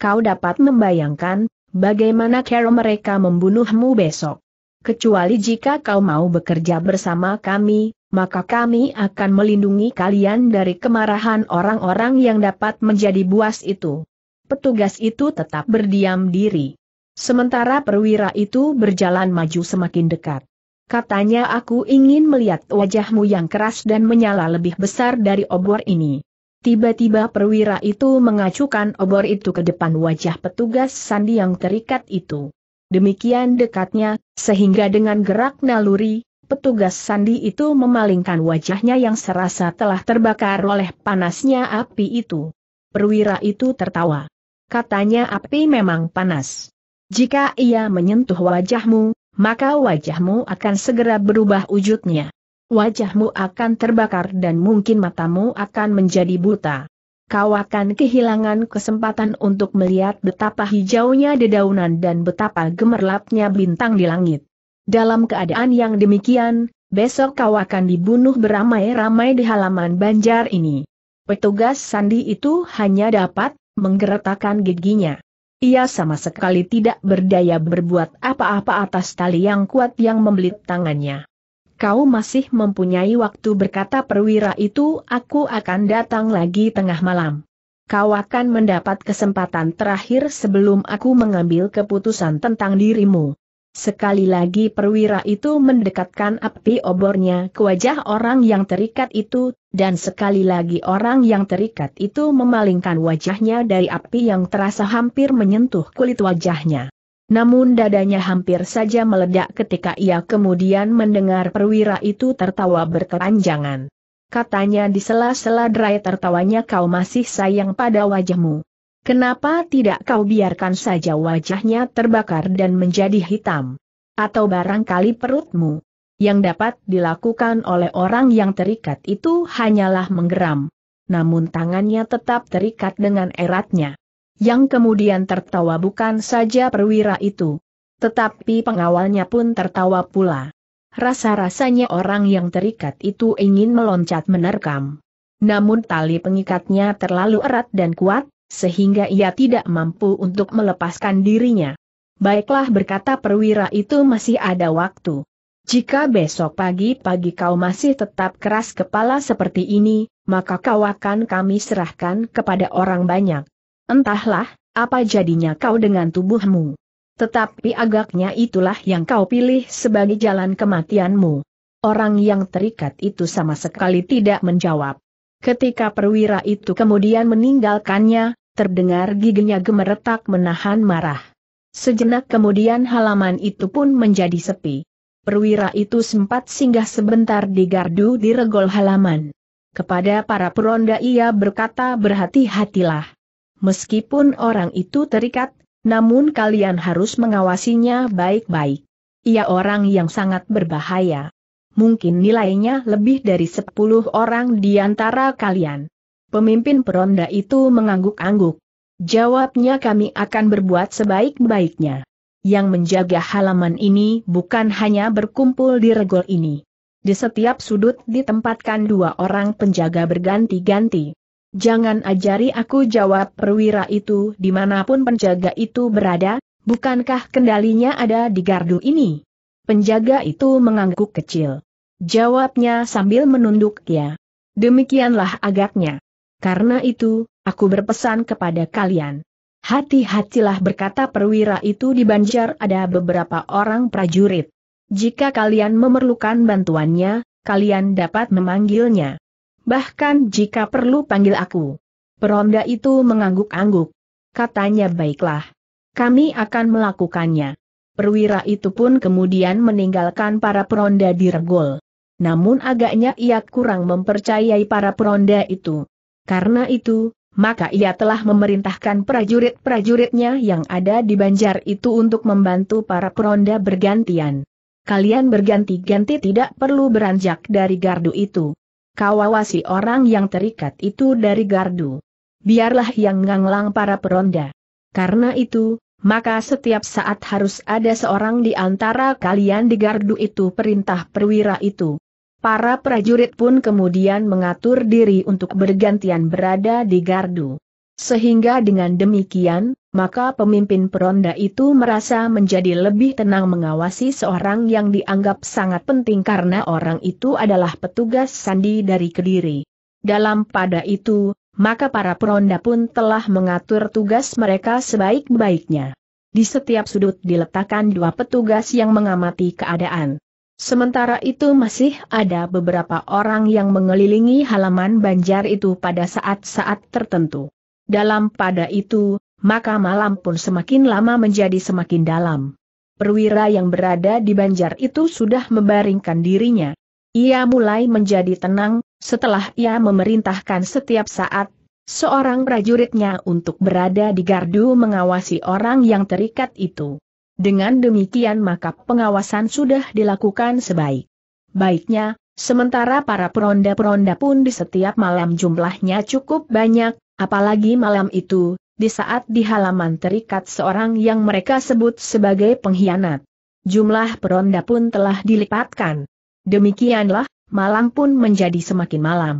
Kau dapat membayangkan, bagaimana cara mereka membunuhmu besok kecuali jika kau mau bekerja bersama kami, maka kami akan melindungi kalian dari kemarahan orang-orang yang dapat menjadi buas itu. Petugas itu tetap berdiam diri. Sementara perwira itu berjalan maju semakin dekat. Katanya aku ingin melihat wajahmu yang keras dan menyala lebih besar dari obor ini. Tiba-tiba perwira itu mengacukan obor itu ke depan wajah petugas sandi yang terikat itu demikian dekatnya, sehingga dengan gerak naluri, petugas sandi itu memalingkan wajahnya yang serasa telah terbakar oleh panasnya api itu. Perwira itu tertawa. Katanya api memang panas. Jika ia menyentuh wajahmu, maka wajahmu akan segera berubah wujudnya. Wajahmu akan terbakar dan mungkin matamu akan menjadi buta kau akan kehilangan kesempatan untuk melihat betapa hijaunya dedaunan dan betapa gemerlapnya bintang di langit. Dalam keadaan yang demikian, besok kau akan dibunuh beramai-ramai di halaman banjar ini. Petugas sandi itu hanya dapat menggeretakkan giginya. Ia sama sekali tidak berdaya berbuat apa-apa atas tali yang kuat yang membelit tangannya kau masih mempunyai waktu berkata perwira itu aku akan datang lagi tengah malam. Kau akan mendapat kesempatan terakhir sebelum aku mengambil keputusan tentang dirimu. Sekali lagi perwira itu mendekatkan api obornya ke wajah orang yang terikat itu, dan sekali lagi orang yang terikat itu memalingkan wajahnya dari api yang terasa hampir menyentuh kulit wajahnya. Namun dadanya hampir saja meledak ketika ia kemudian mendengar perwira itu tertawa berkeranjangan. Katanya di sela-sela derai tertawanya kau masih sayang pada wajahmu. Kenapa tidak kau biarkan saja wajahnya terbakar dan menjadi hitam? Atau barangkali perutmu? Yang dapat dilakukan oleh orang yang terikat itu hanyalah menggeram. Namun tangannya tetap terikat dengan eratnya yang kemudian tertawa bukan saja perwira itu. Tetapi pengawalnya pun tertawa pula. Rasa-rasanya orang yang terikat itu ingin meloncat menerkam. Namun tali pengikatnya terlalu erat dan kuat, sehingga ia tidak mampu untuk melepaskan dirinya. Baiklah berkata perwira itu masih ada waktu. Jika besok pagi-pagi kau masih tetap keras kepala seperti ini, maka kau akan kami serahkan kepada orang banyak. Entahlah, apa jadinya kau dengan tubuhmu. Tetapi agaknya itulah yang kau pilih sebagai jalan kematianmu. Orang yang terikat itu sama sekali tidak menjawab. Ketika perwira itu kemudian meninggalkannya, terdengar giginya gemeretak menahan marah. Sejenak kemudian halaman itu pun menjadi sepi. Perwira itu sempat singgah sebentar di gardu di regol halaman. Kepada para peronda ia berkata berhati-hatilah. Meskipun orang itu terikat, namun kalian harus mengawasinya baik-baik. Ia orang yang sangat berbahaya. Mungkin nilainya lebih dari 10 orang di antara kalian. Pemimpin peronda itu mengangguk-angguk. Jawabnya kami akan berbuat sebaik-baiknya. Yang menjaga halaman ini bukan hanya berkumpul di regol ini. Di setiap sudut ditempatkan dua orang penjaga berganti-ganti. Jangan ajari aku jawab perwira itu dimanapun penjaga itu berada, bukankah kendalinya ada di gardu ini? Penjaga itu mengangguk kecil. Jawabnya sambil menunduk ya. Demikianlah agaknya. Karena itu, aku berpesan kepada kalian. Hati-hatilah berkata perwira itu di Banjar ada beberapa orang prajurit. Jika kalian memerlukan bantuannya, kalian dapat memanggilnya bahkan jika perlu panggil aku. Peronda itu mengangguk-angguk. Katanya baiklah. Kami akan melakukannya. Perwira itu pun kemudian meninggalkan para peronda di regol. Namun agaknya ia kurang mempercayai para peronda itu. Karena itu, maka ia telah memerintahkan prajurit-prajuritnya yang ada di banjar itu untuk membantu para peronda bergantian. Kalian berganti-ganti tidak perlu beranjak dari gardu itu kau awasi orang yang terikat itu dari gardu. Biarlah yang nganglang para peronda. Karena itu, maka setiap saat harus ada seorang di antara kalian di gardu itu perintah perwira itu. Para prajurit pun kemudian mengatur diri untuk bergantian berada di gardu. Sehingga dengan demikian, maka pemimpin peronda itu merasa menjadi lebih tenang mengawasi seorang yang dianggap sangat penting karena orang itu adalah petugas sandi dari Kediri. Dalam pada itu, maka para peronda pun telah mengatur tugas mereka sebaik-baiknya. Di setiap sudut diletakkan dua petugas yang mengamati keadaan. Sementara itu masih ada beberapa orang yang mengelilingi halaman banjar itu pada saat-saat tertentu. Dalam pada itu, maka malam pun semakin lama menjadi semakin dalam. Perwira yang berada di banjar itu sudah membaringkan dirinya. Ia mulai menjadi tenang, setelah ia memerintahkan setiap saat, seorang prajuritnya untuk berada di gardu mengawasi orang yang terikat itu. Dengan demikian maka pengawasan sudah dilakukan sebaik. Baiknya, sementara para peronda-peronda pun di setiap malam jumlahnya cukup banyak, apalagi malam itu, di saat di halaman terikat seorang yang mereka sebut sebagai pengkhianat. Jumlah peronda pun telah dilipatkan. Demikianlah, malang pun menjadi semakin malam.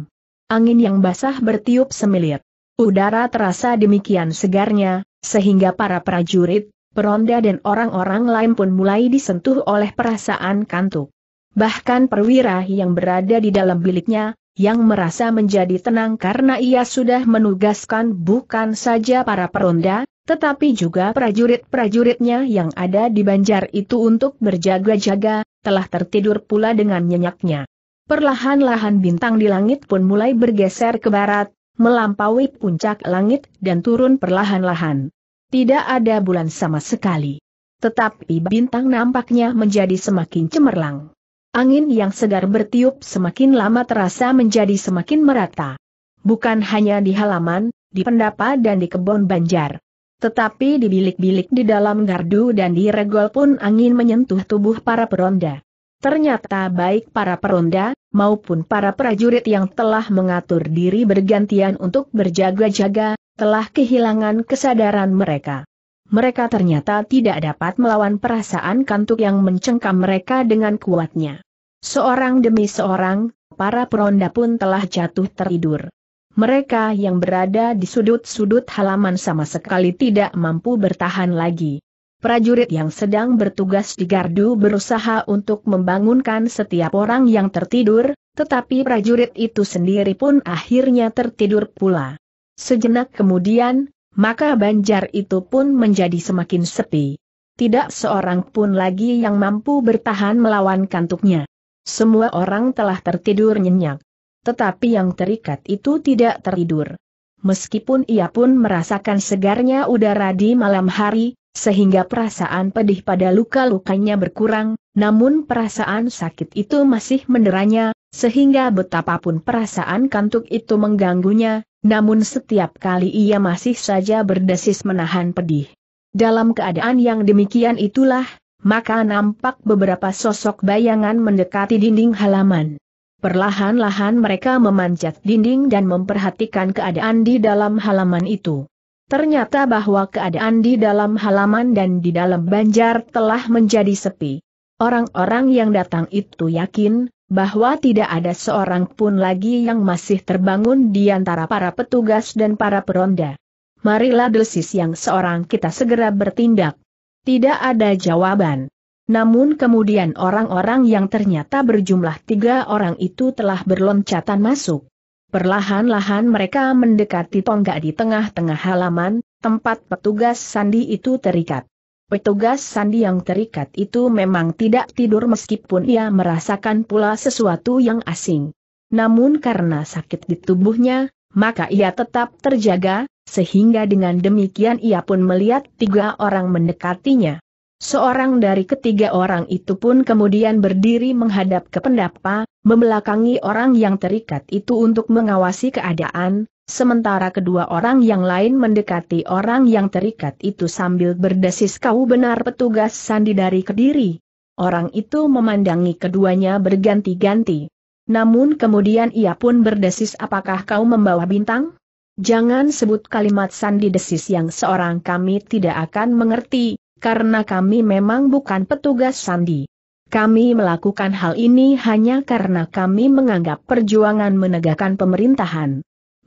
Angin yang basah bertiup semilir. Udara terasa demikian segarnya, sehingga para prajurit, peronda dan orang-orang lain pun mulai disentuh oleh perasaan kantuk. Bahkan perwira yang berada di dalam biliknya, yang merasa menjadi tenang karena ia sudah menugaskan bukan saja para peronda, tetapi juga prajurit-prajuritnya yang ada di banjar itu untuk berjaga-jaga, telah tertidur pula dengan nyenyaknya. Perlahan-lahan bintang di langit pun mulai bergeser ke barat, melampaui puncak langit dan turun perlahan-lahan. Tidak ada bulan sama sekali. Tetapi bintang nampaknya menjadi semakin cemerlang. Angin yang segar bertiup semakin lama terasa menjadi semakin merata. Bukan hanya di halaman, di pendapa dan di kebun banjar. Tetapi di bilik-bilik di dalam gardu dan di regol pun angin menyentuh tubuh para peronda. Ternyata baik para peronda, maupun para prajurit yang telah mengatur diri bergantian untuk berjaga-jaga, telah kehilangan kesadaran mereka mereka ternyata tidak dapat melawan perasaan kantuk yang mencengkam mereka dengan kuatnya. Seorang demi seorang, para peronda pun telah jatuh tertidur. Mereka yang berada di sudut-sudut halaman sama sekali tidak mampu bertahan lagi. Prajurit yang sedang bertugas di gardu berusaha untuk membangunkan setiap orang yang tertidur, tetapi prajurit itu sendiri pun akhirnya tertidur pula. Sejenak kemudian, maka banjar itu pun menjadi semakin sepi. Tidak seorang pun lagi yang mampu bertahan melawan kantuknya. Semua orang telah tertidur nyenyak. Tetapi yang terikat itu tidak tertidur. Meskipun ia pun merasakan segarnya udara di malam hari, sehingga perasaan pedih pada luka-lukanya berkurang, namun perasaan sakit itu masih menderanya, sehingga betapapun perasaan kantuk itu mengganggunya, namun setiap kali ia masih saja berdesis menahan pedih. Dalam keadaan yang demikian itulah, maka nampak beberapa sosok bayangan mendekati dinding halaman. Perlahan-lahan mereka memanjat dinding dan memperhatikan keadaan di dalam halaman itu. Ternyata bahwa keadaan di dalam halaman dan di dalam banjar telah menjadi sepi. Orang-orang yang datang itu yakin, bahwa tidak ada seorang pun lagi yang masih terbangun di antara para petugas dan para peronda. Marilah desis yang seorang kita segera bertindak. Tidak ada jawaban. Namun kemudian orang-orang yang ternyata berjumlah tiga orang itu telah berloncatan masuk. Perlahan-lahan mereka mendekati tonggak di tengah-tengah halaman, tempat petugas sandi itu terikat. Petugas sandi yang terikat itu memang tidak tidur meskipun ia merasakan pula sesuatu yang asing. Namun karena sakit di tubuhnya, maka ia tetap terjaga, sehingga dengan demikian ia pun melihat tiga orang mendekatinya. Seorang dari ketiga orang itu pun kemudian berdiri menghadap ke pendapa, membelakangi orang yang terikat itu untuk mengawasi keadaan, sementara kedua orang yang lain mendekati orang yang terikat itu sambil berdesis kau benar petugas sandi dari Kediri. Orang itu memandangi keduanya berganti-ganti. Namun kemudian ia pun berdesis apakah kau membawa bintang? Jangan sebut kalimat sandi desis yang seorang kami tidak akan mengerti, karena kami memang bukan petugas sandi. Kami melakukan hal ini hanya karena kami menganggap perjuangan menegakkan pemerintahan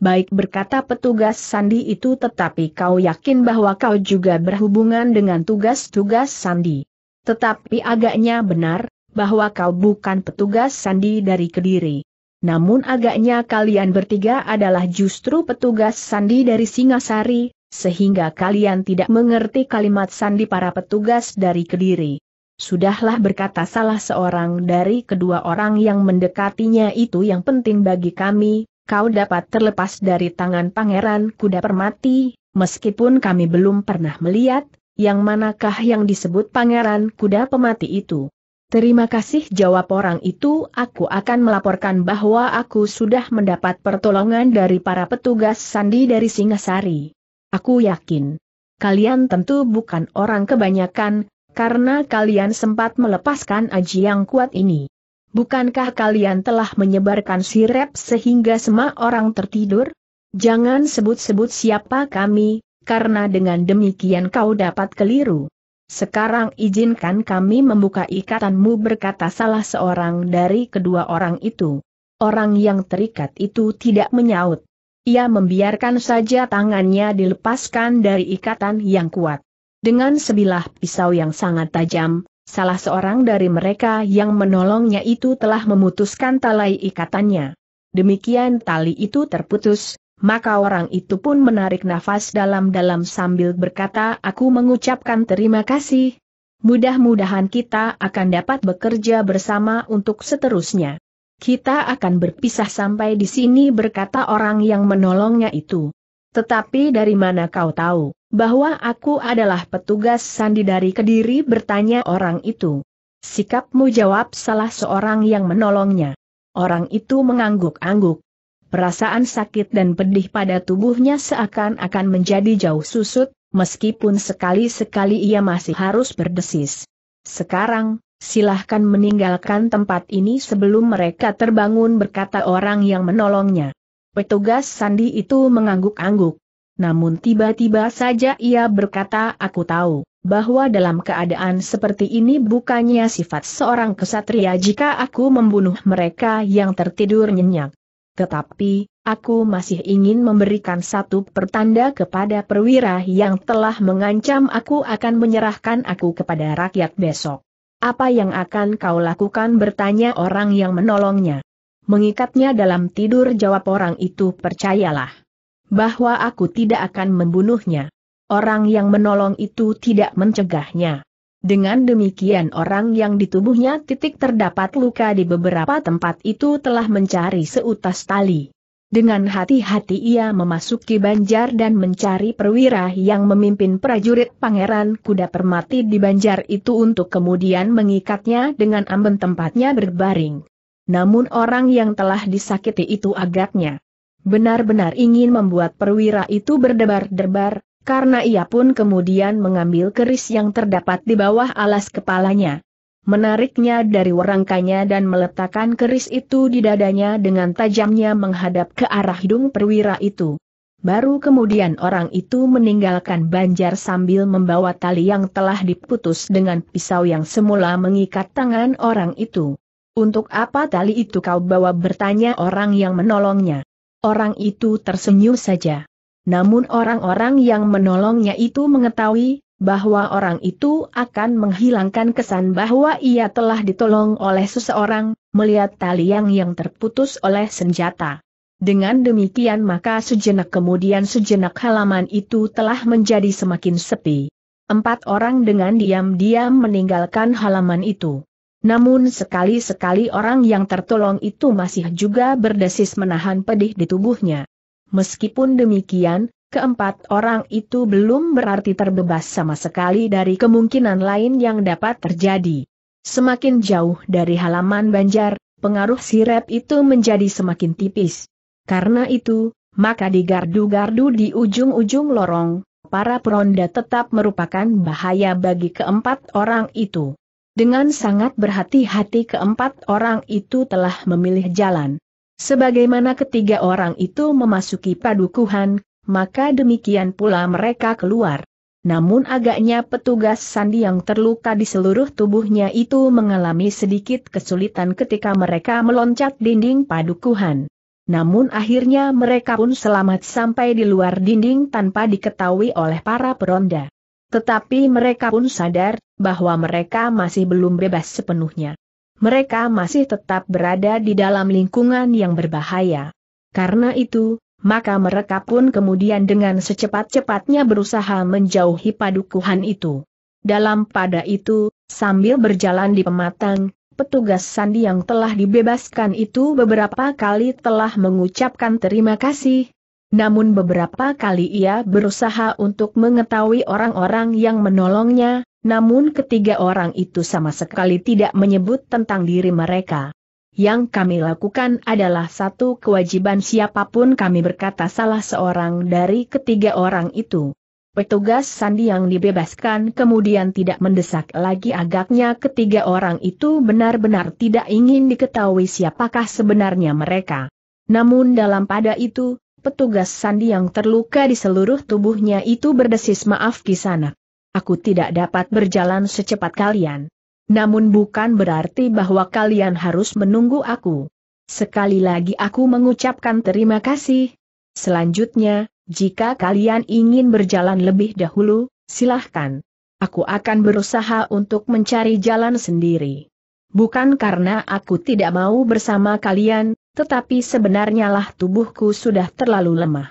baik berkata petugas sandi itu tetapi kau yakin bahwa kau juga berhubungan dengan tugas-tugas sandi. Tetapi agaknya benar, bahwa kau bukan petugas sandi dari Kediri. Namun agaknya kalian bertiga adalah justru petugas sandi dari Singasari, sehingga kalian tidak mengerti kalimat sandi para petugas dari Kediri. Sudahlah berkata salah seorang dari kedua orang yang mendekatinya itu yang penting bagi kami, kau dapat terlepas dari tangan pangeran kuda permati, meskipun kami belum pernah melihat, yang manakah yang disebut pangeran kuda pemati itu. Terima kasih jawab orang itu, aku akan melaporkan bahwa aku sudah mendapat pertolongan dari para petugas sandi dari Singasari. Aku yakin. Kalian tentu bukan orang kebanyakan, karena kalian sempat melepaskan aji yang kuat ini. Bukankah kalian telah menyebarkan sirep sehingga semua orang tertidur? Jangan sebut-sebut siapa kami, karena dengan demikian kau dapat keliru. Sekarang izinkan kami membuka ikatanmu berkata salah seorang dari kedua orang itu. Orang yang terikat itu tidak menyaut. Ia membiarkan saja tangannya dilepaskan dari ikatan yang kuat. Dengan sebilah pisau yang sangat tajam, Salah seorang dari mereka yang menolongnya itu telah memutuskan talai ikatannya. Demikian tali itu terputus, maka orang itu pun menarik nafas dalam-dalam sambil berkata aku mengucapkan terima kasih. Mudah-mudahan kita akan dapat bekerja bersama untuk seterusnya. Kita akan berpisah sampai di sini berkata orang yang menolongnya itu. Tetapi dari mana kau tahu? bahwa aku adalah petugas sandi dari Kediri bertanya orang itu. Sikapmu jawab salah seorang yang menolongnya. Orang itu mengangguk-angguk. Perasaan sakit dan pedih pada tubuhnya seakan-akan menjadi jauh susut, meskipun sekali-sekali ia masih harus berdesis. Sekarang, silahkan meninggalkan tempat ini sebelum mereka terbangun berkata orang yang menolongnya. Petugas sandi itu mengangguk-angguk. Namun tiba-tiba saja ia berkata aku tahu, bahwa dalam keadaan seperti ini bukannya sifat seorang kesatria jika aku membunuh mereka yang tertidur nyenyak. Tetapi, aku masih ingin memberikan satu pertanda kepada perwira yang telah mengancam aku akan menyerahkan aku kepada rakyat besok. Apa yang akan kau lakukan bertanya orang yang menolongnya. Mengikatnya dalam tidur jawab orang itu percayalah bahwa aku tidak akan membunuhnya. Orang yang menolong itu tidak mencegahnya. Dengan demikian orang yang di tubuhnya titik terdapat luka di beberapa tempat itu telah mencari seutas tali. Dengan hati-hati ia memasuki banjar dan mencari perwira yang memimpin prajurit pangeran kuda permati di banjar itu untuk kemudian mengikatnya dengan amben tempatnya berbaring. Namun orang yang telah disakiti itu agaknya Benar-benar ingin membuat perwira itu berdebar-debar, karena ia pun kemudian mengambil keris yang terdapat di bawah alas kepalanya. Menariknya dari warangkanya dan meletakkan keris itu di dadanya dengan tajamnya menghadap ke arah hidung perwira itu. Baru kemudian orang itu meninggalkan banjar sambil membawa tali yang telah diputus dengan pisau yang semula mengikat tangan orang itu. Untuk apa tali itu kau bawa bertanya orang yang menolongnya. Orang itu tersenyum saja. Namun orang-orang yang menolongnya itu mengetahui bahwa orang itu akan menghilangkan kesan bahwa ia telah ditolong oleh seseorang, melihat tali yang yang terputus oleh senjata. Dengan demikian maka sejenak kemudian sejenak halaman itu telah menjadi semakin sepi. Empat orang dengan diam-diam meninggalkan halaman itu. Namun sekali-sekali orang yang tertolong itu masih juga berdesis menahan pedih di tubuhnya. Meskipun demikian, keempat orang itu belum berarti terbebas sama sekali dari kemungkinan lain yang dapat terjadi. Semakin jauh dari halaman banjar, pengaruh sirep itu menjadi semakin tipis. Karena itu, maka di gardu-gardu di ujung-ujung lorong, para peronda tetap merupakan bahaya bagi keempat orang itu. Dengan sangat berhati-hati keempat orang itu telah memilih jalan. Sebagaimana ketiga orang itu memasuki padukuhan, maka demikian pula mereka keluar. Namun agaknya petugas sandi yang terluka di seluruh tubuhnya itu mengalami sedikit kesulitan ketika mereka meloncat dinding padukuhan. Namun akhirnya mereka pun selamat sampai di luar dinding tanpa diketahui oleh para peronda. Tetapi mereka pun sadar, bahwa mereka masih belum bebas sepenuhnya. Mereka masih tetap berada di dalam lingkungan yang berbahaya. Karena itu, maka mereka pun kemudian dengan secepat-cepatnya berusaha menjauhi padukuhan itu. Dalam pada itu, sambil berjalan di pematang, petugas sandi yang telah dibebaskan itu beberapa kali telah mengucapkan terima kasih, namun beberapa kali ia berusaha untuk mengetahui orang-orang yang menolongnya, namun ketiga orang itu sama sekali tidak menyebut tentang diri mereka. Yang kami lakukan adalah satu kewajiban siapapun kami berkata salah seorang dari ketiga orang itu. Petugas Sandi yang dibebaskan kemudian tidak mendesak lagi agaknya ketiga orang itu benar-benar tidak ingin diketahui siapakah sebenarnya mereka. Namun dalam pada itu, petugas sandi yang terluka di seluruh tubuhnya itu berdesis maaf kisana. Aku tidak dapat berjalan secepat kalian. Namun bukan berarti bahwa kalian harus menunggu aku. Sekali lagi aku mengucapkan terima kasih. Selanjutnya, jika kalian ingin berjalan lebih dahulu, silahkan. Aku akan berusaha untuk mencari jalan sendiri. Bukan karena aku tidak mau bersama kalian, tetapi sebenarnya lah tubuhku sudah terlalu lemah.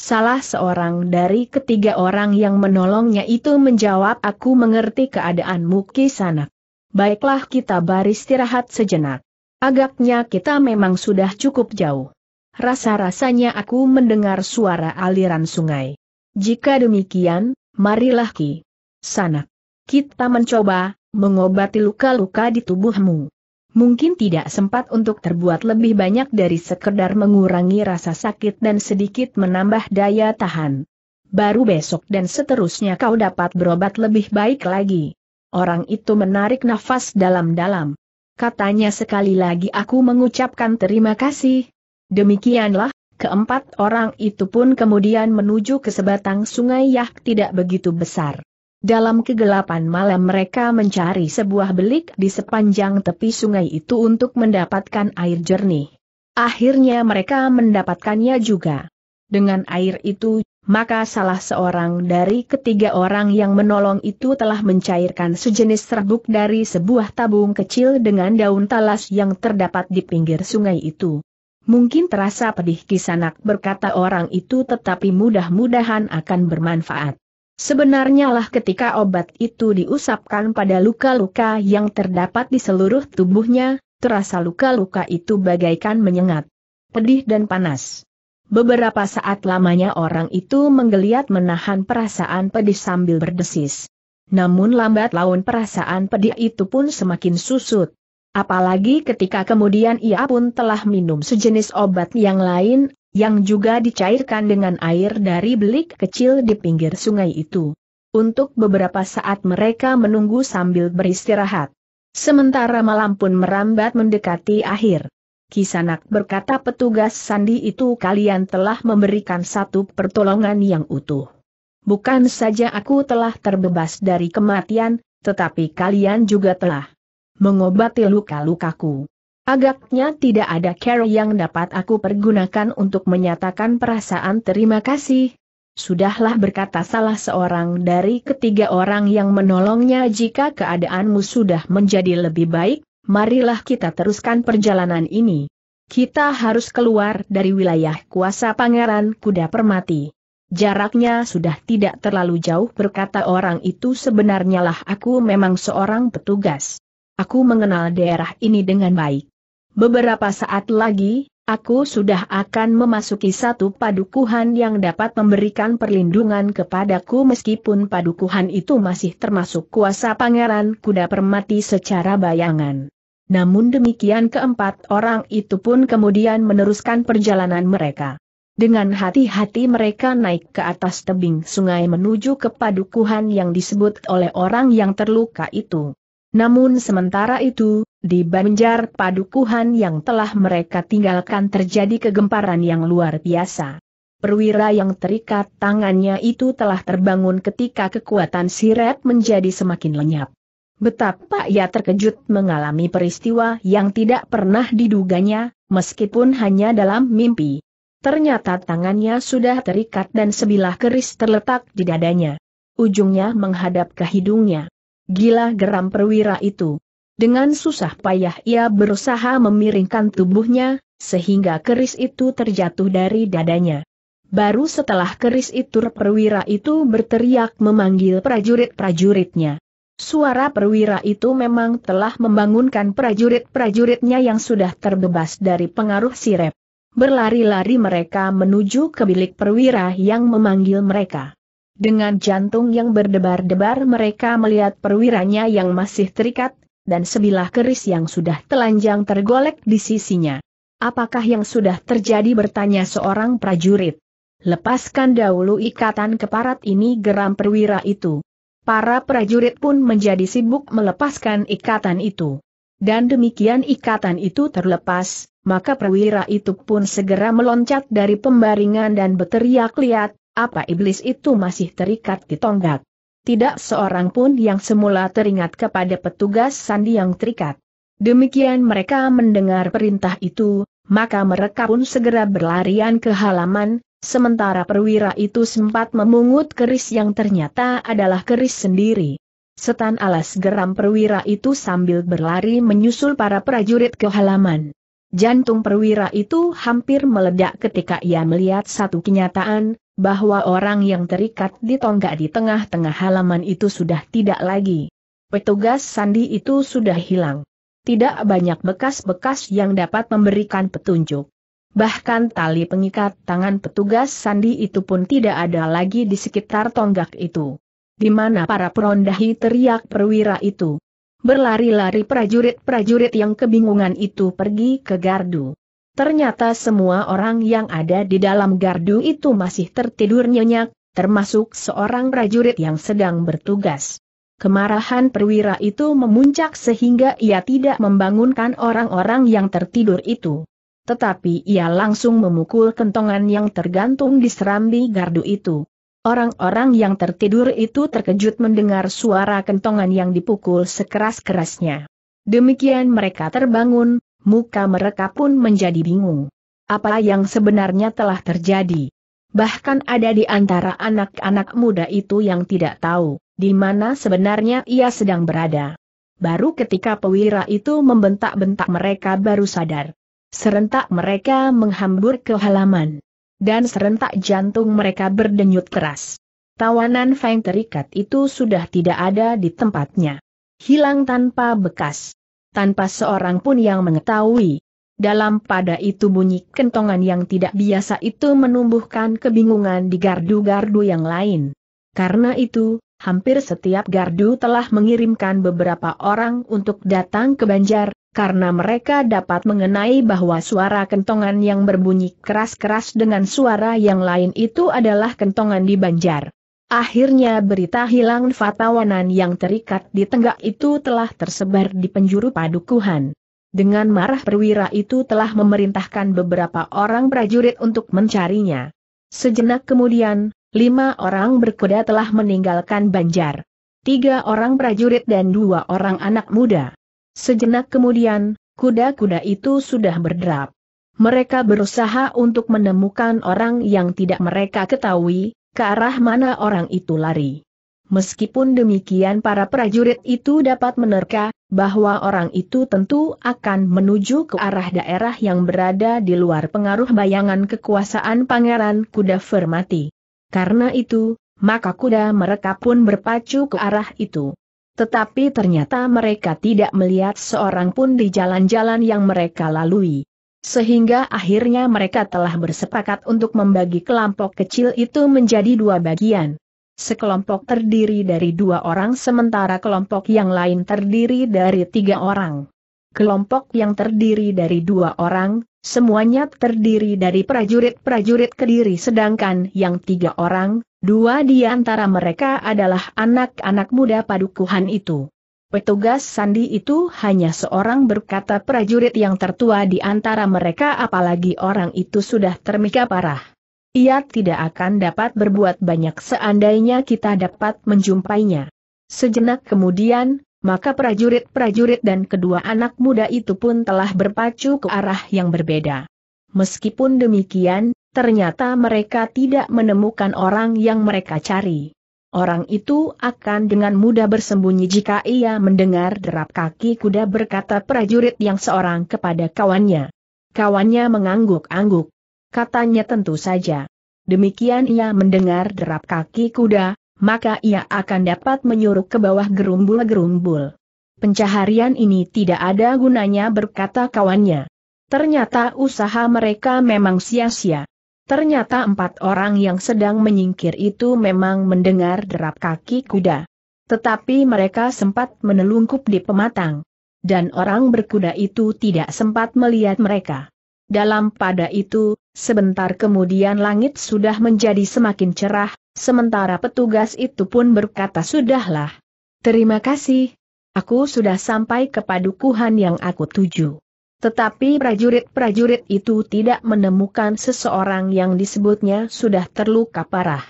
Salah seorang dari ketiga orang yang menolongnya itu menjawab aku mengerti keadaanmu Sanak. Baiklah kita beristirahat sejenak. Agaknya kita memang sudah cukup jauh. Rasa-rasanya aku mendengar suara aliran sungai. Jika demikian, marilah ki. Sanak. Kita mencoba, mengobati luka-luka di tubuhmu mungkin tidak sempat untuk terbuat lebih banyak dari sekedar mengurangi rasa sakit dan sedikit menambah daya tahan. Baru besok dan seterusnya kau dapat berobat lebih baik lagi. Orang itu menarik nafas dalam-dalam. Katanya sekali lagi aku mengucapkan terima kasih. Demikianlah, keempat orang itu pun kemudian menuju ke sebatang sungai yang tidak begitu besar. Dalam kegelapan malam mereka mencari sebuah belik di sepanjang tepi sungai itu untuk mendapatkan air jernih. Akhirnya mereka mendapatkannya juga. Dengan air itu, maka salah seorang dari ketiga orang yang menolong itu telah mencairkan sejenis serbuk dari sebuah tabung kecil dengan daun talas yang terdapat di pinggir sungai itu. Mungkin terasa pedih kisanak berkata orang itu tetapi mudah-mudahan akan bermanfaat. Sebenarnya lah ketika obat itu diusapkan pada luka-luka yang terdapat di seluruh tubuhnya, terasa luka-luka itu bagaikan menyengat. Pedih dan panas. Beberapa saat lamanya orang itu menggeliat menahan perasaan pedih sambil berdesis. Namun lambat laun perasaan pedih itu pun semakin susut. Apalagi ketika kemudian ia pun telah minum sejenis obat yang lain, yang juga dicairkan dengan air dari belik kecil di pinggir sungai itu. Untuk beberapa saat mereka menunggu sambil beristirahat. Sementara malam pun merambat mendekati akhir. Kisanak berkata petugas sandi itu kalian telah memberikan satu pertolongan yang utuh. Bukan saja aku telah terbebas dari kematian, tetapi kalian juga telah mengobati luka-lukaku. Agaknya tidak ada care yang dapat aku pergunakan untuk menyatakan perasaan terima kasih. Sudahlah berkata salah seorang dari ketiga orang yang menolongnya jika keadaanmu sudah menjadi lebih baik, marilah kita teruskan perjalanan ini. Kita harus keluar dari wilayah kuasa pangeran kuda permati. Jaraknya sudah tidak terlalu jauh berkata orang itu sebenarnya lah aku memang seorang petugas. Aku mengenal daerah ini dengan baik. Beberapa saat lagi, aku sudah akan memasuki satu padukuhan yang dapat memberikan perlindungan kepadaku meskipun padukuhan itu masih termasuk kuasa pangeran kuda permati secara bayangan. Namun demikian keempat orang itu pun kemudian meneruskan perjalanan mereka. Dengan hati-hati mereka naik ke atas tebing sungai menuju ke padukuhan yang disebut oleh orang yang terluka itu. Namun sementara itu, di Banjar Padukuhan yang telah mereka tinggalkan terjadi kegemparan yang luar biasa. Perwira yang terikat tangannya itu telah terbangun ketika kekuatan siret menjadi semakin lenyap. Betapa ia terkejut mengalami peristiwa yang tidak pernah diduganya, meskipun hanya dalam mimpi. Ternyata tangannya sudah terikat dan sebilah keris terletak di dadanya. Ujungnya menghadap ke hidungnya. Gila geram perwira itu. Dengan susah payah ia berusaha memiringkan tubuhnya, sehingga keris itu terjatuh dari dadanya. Baru setelah keris itu perwira itu berteriak memanggil prajurit-prajuritnya. Suara perwira itu memang telah membangunkan prajurit-prajuritnya yang sudah terbebas dari pengaruh sirep. Berlari-lari mereka menuju ke bilik perwira yang memanggil mereka. Dengan jantung yang berdebar-debar mereka melihat perwiranya yang masih terikat dan sebilah keris yang sudah telanjang tergolek di sisinya. Apakah yang sudah terjadi bertanya seorang prajurit. Lepaskan dahulu ikatan keparat ini geram perwira itu. Para prajurit pun menjadi sibuk melepaskan ikatan itu. Dan demikian ikatan itu terlepas, maka perwira itu pun segera meloncat dari pembaringan dan berteriak lihat, apa iblis itu masih terikat di tonggak tidak seorang pun yang semula teringat kepada petugas sandi yang terikat. Demikian mereka mendengar perintah itu, maka mereka pun segera berlarian ke halaman, sementara perwira itu sempat memungut keris yang ternyata adalah keris sendiri. Setan alas geram perwira itu sambil berlari menyusul para prajurit ke halaman. Jantung perwira itu hampir meledak ketika ia melihat satu kenyataan, bahwa orang yang terikat di tonggak di tengah-tengah halaman itu sudah tidak lagi. Petugas sandi itu sudah hilang. Tidak banyak bekas-bekas yang dapat memberikan petunjuk. Bahkan tali pengikat tangan petugas sandi itu pun tidak ada lagi di sekitar tonggak itu. Di mana para perondahi teriak perwira itu. Berlari-lari prajurit-prajurit yang kebingungan itu pergi ke gardu. Ternyata semua orang yang ada di dalam gardu itu masih tertidur nyenyak, termasuk seorang prajurit yang sedang bertugas. Kemarahan perwira itu memuncak sehingga ia tidak membangunkan orang-orang yang tertidur itu. Tetapi ia langsung memukul kentongan yang tergantung di serambi gardu itu. Orang-orang yang tertidur itu terkejut mendengar suara kentongan yang dipukul sekeras-kerasnya. Demikian mereka terbangun, muka mereka pun menjadi bingung. Apa yang sebenarnya telah terjadi? Bahkan ada di antara anak-anak muda itu yang tidak tahu di mana sebenarnya ia sedang berada. Baru ketika pewira itu membentak-bentak mereka baru sadar. Serentak mereka menghambur ke halaman. Dan serentak jantung mereka berdenyut keras. Tawanan Feng terikat itu sudah tidak ada di tempatnya. Hilang tanpa bekas tanpa seorang pun yang mengetahui. Dalam pada itu bunyi kentongan yang tidak biasa itu menumbuhkan kebingungan di gardu-gardu yang lain. Karena itu, hampir setiap gardu telah mengirimkan beberapa orang untuk datang ke Banjar, karena mereka dapat mengenai bahwa suara kentongan yang berbunyi keras-keras dengan suara yang lain itu adalah kentongan di Banjar. Akhirnya berita hilang fatawanan yang terikat di tenggak itu telah tersebar di penjuru padukuhan. Dengan marah perwira itu telah memerintahkan beberapa orang prajurit untuk mencarinya. Sejenak kemudian, lima orang berkuda telah meninggalkan Banjar. Tiga orang prajurit dan dua orang anak muda. Sejenak kemudian, kuda-kuda itu sudah berderap. Mereka berusaha untuk menemukan orang yang tidak mereka ketahui, ke arah mana orang itu lari. Meskipun demikian para prajurit itu dapat menerka, bahwa orang itu tentu akan menuju ke arah daerah yang berada di luar pengaruh bayangan kekuasaan Pangeran Kuda Fermati. Karena itu, maka kuda mereka pun berpacu ke arah itu. Tetapi ternyata mereka tidak melihat seorang pun di jalan-jalan yang mereka lalui. Sehingga akhirnya mereka telah bersepakat untuk membagi kelompok kecil itu menjadi dua bagian. Sekelompok terdiri dari dua orang sementara kelompok yang lain terdiri dari tiga orang. Kelompok yang terdiri dari dua orang, semuanya terdiri dari prajurit-prajurit kediri sedangkan yang tiga orang, dua di antara mereka adalah anak-anak muda padukuhan itu. Petugas sandi itu hanya seorang berkata prajurit yang tertua di antara mereka apalagi orang itu sudah termika parah. Ia tidak akan dapat berbuat banyak seandainya kita dapat menjumpainya. Sejenak kemudian, maka prajurit-prajurit dan kedua anak muda itu pun telah berpacu ke arah yang berbeda. Meskipun demikian, ternyata mereka tidak menemukan orang yang mereka cari. Orang itu akan dengan mudah bersembunyi jika ia mendengar derap kaki kuda berkata prajurit yang seorang kepada kawannya. Kawannya mengangguk-angguk. Katanya tentu saja. Demikian ia mendengar derap kaki kuda, maka ia akan dapat menyuruh ke bawah gerumbul-gerumbul. Pencaharian ini tidak ada gunanya berkata kawannya. Ternyata usaha mereka memang sia-sia. Ternyata empat orang yang sedang menyingkir itu memang mendengar derap kaki kuda. Tetapi mereka sempat menelungkup di pematang. Dan orang berkuda itu tidak sempat melihat mereka. Dalam pada itu, sebentar kemudian langit sudah menjadi semakin cerah, sementara petugas itu pun berkata sudahlah. Terima kasih. Aku sudah sampai ke padukuhan yang aku tuju. Tetapi prajurit-prajurit itu tidak menemukan seseorang yang disebutnya sudah terluka parah.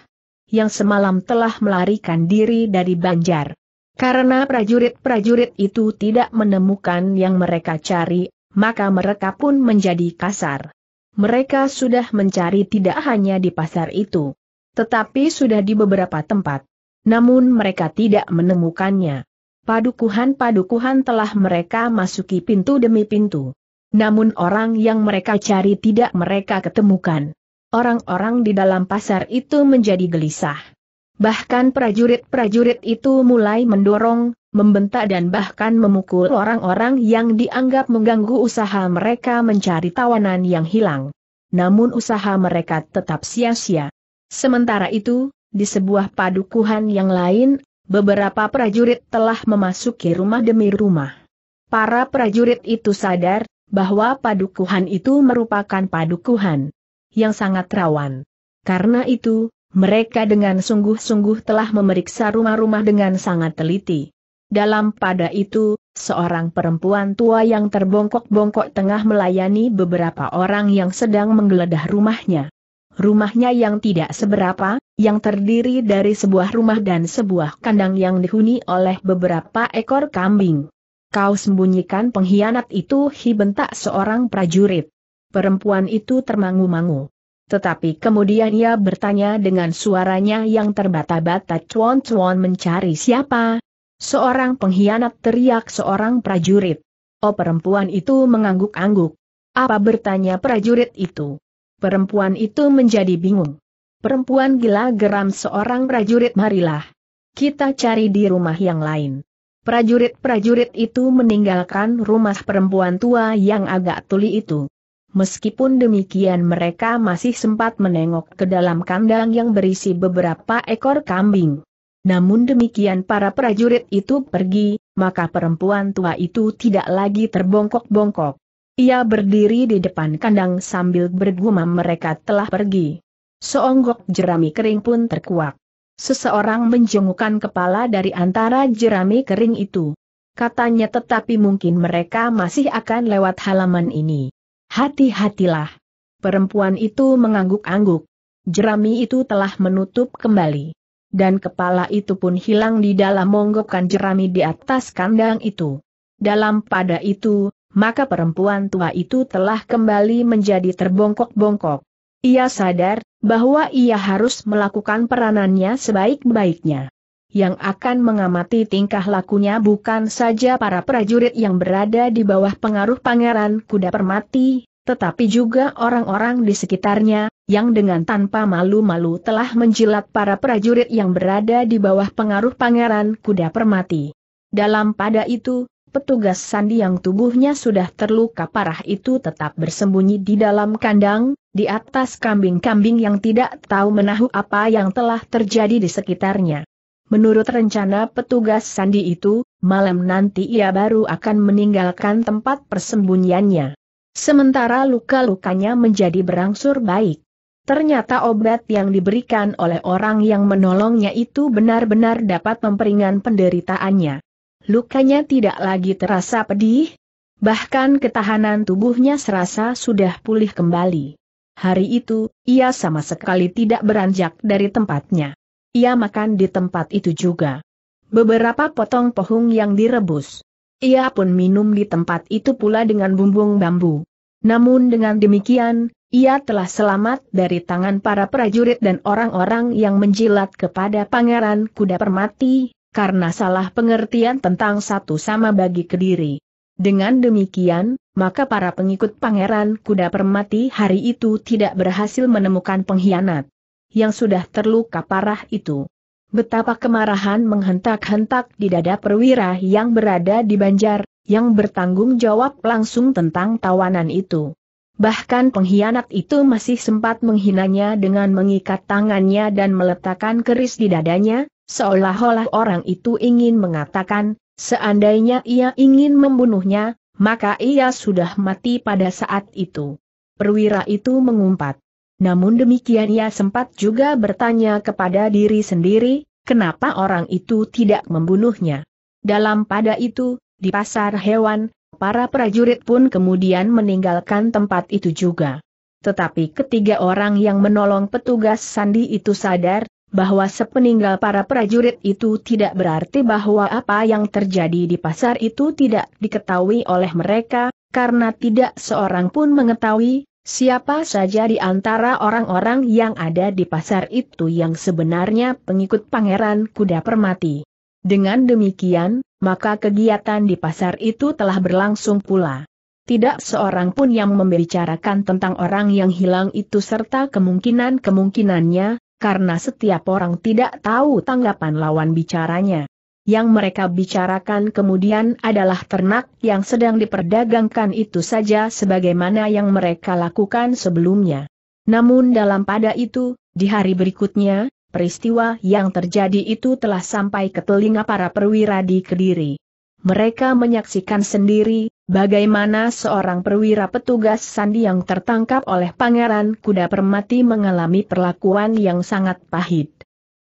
Yang semalam telah melarikan diri dari Banjar. Karena prajurit-prajurit itu tidak menemukan yang mereka cari, maka mereka pun menjadi kasar. Mereka sudah mencari tidak hanya di pasar itu, tetapi sudah di beberapa tempat. Namun mereka tidak menemukannya. Padukuhan-padukuhan telah mereka masuki pintu demi pintu. Namun orang yang mereka cari tidak mereka ketemukan. Orang-orang di dalam pasar itu menjadi gelisah. Bahkan prajurit-prajurit itu mulai mendorong, membentak dan bahkan memukul orang-orang yang dianggap mengganggu usaha mereka mencari tawanan yang hilang. Namun usaha mereka tetap sia-sia. Sementara itu, di sebuah padukuhan yang lain, beberapa prajurit telah memasuki rumah demi rumah. Para prajurit itu sadar, bahwa padukuhan itu merupakan padukuhan yang sangat rawan. Karena itu, mereka dengan sungguh-sungguh telah memeriksa rumah-rumah dengan sangat teliti. Dalam pada itu, seorang perempuan tua yang terbongkok-bongkok tengah melayani beberapa orang yang sedang menggeledah rumahnya. Rumahnya yang tidak seberapa, yang terdiri dari sebuah rumah dan sebuah kandang yang dihuni oleh beberapa ekor kambing. Kau sembunyikan pengkhianat itu hibentak seorang prajurit. Perempuan itu termangu-mangu. Tetapi kemudian ia bertanya dengan suaranya yang terbata-bata cuan-cuan mencari siapa? Seorang pengkhianat teriak seorang prajurit. Oh perempuan itu mengangguk-angguk. Apa bertanya prajurit itu? Perempuan itu menjadi bingung. Perempuan gila geram seorang prajurit marilah. Kita cari di rumah yang lain. Prajurit-prajurit itu meninggalkan rumah perempuan tua yang agak tuli itu. Meskipun demikian mereka masih sempat menengok ke dalam kandang yang berisi beberapa ekor kambing. Namun demikian para prajurit itu pergi, maka perempuan tua itu tidak lagi terbongkok-bongkok. Ia berdiri di depan kandang sambil bergumam mereka telah pergi. Seonggok jerami kering pun terkuak. Seseorang menjengukkan kepala dari antara jerami kering itu. Katanya tetapi mungkin mereka masih akan lewat halaman ini. Hati-hatilah. Perempuan itu mengangguk-angguk. Jerami itu telah menutup kembali. Dan kepala itu pun hilang di dalam monggokan jerami di atas kandang itu. Dalam pada itu, maka perempuan tua itu telah kembali menjadi terbongkok-bongkok. Ia sadar bahwa ia harus melakukan peranannya sebaik-baiknya. Yang akan mengamati tingkah lakunya bukan saja para prajurit yang berada di bawah pengaruh pangeran kuda permati, tetapi juga orang-orang di sekitarnya, yang dengan tanpa malu-malu telah menjilat para prajurit yang berada di bawah pengaruh pangeran kuda permati. Dalam pada itu, petugas sandi yang tubuhnya sudah terluka parah itu tetap bersembunyi di dalam kandang, di atas kambing-kambing yang tidak tahu menahu apa yang telah terjadi di sekitarnya. Menurut rencana petugas sandi itu, malam nanti ia baru akan meninggalkan tempat persembunyiannya. Sementara luka-lukanya menjadi berangsur baik. Ternyata obat yang diberikan oleh orang yang menolongnya itu benar-benar dapat memperingan penderitaannya lukanya tidak lagi terasa pedih, bahkan ketahanan tubuhnya serasa sudah pulih kembali. Hari itu, ia sama sekali tidak beranjak dari tempatnya. Ia makan di tempat itu juga. Beberapa potong pohung yang direbus. Ia pun minum di tempat itu pula dengan bumbung bambu. Namun dengan demikian, ia telah selamat dari tangan para prajurit dan orang-orang yang menjilat kepada Pangeran Kuda Permati, karena salah pengertian tentang satu sama bagi Kediri. Dengan demikian, maka para pengikut Pangeran Kuda Permati hari itu tidak berhasil menemukan pengkhianat yang sudah terluka parah itu. Betapa kemarahan menghentak-hentak di dada perwira yang berada di Banjar, yang bertanggung jawab langsung tentang tawanan itu. Bahkan pengkhianat itu masih sempat menghinanya dengan mengikat tangannya dan meletakkan keris di dadanya, Seolah-olah orang itu ingin mengatakan, seandainya ia ingin membunuhnya, maka ia sudah mati pada saat itu. Perwira itu mengumpat. Namun demikian ia sempat juga bertanya kepada diri sendiri, kenapa orang itu tidak membunuhnya. Dalam pada itu, di pasar hewan, para prajurit pun kemudian meninggalkan tempat itu juga. Tetapi ketiga orang yang menolong petugas sandi itu sadar, bahwa sepeninggal para prajurit itu tidak berarti bahwa apa yang terjadi di pasar itu tidak diketahui oleh mereka, karena tidak seorang pun mengetahui siapa saja di antara orang-orang yang ada di pasar itu yang sebenarnya pengikut Pangeran Kuda Permati. Dengan demikian, maka kegiatan di pasar itu telah berlangsung pula. Tidak seorang pun yang membicarakan tentang orang yang hilang itu serta kemungkinan-kemungkinannya, karena setiap orang tidak tahu tanggapan lawan bicaranya. Yang mereka bicarakan kemudian adalah ternak yang sedang diperdagangkan itu saja sebagaimana yang mereka lakukan sebelumnya. Namun dalam pada itu, di hari berikutnya, peristiwa yang terjadi itu telah sampai ke telinga para perwira di Kediri mereka menyaksikan sendiri, bagaimana seorang perwira petugas sandi yang tertangkap oleh pangeran kuda permati mengalami perlakuan yang sangat pahit.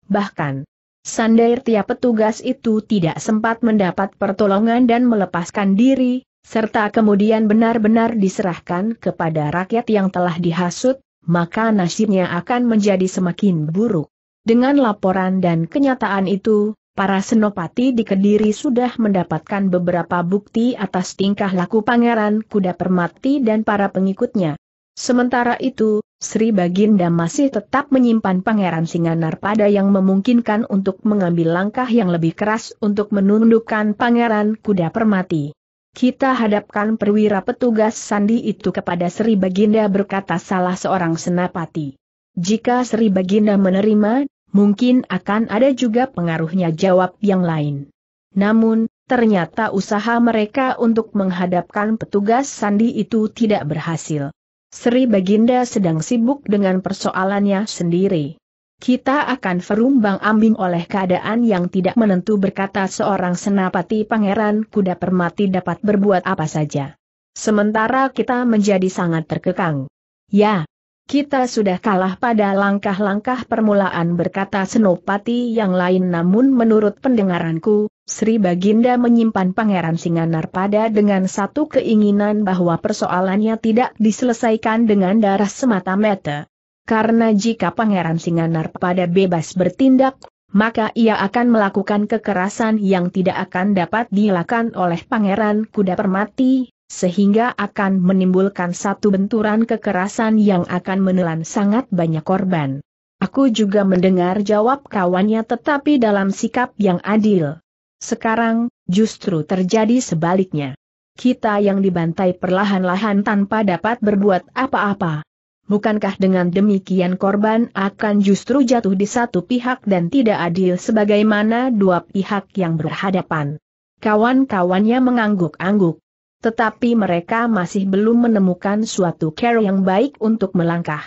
Bahkan, Sandair tiap petugas itu tidak sempat mendapat pertolongan dan melepaskan diri, serta kemudian benar-benar diserahkan kepada rakyat yang telah dihasut, maka nasibnya akan menjadi semakin buruk. Dengan laporan dan kenyataan itu, para senopati di Kediri sudah mendapatkan beberapa bukti atas tingkah laku Pangeran Kuda Permati dan para pengikutnya. Sementara itu, Sri Baginda masih tetap menyimpan Pangeran Singanar pada yang memungkinkan untuk mengambil langkah yang lebih keras untuk menundukkan Pangeran Kuda Permati. Kita hadapkan perwira petugas sandi itu kepada Sri Baginda berkata salah seorang senapati. Jika Sri Baginda menerima, mungkin akan ada juga pengaruhnya jawab yang lain. Namun, ternyata usaha mereka untuk menghadapkan petugas sandi itu tidak berhasil. Sri Baginda sedang sibuk dengan persoalannya sendiri. Kita akan verumbang ambing oleh keadaan yang tidak menentu berkata seorang senapati pangeran kuda permati dapat berbuat apa saja. Sementara kita menjadi sangat terkekang. Ya, kita sudah kalah pada langkah-langkah permulaan berkata Senopati yang lain namun menurut pendengaranku, Sri Baginda menyimpan Pangeran Singanar pada dengan satu keinginan bahwa persoalannya tidak diselesaikan dengan darah semata-mata. Karena jika Pangeran Singanar pada bebas bertindak, maka ia akan melakukan kekerasan yang tidak akan dapat dilakukan oleh Pangeran Kuda Permati, sehingga akan menimbulkan satu benturan kekerasan yang akan menelan sangat banyak korban. Aku juga mendengar jawab kawannya tetapi dalam sikap yang adil. Sekarang, justru terjadi sebaliknya. Kita yang dibantai perlahan-lahan tanpa dapat berbuat apa-apa. Bukankah dengan demikian korban akan justru jatuh di satu pihak dan tidak adil sebagaimana dua pihak yang berhadapan? Kawan-kawannya mengangguk-angguk tetapi mereka masih belum menemukan suatu cara yang baik untuk melangkah.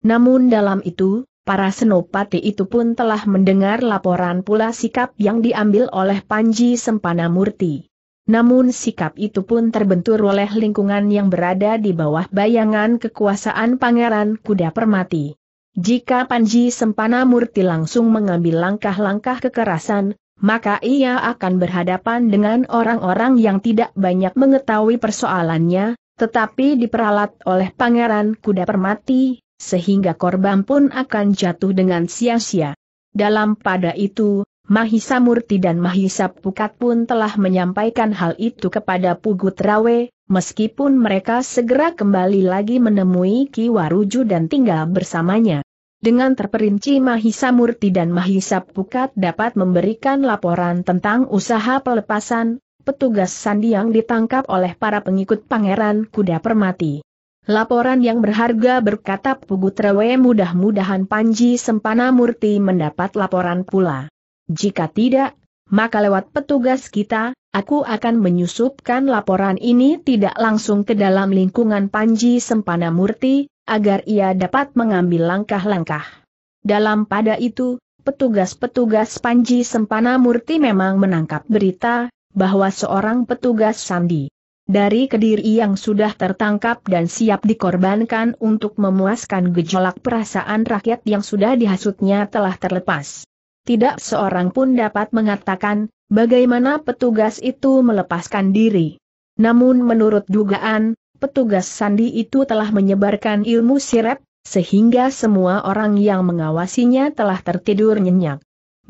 Namun dalam itu, para senopati itu pun telah mendengar laporan pula sikap yang diambil oleh Panji Sempana Murti. Namun sikap itu pun terbentur oleh lingkungan yang berada di bawah bayangan kekuasaan Pangeran Kuda Permati. Jika Panji Sempana Murti langsung mengambil langkah-langkah kekerasan, maka ia akan berhadapan dengan orang-orang yang tidak banyak mengetahui persoalannya, tetapi diperalat oleh pangeran kuda permati, sehingga korban pun akan jatuh dengan sia-sia. Dalam pada itu, Mahisa Murti dan Mahisa Pukat pun telah menyampaikan hal itu kepada Pugut Rawe, meskipun mereka segera kembali lagi menemui Ki Waruju dan tinggal bersamanya. Dengan terperinci Mahisa Murti dan Mahisa Pukat dapat memberikan laporan tentang usaha pelepasan, petugas sandi yang ditangkap oleh para pengikut Pangeran Kuda Permati. Laporan yang berharga berkata Pugutrewe mudah-mudahan Panji Sempana Murti mendapat laporan pula. Jika tidak, maka lewat petugas kita, aku akan menyusupkan laporan ini tidak langsung ke dalam lingkungan Panji Sempana Murti, agar ia dapat mengambil langkah-langkah. Dalam pada itu, petugas-petugas Panji Sempana Murti memang menangkap berita, bahwa seorang petugas Sandi dari Kediri yang sudah tertangkap dan siap dikorbankan untuk memuaskan gejolak perasaan rakyat yang sudah dihasutnya telah terlepas. Tidak seorang pun dapat mengatakan, bagaimana petugas itu melepaskan diri. Namun menurut dugaan, petugas sandi itu telah menyebarkan ilmu sirep, sehingga semua orang yang mengawasinya telah tertidur nyenyak.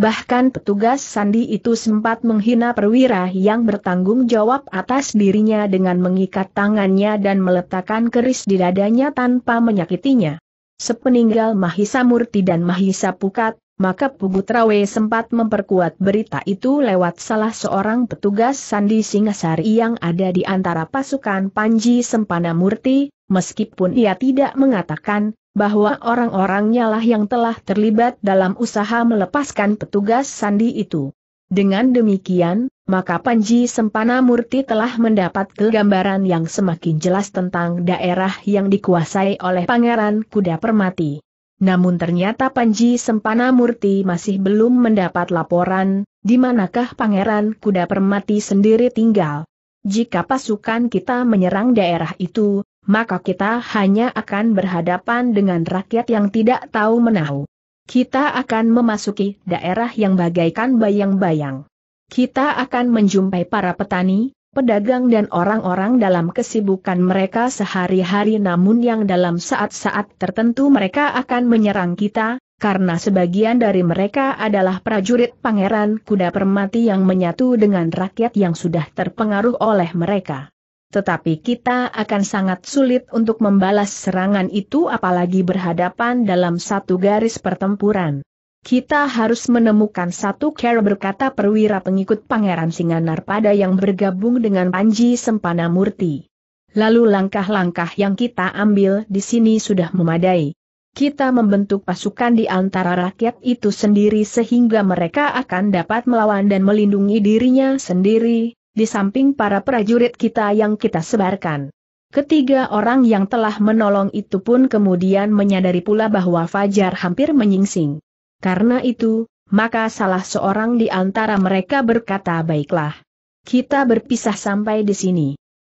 Bahkan petugas sandi itu sempat menghina perwira yang bertanggung jawab atas dirinya dengan mengikat tangannya dan meletakkan keris di dadanya tanpa menyakitinya. Sepeninggal Mahisa Murti dan Mahisa Pukat, maka Pugutrawe sempat memperkuat berita itu lewat salah seorang petugas Sandi Singasari yang ada di antara pasukan Panji Sempana Murti, meskipun ia tidak mengatakan bahwa orang-orangnya lah yang telah terlibat dalam usaha melepaskan petugas Sandi itu. Dengan demikian, maka Panji Sempana Murti telah mendapat gambaran yang semakin jelas tentang daerah yang dikuasai oleh Pangeran Kuda Permati. Namun ternyata Panji Sempana Murti masih belum mendapat laporan, di manakah Pangeran Kuda Permati sendiri tinggal. Jika pasukan kita menyerang daerah itu, maka kita hanya akan berhadapan dengan rakyat yang tidak tahu menahu. Kita akan memasuki daerah yang bagaikan bayang-bayang. Kita akan menjumpai para petani, Pedagang dan orang-orang dalam kesibukan mereka sehari-hari namun yang dalam saat-saat tertentu mereka akan menyerang kita, karena sebagian dari mereka adalah prajurit pangeran kuda permati yang menyatu dengan rakyat yang sudah terpengaruh oleh mereka. Tetapi kita akan sangat sulit untuk membalas serangan itu apalagi berhadapan dalam satu garis pertempuran. Kita harus menemukan satu cara berkata perwira pengikut Pangeran Singanar pada yang bergabung dengan Panji Sempana Murti. Lalu langkah-langkah yang kita ambil di sini sudah memadai. Kita membentuk pasukan di antara rakyat itu sendiri sehingga mereka akan dapat melawan dan melindungi dirinya sendiri, di samping para prajurit kita yang kita sebarkan. Ketiga orang yang telah menolong itu pun kemudian menyadari pula bahwa Fajar hampir menyingsing. Karena itu, maka salah seorang di antara mereka berkata baiklah. Kita berpisah sampai di sini.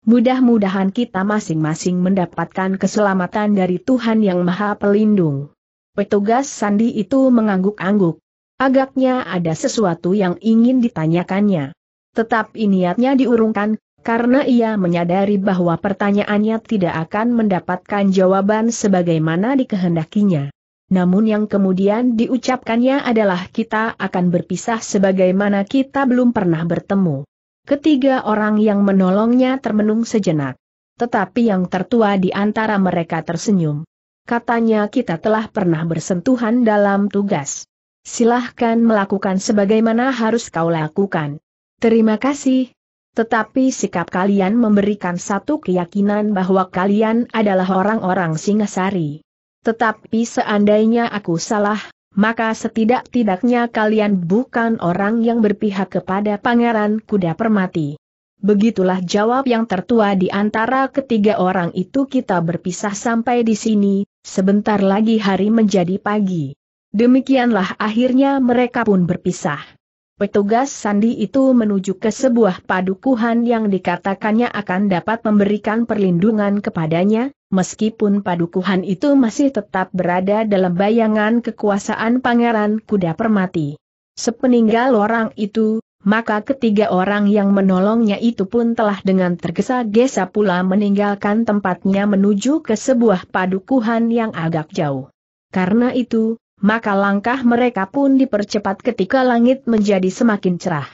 Mudah-mudahan kita masing-masing mendapatkan keselamatan dari Tuhan Yang Maha Pelindung. Petugas sandi itu mengangguk-angguk. Agaknya ada sesuatu yang ingin ditanyakannya. Tetap niatnya diurungkan, karena ia menyadari bahwa pertanyaannya tidak akan mendapatkan jawaban sebagaimana dikehendakinya namun yang kemudian diucapkannya adalah kita akan berpisah sebagaimana kita belum pernah bertemu. Ketiga orang yang menolongnya termenung sejenak. Tetapi yang tertua di antara mereka tersenyum. Katanya kita telah pernah bersentuhan dalam tugas. Silahkan melakukan sebagaimana harus kau lakukan. Terima kasih. Tetapi sikap kalian memberikan satu keyakinan bahwa kalian adalah orang-orang Singasari. Tetapi seandainya aku salah, maka setidak-tidaknya kalian bukan orang yang berpihak kepada Pangeran Kuda Permati. Begitulah jawab yang tertua di antara ketiga orang itu kita berpisah sampai di sini, sebentar lagi hari menjadi pagi. Demikianlah akhirnya mereka pun berpisah. Petugas sandi itu menuju ke sebuah padukuhan yang dikatakannya akan dapat memberikan perlindungan kepadanya, meskipun padukuhan itu masih tetap berada dalam bayangan kekuasaan Pangeran Kuda Permati. Sepeninggal orang itu, maka ketiga orang yang menolongnya itu pun telah dengan tergesa-gesa pula meninggalkan tempatnya menuju ke sebuah padukuhan yang agak jauh. Karena itu, maka langkah mereka pun dipercepat ketika langit menjadi semakin cerah.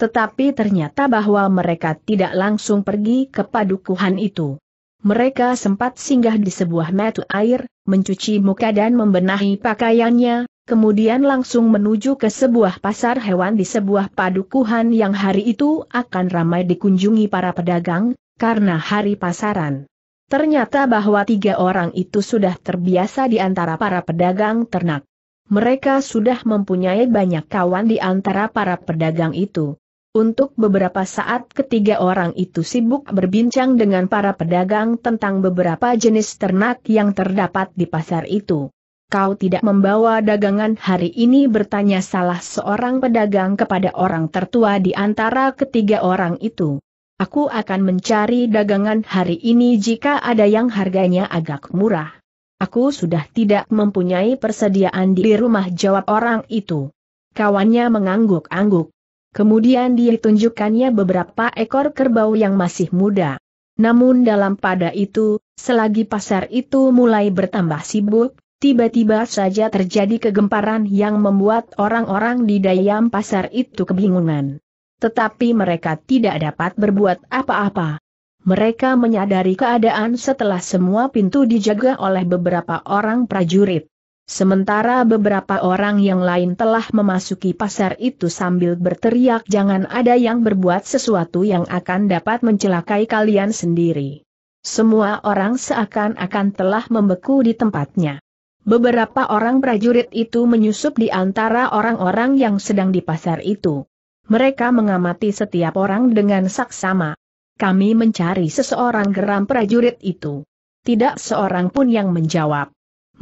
Tetapi ternyata bahwa mereka tidak langsung pergi ke padukuhan itu. Mereka sempat singgah di sebuah metu air, mencuci muka dan membenahi pakaiannya, kemudian langsung menuju ke sebuah pasar hewan di sebuah padukuhan yang hari itu akan ramai dikunjungi para pedagang, karena hari pasaran. Ternyata bahwa tiga orang itu sudah terbiasa di antara para pedagang ternak. Mereka sudah mempunyai banyak kawan di antara para pedagang itu. Untuk beberapa saat ketiga orang itu sibuk berbincang dengan para pedagang tentang beberapa jenis ternak yang terdapat di pasar itu. Kau tidak membawa dagangan hari ini bertanya salah seorang pedagang kepada orang tertua di antara ketiga orang itu. Aku akan mencari dagangan hari ini jika ada yang harganya agak murah. Aku sudah tidak mempunyai persediaan di rumah jawab orang itu. Kawannya mengangguk-angguk. Kemudian ditunjukkannya beberapa ekor kerbau yang masih muda. Namun dalam pada itu, selagi pasar itu mulai bertambah sibuk, tiba-tiba saja terjadi kegemparan yang membuat orang-orang di dayam pasar itu kebingungan. Tetapi mereka tidak dapat berbuat apa-apa. Mereka menyadari keadaan setelah semua pintu dijaga oleh beberapa orang prajurit. Sementara beberapa orang yang lain telah memasuki pasar itu sambil berteriak jangan ada yang berbuat sesuatu yang akan dapat mencelakai kalian sendiri. Semua orang seakan-akan telah membeku di tempatnya. Beberapa orang prajurit itu menyusup di antara orang-orang yang sedang di pasar itu. Mereka mengamati setiap orang dengan saksama. Kami mencari seseorang geram prajurit itu. Tidak seorang pun yang menjawab.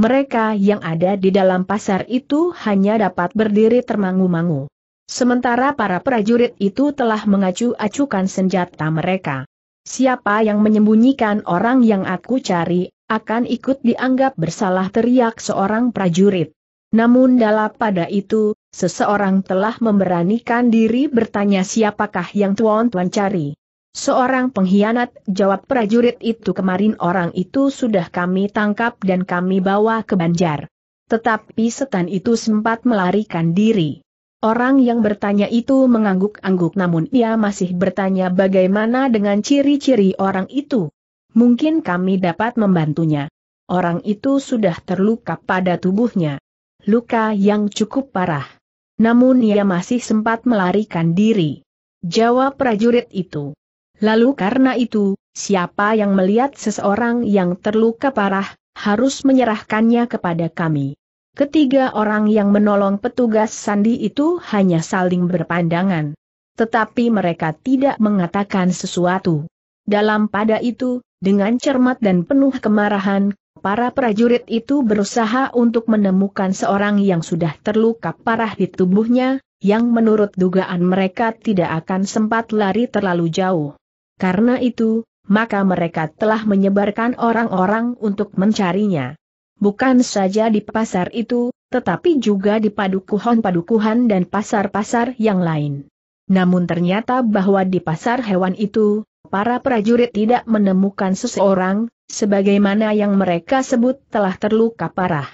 Mereka yang ada di dalam pasar itu hanya dapat berdiri termangu-mangu. Sementara para prajurit itu telah mengacu-acukan senjata mereka. Siapa yang menyembunyikan orang yang aku cari, akan ikut dianggap bersalah teriak seorang prajurit. Namun dalam pada itu, Seseorang telah memberanikan diri bertanya siapakah yang tuan-tuan cari. Seorang pengkhianat, jawab prajurit itu kemarin orang itu sudah kami tangkap dan kami bawa ke Banjar. Tetapi setan itu sempat melarikan diri. Orang yang bertanya itu mengangguk-angguk namun ia masih bertanya bagaimana dengan ciri-ciri orang itu. Mungkin kami dapat membantunya. Orang itu sudah terluka pada tubuhnya. Luka yang cukup parah namun ia masih sempat melarikan diri. Jawab prajurit itu. Lalu karena itu, siapa yang melihat seseorang yang terluka parah, harus menyerahkannya kepada kami. Ketiga orang yang menolong petugas sandi itu hanya saling berpandangan. Tetapi mereka tidak mengatakan sesuatu. Dalam pada itu, dengan cermat dan penuh kemarahan, Para prajurit itu berusaha untuk menemukan seorang yang sudah terluka parah di tubuhnya, yang menurut dugaan mereka tidak akan sempat lari terlalu jauh. Karena itu, maka mereka telah menyebarkan orang-orang untuk mencarinya. Bukan saja di pasar itu, tetapi juga di padukuhan-padukuhan dan pasar-pasar yang lain. Namun ternyata bahwa di pasar hewan itu, para prajurit tidak menemukan seseorang, sebagaimana yang mereka sebut telah terluka parah.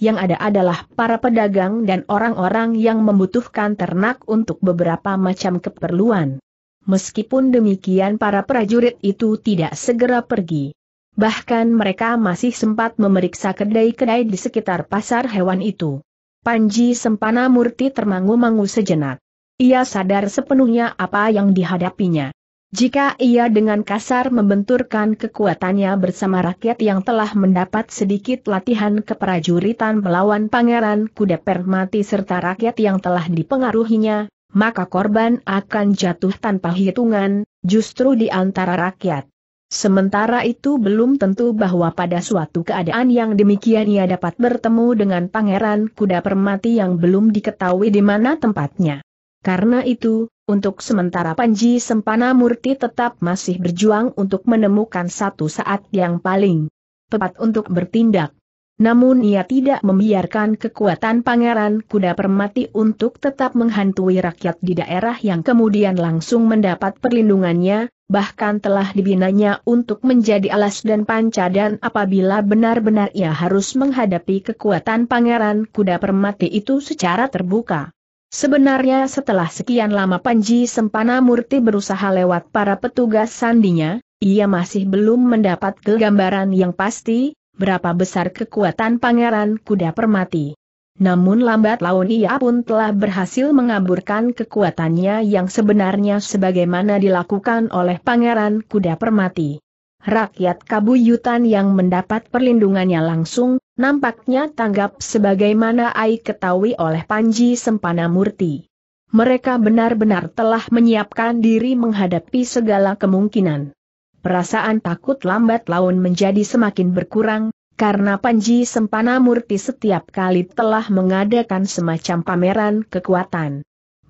Yang ada adalah para pedagang dan orang-orang yang membutuhkan ternak untuk beberapa macam keperluan. Meskipun demikian para prajurit itu tidak segera pergi. Bahkan mereka masih sempat memeriksa kedai-kedai di sekitar pasar hewan itu. Panji Sempana Murti termangu-mangu sejenak. Ia sadar sepenuhnya apa yang dihadapinya. Jika ia dengan kasar membenturkan kekuatannya bersama rakyat yang telah mendapat sedikit latihan keprajuritan melawan pangeran kuda permati serta rakyat yang telah dipengaruhinya, maka korban akan jatuh tanpa hitungan, justru di antara rakyat. Sementara itu belum tentu bahwa pada suatu keadaan yang demikian ia dapat bertemu dengan pangeran kuda permati yang belum diketahui di mana tempatnya. Karena itu, untuk sementara Panji Sempana Murti tetap masih berjuang untuk menemukan satu saat yang paling tepat untuk bertindak. Namun ia tidak membiarkan kekuatan Pangeran Kuda Permati untuk tetap menghantui rakyat di daerah yang kemudian langsung mendapat perlindungannya, bahkan telah dibinanya untuk menjadi alas dan panca dan apabila benar-benar ia harus menghadapi kekuatan Pangeran Kuda Permati itu secara terbuka. Sebenarnya setelah sekian lama Panji Sempana Murti berusaha lewat para petugas sandinya, ia masih belum mendapat gambaran yang pasti, berapa besar kekuatan Pangeran Kuda Permati. Namun lambat laun ia pun telah berhasil mengaburkan kekuatannya yang sebenarnya sebagaimana dilakukan oleh Pangeran Kuda Permati. Rakyat kabuyutan yang mendapat perlindungannya langsung, nampaknya tanggap sebagaimana Ai ketahui oleh Panji Sempana Murti. Mereka benar-benar telah menyiapkan diri menghadapi segala kemungkinan. Perasaan takut lambat laun menjadi semakin berkurang, karena Panji Sempana Murti setiap kali telah mengadakan semacam pameran kekuatan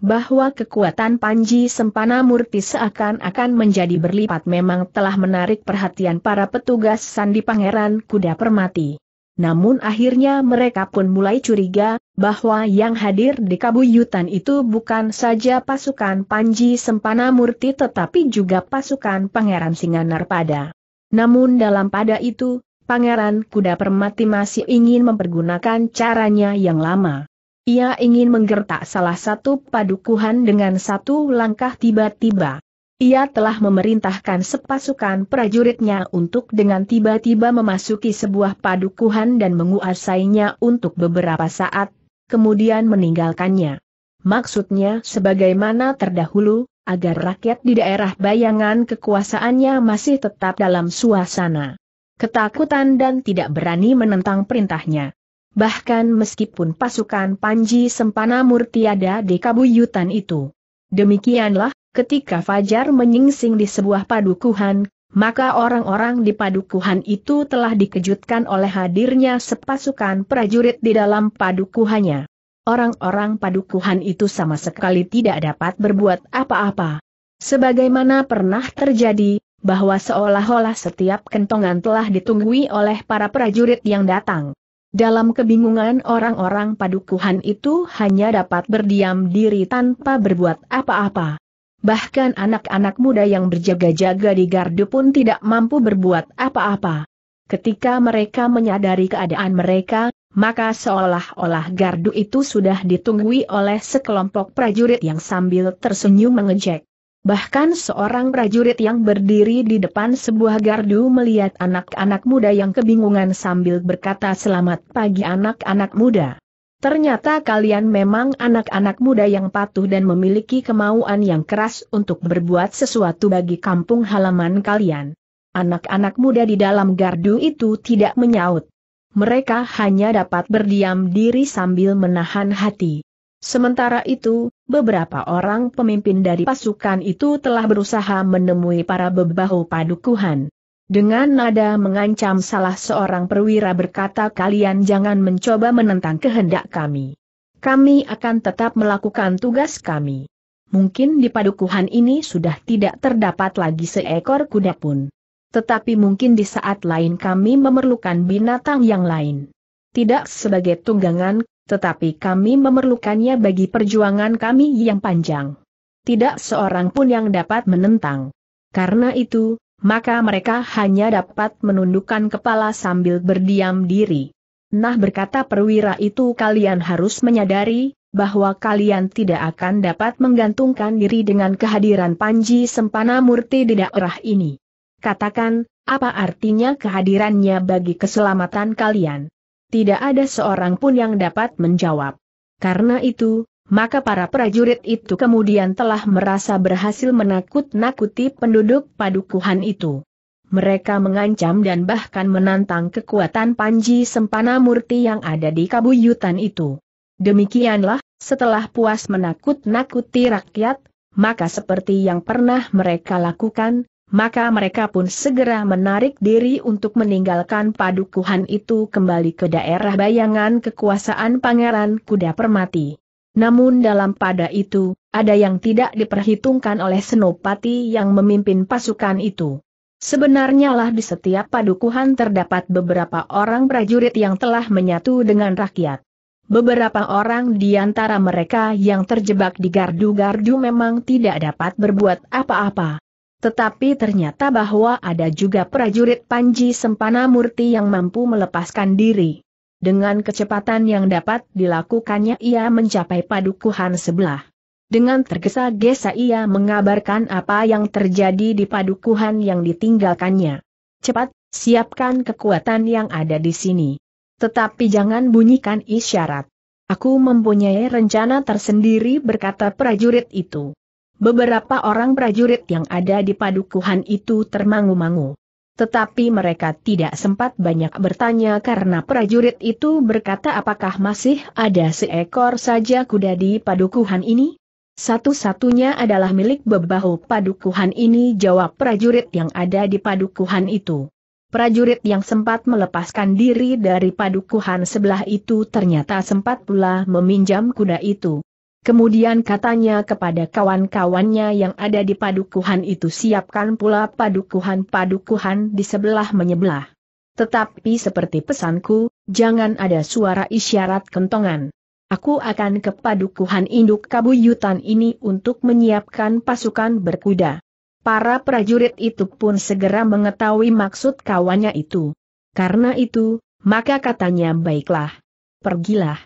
bahwa kekuatan Panji Sempana Murti seakan-akan menjadi berlipat memang telah menarik perhatian para petugas Sandi Pangeran Kuda Permati. Namun akhirnya mereka pun mulai curiga, bahwa yang hadir di kabuyutan itu bukan saja pasukan Panji Sempana Murti tetapi juga pasukan Pangeran Singanar pada. Namun dalam pada itu, Pangeran Kuda Permati masih ingin mempergunakan caranya yang lama. Ia ingin menggertak salah satu padukuhan dengan satu langkah tiba-tiba. Ia telah memerintahkan sepasukan prajuritnya untuk dengan tiba-tiba memasuki sebuah padukuhan dan menguasainya untuk beberapa saat, kemudian meninggalkannya. Maksudnya sebagaimana terdahulu, agar rakyat di daerah bayangan kekuasaannya masih tetap dalam suasana ketakutan dan tidak berani menentang perintahnya bahkan meskipun pasukan Panji Sempana Murtiada di kabuyutan itu. Demikianlah, ketika Fajar menyingsing di sebuah padukuhan, maka orang-orang di padukuhan itu telah dikejutkan oleh hadirnya sepasukan prajurit di dalam padukuhannya. Orang-orang padukuhan itu sama sekali tidak dapat berbuat apa-apa. Sebagaimana pernah terjadi, bahwa seolah-olah setiap kentongan telah ditunggui oleh para prajurit yang datang. Dalam kebingungan orang-orang padukuhan itu hanya dapat berdiam diri tanpa berbuat apa-apa. Bahkan anak-anak muda yang berjaga-jaga di gardu pun tidak mampu berbuat apa-apa. Ketika mereka menyadari keadaan mereka, maka seolah-olah gardu itu sudah ditunggui oleh sekelompok prajurit yang sambil tersenyum mengejek. Bahkan seorang prajurit yang berdiri di depan sebuah gardu melihat anak-anak muda yang kebingungan sambil berkata selamat pagi anak-anak muda. Ternyata kalian memang anak-anak muda yang patuh dan memiliki kemauan yang keras untuk berbuat sesuatu bagi kampung halaman kalian. Anak-anak muda di dalam gardu itu tidak menyaut. Mereka hanya dapat berdiam diri sambil menahan hati. Sementara itu, beberapa orang pemimpin dari pasukan itu telah berusaha menemui para bebahu padukuhan. Dengan nada mengancam salah seorang perwira berkata kalian jangan mencoba menentang kehendak kami. Kami akan tetap melakukan tugas kami. Mungkin di padukuhan ini sudah tidak terdapat lagi seekor kuda pun. Tetapi mungkin di saat lain kami memerlukan binatang yang lain. Tidak sebagai tunggangan tetapi kami memerlukannya bagi perjuangan kami yang panjang. Tidak seorang pun yang dapat menentang. Karena itu, maka mereka hanya dapat menundukkan kepala sambil berdiam diri. Nah berkata perwira itu kalian harus menyadari, bahwa kalian tidak akan dapat menggantungkan diri dengan kehadiran Panji Sempana Murti di daerah ini. Katakan, apa artinya kehadirannya bagi keselamatan kalian? tidak ada seorang pun yang dapat menjawab. Karena itu, maka para prajurit itu kemudian telah merasa berhasil menakut-nakuti penduduk padukuhan itu. Mereka mengancam dan bahkan menantang kekuatan Panji Sempana Murti yang ada di kabuyutan itu. Demikianlah, setelah puas menakut-nakuti rakyat, maka seperti yang pernah mereka lakukan, maka mereka pun segera menarik diri untuk meninggalkan padukuhan itu kembali ke daerah bayangan kekuasaan Pangeran Kuda Permati. Namun dalam pada itu, ada yang tidak diperhitungkan oleh Senopati yang memimpin pasukan itu. Sebenarnya lah di setiap padukuhan terdapat beberapa orang prajurit yang telah menyatu dengan rakyat. Beberapa orang di antara mereka yang terjebak di gardu-gardu memang tidak dapat berbuat apa-apa. Tetapi ternyata bahwa ada juga prajurit Panji Sempana Murti yang mampu melepaskan diri. Dengan kecepatan yang dapat dilakukannya ia mencapai padukuhan sebelah. Dengan tergesa-gesa ia mengabarkan apa yang terjadi di padukuhan yang ditinggalkannya. Cepat, siapkan kekuatan yang ada di sini. Tetapi jangan bunyikan isyarat. Aku mempunyai rencana tersendiri berkata prajurit itu. Beberapa orang prajurit yang ada di padukuhan itu termangu-mangu. Tetapi mereka tidak sempat banyak bertanya karena prajurit itu berkata apakah masih ada seekor saja kuda di padukuhan ini? Satu-satunya adalah milik bebahu padukuhan ini jawab prajurit yang ada di padukuhan itu. Prajurit yang sempat melepaskan diri dari padukuhan sebelah itu ternyata sempat pula meminjam kuda itu. Kemudian katanya kepada kawan-kawannya yang ada di padukuhan itu siapkan pula padukuhan-padukuhan di sebelah menyebelah. Tetapi seperti pesanku, jangan ada suara isyarat kentongan. Aku akan ke padukuhan induk kabuyutan ini untuk menyiapkan pasukan berkuda. Para prajurit itu pun segera mengetahui maksud kawannya itu. Karena itu, maka katanya baiklah. Pergilah.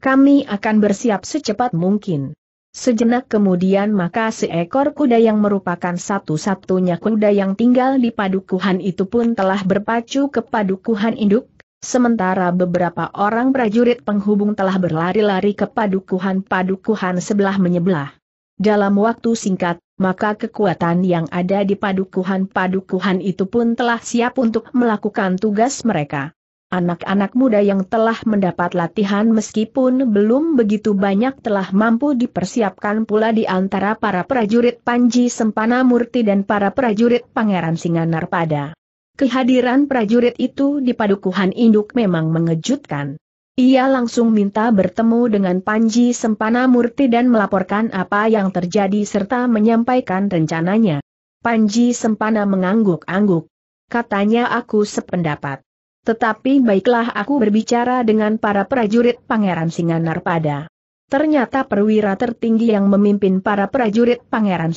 Kami akan bersiap secepat mungkin. Sejenak kemudian maka seekor kuda yang merupakan satu-satunya kuda yang tinggal di padukuhan itu pun telah berpacu ke padukuhan induk, sementara beberapa orang prajurit penghubung telah berlari-lari ke padukuhan-padukuhan sebelah menyebelah. Dalam waktu singkat, maka kekuatan yang ada di padukuhan-padukuhan itu pun telah siap untuk melakukan tugas mereka. Anak-anak muda yang telah mendapat latihan meskipun belum begitu banyak telah mampu dipersiapkan pula di antara para prajurit Panji Sempana Murti dan para prajurit Pangeran Singanarpada. Kehadiran prajurit itu di padukuhan induk memang mengejutkan. Ia langsung minta bertemu dengan Panji Sempana Murti dan melaporkan apa yang terjadi serta menyampaikan rencananya. Panji Sempana mengangguk-angguk. Katanya aku sependapat. Tetapi baiklah aku berbicara dengan para prajurit Pangeran pada. Ternyata perwira tertinggi yang memimpin para prajurit Pangeran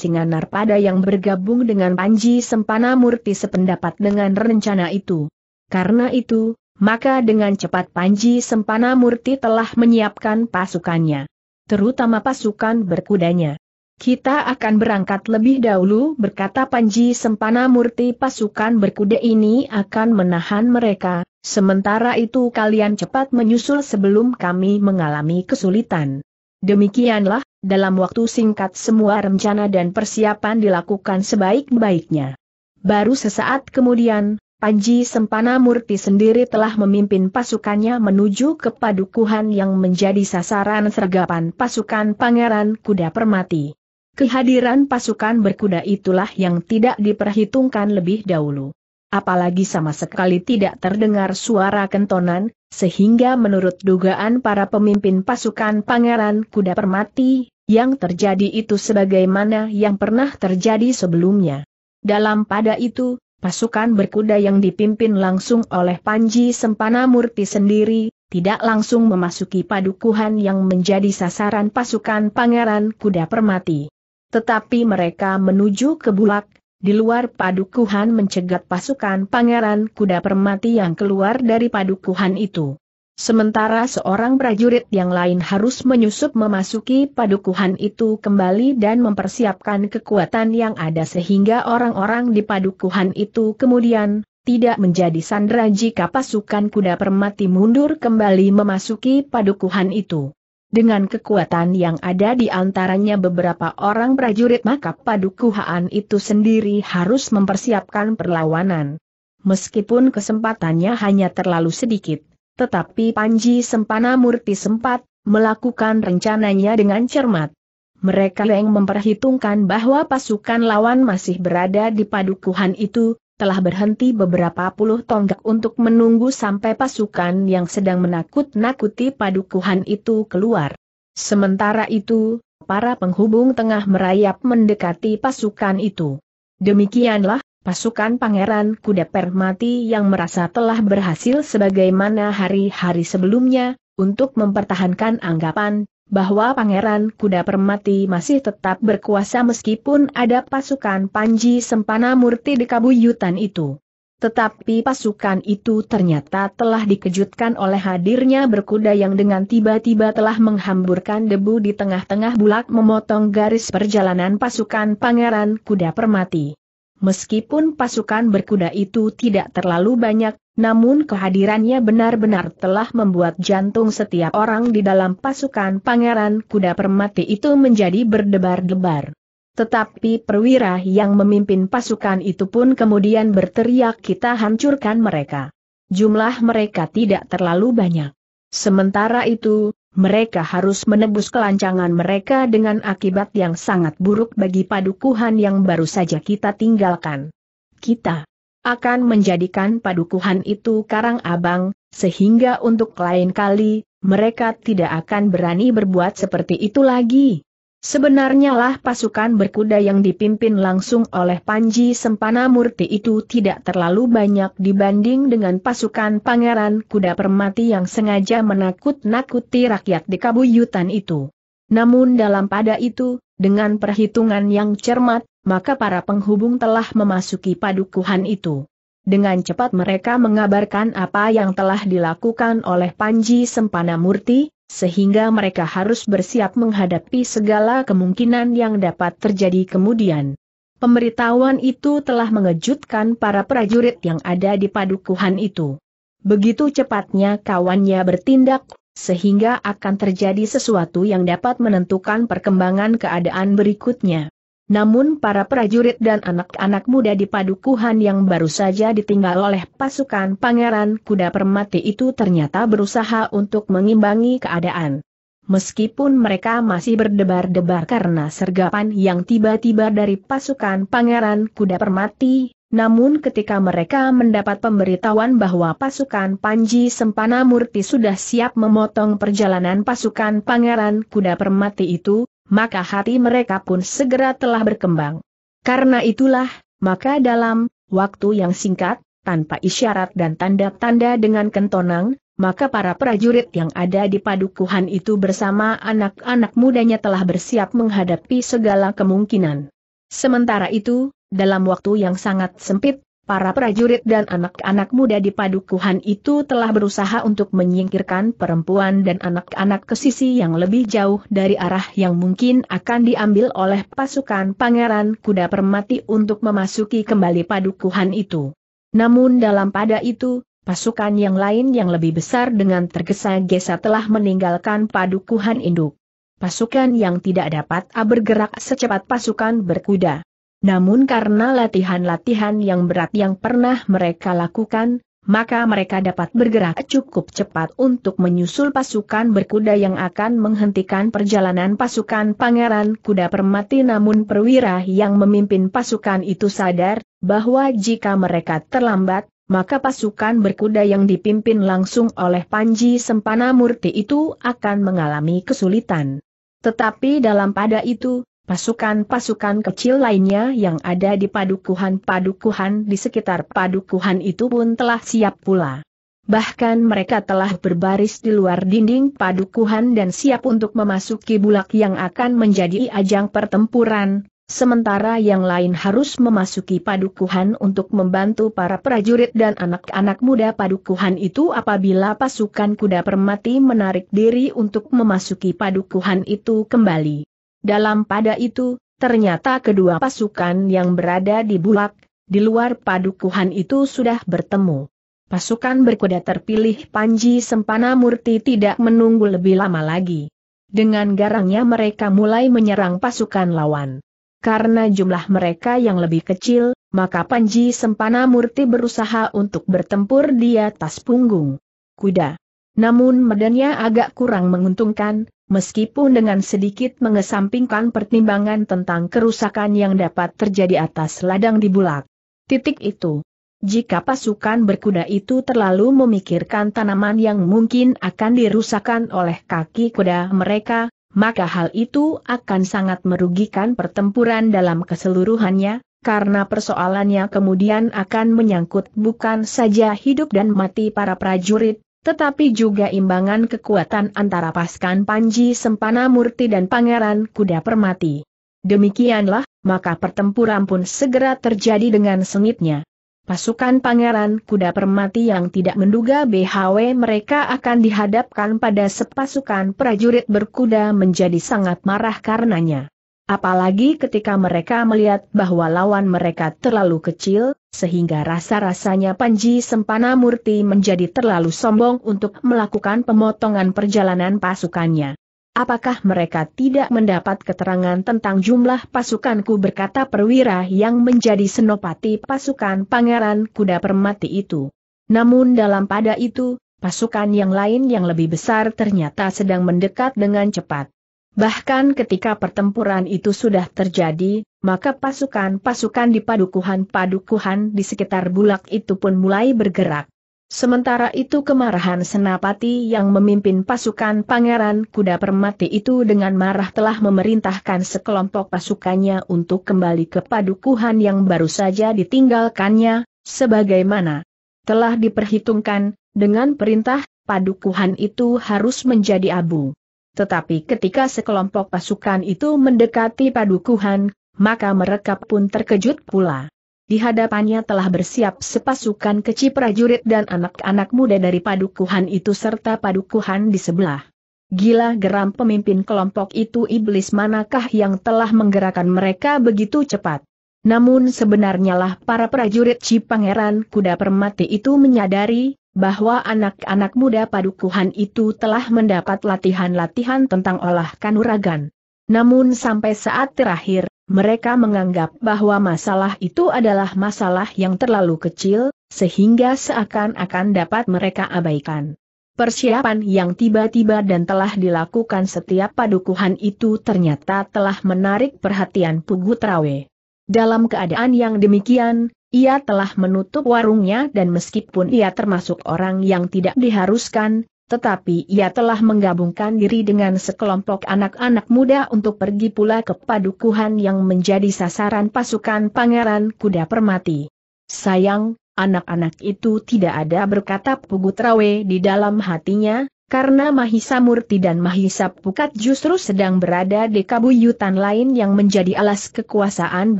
pada yang bergabung dengan Panji Sempana Murti sependapat dengan rencana itu. Karena itu, maka dengan cepat Panji Sempana Murti telah menyiapkan pasukannya. Terutama pasukan berkudanya. Kita akan berangkat lebih dahulu berkata Panji Sempana Murti pasukan berkuda ini akan menahan mereka, sementara itu kalian cepat menyusul sebelum kami mengalami kesulitan. Demikianlah, dalam waktu singkat semua rencana dan persiapan dilakukan sebaik-baiknya. Baru sesaat kemudian, Panji Sempana Murti sendiri telah memimpin pasukannya menuju ke padukuhan yang menjadi sasaran sergapan pasukan Pangeran Kuda Permati. Kehadiran pasukan berkuda itulah yang tidak diperhitungkan lebih dahulu. Apalagi sama sekali tidak terdengar suara kentonan, sehingga menurut dugaan para pemimpin pasukan pangeran kuda permati, yang terjadi itu sebagaimana yang pernah terjadi sebelumnya. Dalam pada itu, pasukan berkuda yang dipimpin langsung oleh Panji Sempana Murti sendiri, tidak langsung memasuki padukuhan yang menjadi sasaran pasukan pangeran kuda permati. Tetapi mereka menuju ke bulak, di luar padukuhan mencegat pasukan pangeran kuda permati yang keluar dari padukuhan itu. Sementara seorang prajurit yang lain harus menyusup memasuki padukuhan itu kembali dan mempersiapkan kekuatan yang ada sehingga orang-orang di padukuhan itu kemudian tidak menjadi sandra jika pasukan kuda permati mundur kembali memasuki padukuhan itu. Dengan kekuatan yang ada di antaranya beberapa orang prajurit maka padukuhaan itu sendiri harus mempersiapkan perlawanan. Meskipun kesempatannya hanya terlalu sedikit, tetapi Panji Sempana Murti sempat melakukan rencananya dengan cermat. Mereka yang memperhitungkan bahwa pasukan lawan masih berada di padukuhan itu, telah berhenti beberapa puluh tonggak untuk menunggu sampai pasukan yang sedang menakut-nakuti padukuhan itu keluar. Sementara itu, para penghubung tengah merayap mendekati pasukan itu. Demikianlah, pasukan Pangeran Kuda Permati yang merasa telah berhasil sebagaimana hari-hari sebelumnya, untuk mempertahankan anggapan bahwa Pangeran Kuda Permati masih tetap berkuasa meskipun ada pasukan Panji Sempana Murti di kabuyutan itu. Tetapi pasukan itu ternyata telah dikejutkan oleh hadirnya berkuda yang dengan tiba-tiba telah menghamburkan debu di tengah-tengah bulak memotong garis perjalanan pasukan Pangeran Kuda Permati. Meskipun pasukan berkuda itu tidak terlalu banyak, namun kehadirannya benar-benar telah membuat jantung setiap orang di dalam pasukan pangeran kuda permati itu menjadi berdebar-debar. Tetapi perwira yang memimpin pasukan itu pun kemudian berteriak kita hancurkan mereka. Jumlah mereka tidak terlalu banyak. Sementara itu, mereka harus menebus kelancangan mereka dengan akibat yang sangat buruk bagi padukuhan yang baru saja kita tinggalkan. Kita akan menjadikan padukuhan itu karang abang, sehingga untuk lain kali, mereka tidak akan berani berbuat seperti itu lagi. Sebenarnya lah pasukan berkuda yang dipimpin langsung oleh Panji Sempana Murti itu tidak terlalu banyak dibanding dengan pasukan pangeran kuda permati yang sengaja menakut-nakuti rakyat di kabuyutan itu. Namun dalam pada itu, dengan perhitungan yang cermat, maka para penghubung telah memasuki padukuhan itu. Dengan cepat mereka mengabarkan apa yang telah dilakukan oleh Panji Sempana Murti, sehingga mereka harus bersiap menghadapi segala kemungkinan yang dapat terjadi kemudian. Pemberitahuan itu telah mengejutkan para prajurit yang ada di padukuhan itu. Begitu cepatnya kawannya bertindak, sehingga akan terjadi sesuatu yang dapat menentukan perkembangan keadaan berikutnya. Namun para prajurit dan anak-anak muda di padukuhan yang baru saja ditinggal oleh pasukan pangeran kuda permati itu ternyata berusaha untuk mengimbangi keadaan. Meskipun mereka masih berdebar-debar karena sergapan yang tiba-tiba dari pasukan pangeran kuda permati, namun ketika mereka mendapat pemberitahuan bahwa pasukan Panji Sempana Murti sudah siap memotong perjalanan pasukan pangeran kuda permati itu, maka hati mereka pun segera telah berkembang. Karena itulah, maka dalam waktu yang singkat, tanpa isyarat dan tanda-tanda dengan kentonang, maka para prajurit yang ada di padukuhan itu bersama anak-anak mudanya telah bersiap menghadapi segala kemungkinan. Sementara itu, dalam waktu yang sangat sempit, Para prajurit dan anak-anak muda di padukuhan itu telah berusaha untuk menyingkirkan perempuan dan anak-anak ke sisi yang lebih jauh dari arah yang mungkin akan diambil oleh pasukan pangeran kuda permati untuk memasuki kembali padukuhan itu. Namun dalam pada itu, pasukan yang lain yang lebih besar dengan tergesa-gesa telah meninggalkan padukuhan induk. Pasukan yang tidak dapat bergerak secepat pasukan berkuda. Namun karena latihan-latihan yang berat yang pernah mereka lakukan, maka mereka dapat bergerak cukup cepat untuk menyusul pasukan berkuda yang akan menghentikan perjalanan pasukan Pangeran Kuda Permati namun perwira yang memimpin pasukan itu sadar, bahwa jika mereka terlambat, maka pasukan berkuda yang dipimpin langsung oleh Panji Sempana Murti itu akan mengalami kesulitan. Tetapi dalam pada itu, Pasukan-pasukan kecil lainnya yang ada di padukuhan-padukuhan di sekitar padukuhan itu pun telah siap pula. Bahkan mereka telah berbaris di luar dinding padukuhan dan siap untuk memasuki bulak yang akan menjadi ajang pertempuran, sementara yang lain harus memasuki padukuhan untuk membantu para prajurit dan anak-anak muda padukuhan itu apabila pasukan kuda permati menarik diri untuk memasuki padukuhan itu kembali. Dalam pada itu, ternyata kedua pasukan yang berada di Bulak, di luar padukuhan itu sudah bertemu. Pasukan berkuda terpilih Panji Sempana Murti tidak menunggu lebih lama lagi. Dengan garangnya mereka mulai menyerang pasukan lawan. Karena jumlah mereka yang lebih kecil, maka Panji Sempana Murti berusaha untuk bertempur di atas punggung kuda. Namun medannya agak kurang menguntungkan, meskipun dengan sedikit mengesampingkan pertimbangan tentang kerusakan yang dapat terjadi atas ladang di bulak. Titik itu. Jika pasukan berkuda itu terlalu memikirkan tanaman yang mungkin akan dirusakkan oleh kaki kuda mereka, maka hal itu akan sangat merugikan pertempuran dalam keseluruhannya, karena persoalannya kemudian akan menyangkut bukan saja hidup dan mati para prajurit, tetapi juga imbangan kekuatan antara Paskan Panji Sempana Murti dan Pangeran Kuda Permati. Demikianlah, maka pertempuran pun segera terjadi dengan sengitnya. Pasukan Pangeran Kuda Permati yang tidak menduga BHW mereka akan dihadapkan pada sepasukan prajurit berkuda menjadi sangat marah karenanya. Apalagi ketika mereka melihat bahwa lawan mereka terlalu kecil, sehingga rasa-rasanya Panji Sempana Murti menjadi terlalu sombong untuk melakukan pemotongan perjalanan pasukannya. Apakah mereka tidak mendapat keterangan tentang jumlah pasukanku berkata perwira yang menjadi senopati pasukan Pangeran Kuda Permati itu. Namun dalam pada itu, pasukan yang lain yang lebih besar ternyata sedang mendekat dengan cepat. Bahkan ketika pertempuran itu sudah terjadi, maka pasukan-pasukan di padukuhan-padukuhan di sekitar bulak itu pun mulai bergerak. Sementara itu kemarahan Senapati yang memimpin pasukan Pangeran Kuda Permati itu dengan marah telah memerintahkan sekelompok pasukannya untuk kembali ke padukuhan yang baru saja ditinggalkannya, sebagaimana telah diperhitungkan, dengan perintah, padukuhan itu harus menjadi abu. Tetapi ketika sekelompok pasukan itu mendekati padukuhan, maka mereka pun terkejut pula. Di hadapannya telah bersiap sepasukan kecil prajurit dan anak-anak muda dari padukuhan itu serta padukuhan di sebelah. Gila geram pemimpin kelompok itu iblis manakah yang telah menggerakkan mereka begitu cepat. Namun sebenarnya lah para prajurit Cipangeran Kuda Permati itu menyadari, bahwa anak-anak muda padukuhan itu telah mendapat latihan-latihan tentang olah kanuragan. Namun sampai saat terakhir, mereka menganggap bahwa masalah itu adalah masalah yang terlalu kecil, sehingga seakan-akan dapat mereka abaikan. Persiapan yang tiba-tiba dan telah dilakukan setiap padukuhan itu ternyata telah menarik perhatian Pugu Trawe. Dalam keadaan yang demikian, ia telah menutup warungnya dan meskipun ia termasuk orang yang tidak diharuskan, tetapi ia telah menggabungkan diri dengan sekelompok anak-anak muda untuk pergi pula ke padukuhan yang menjadi sasaran pasukan Pangeran Kuda Permati. Sayang, anak-anak itu tidak ada berkata Pugutrawe di dalam hatinya, karena Mahisa Murti dan Mahisa Pukat justru sedang berada di kabuyutan lain yang menjadi alas kekuasaan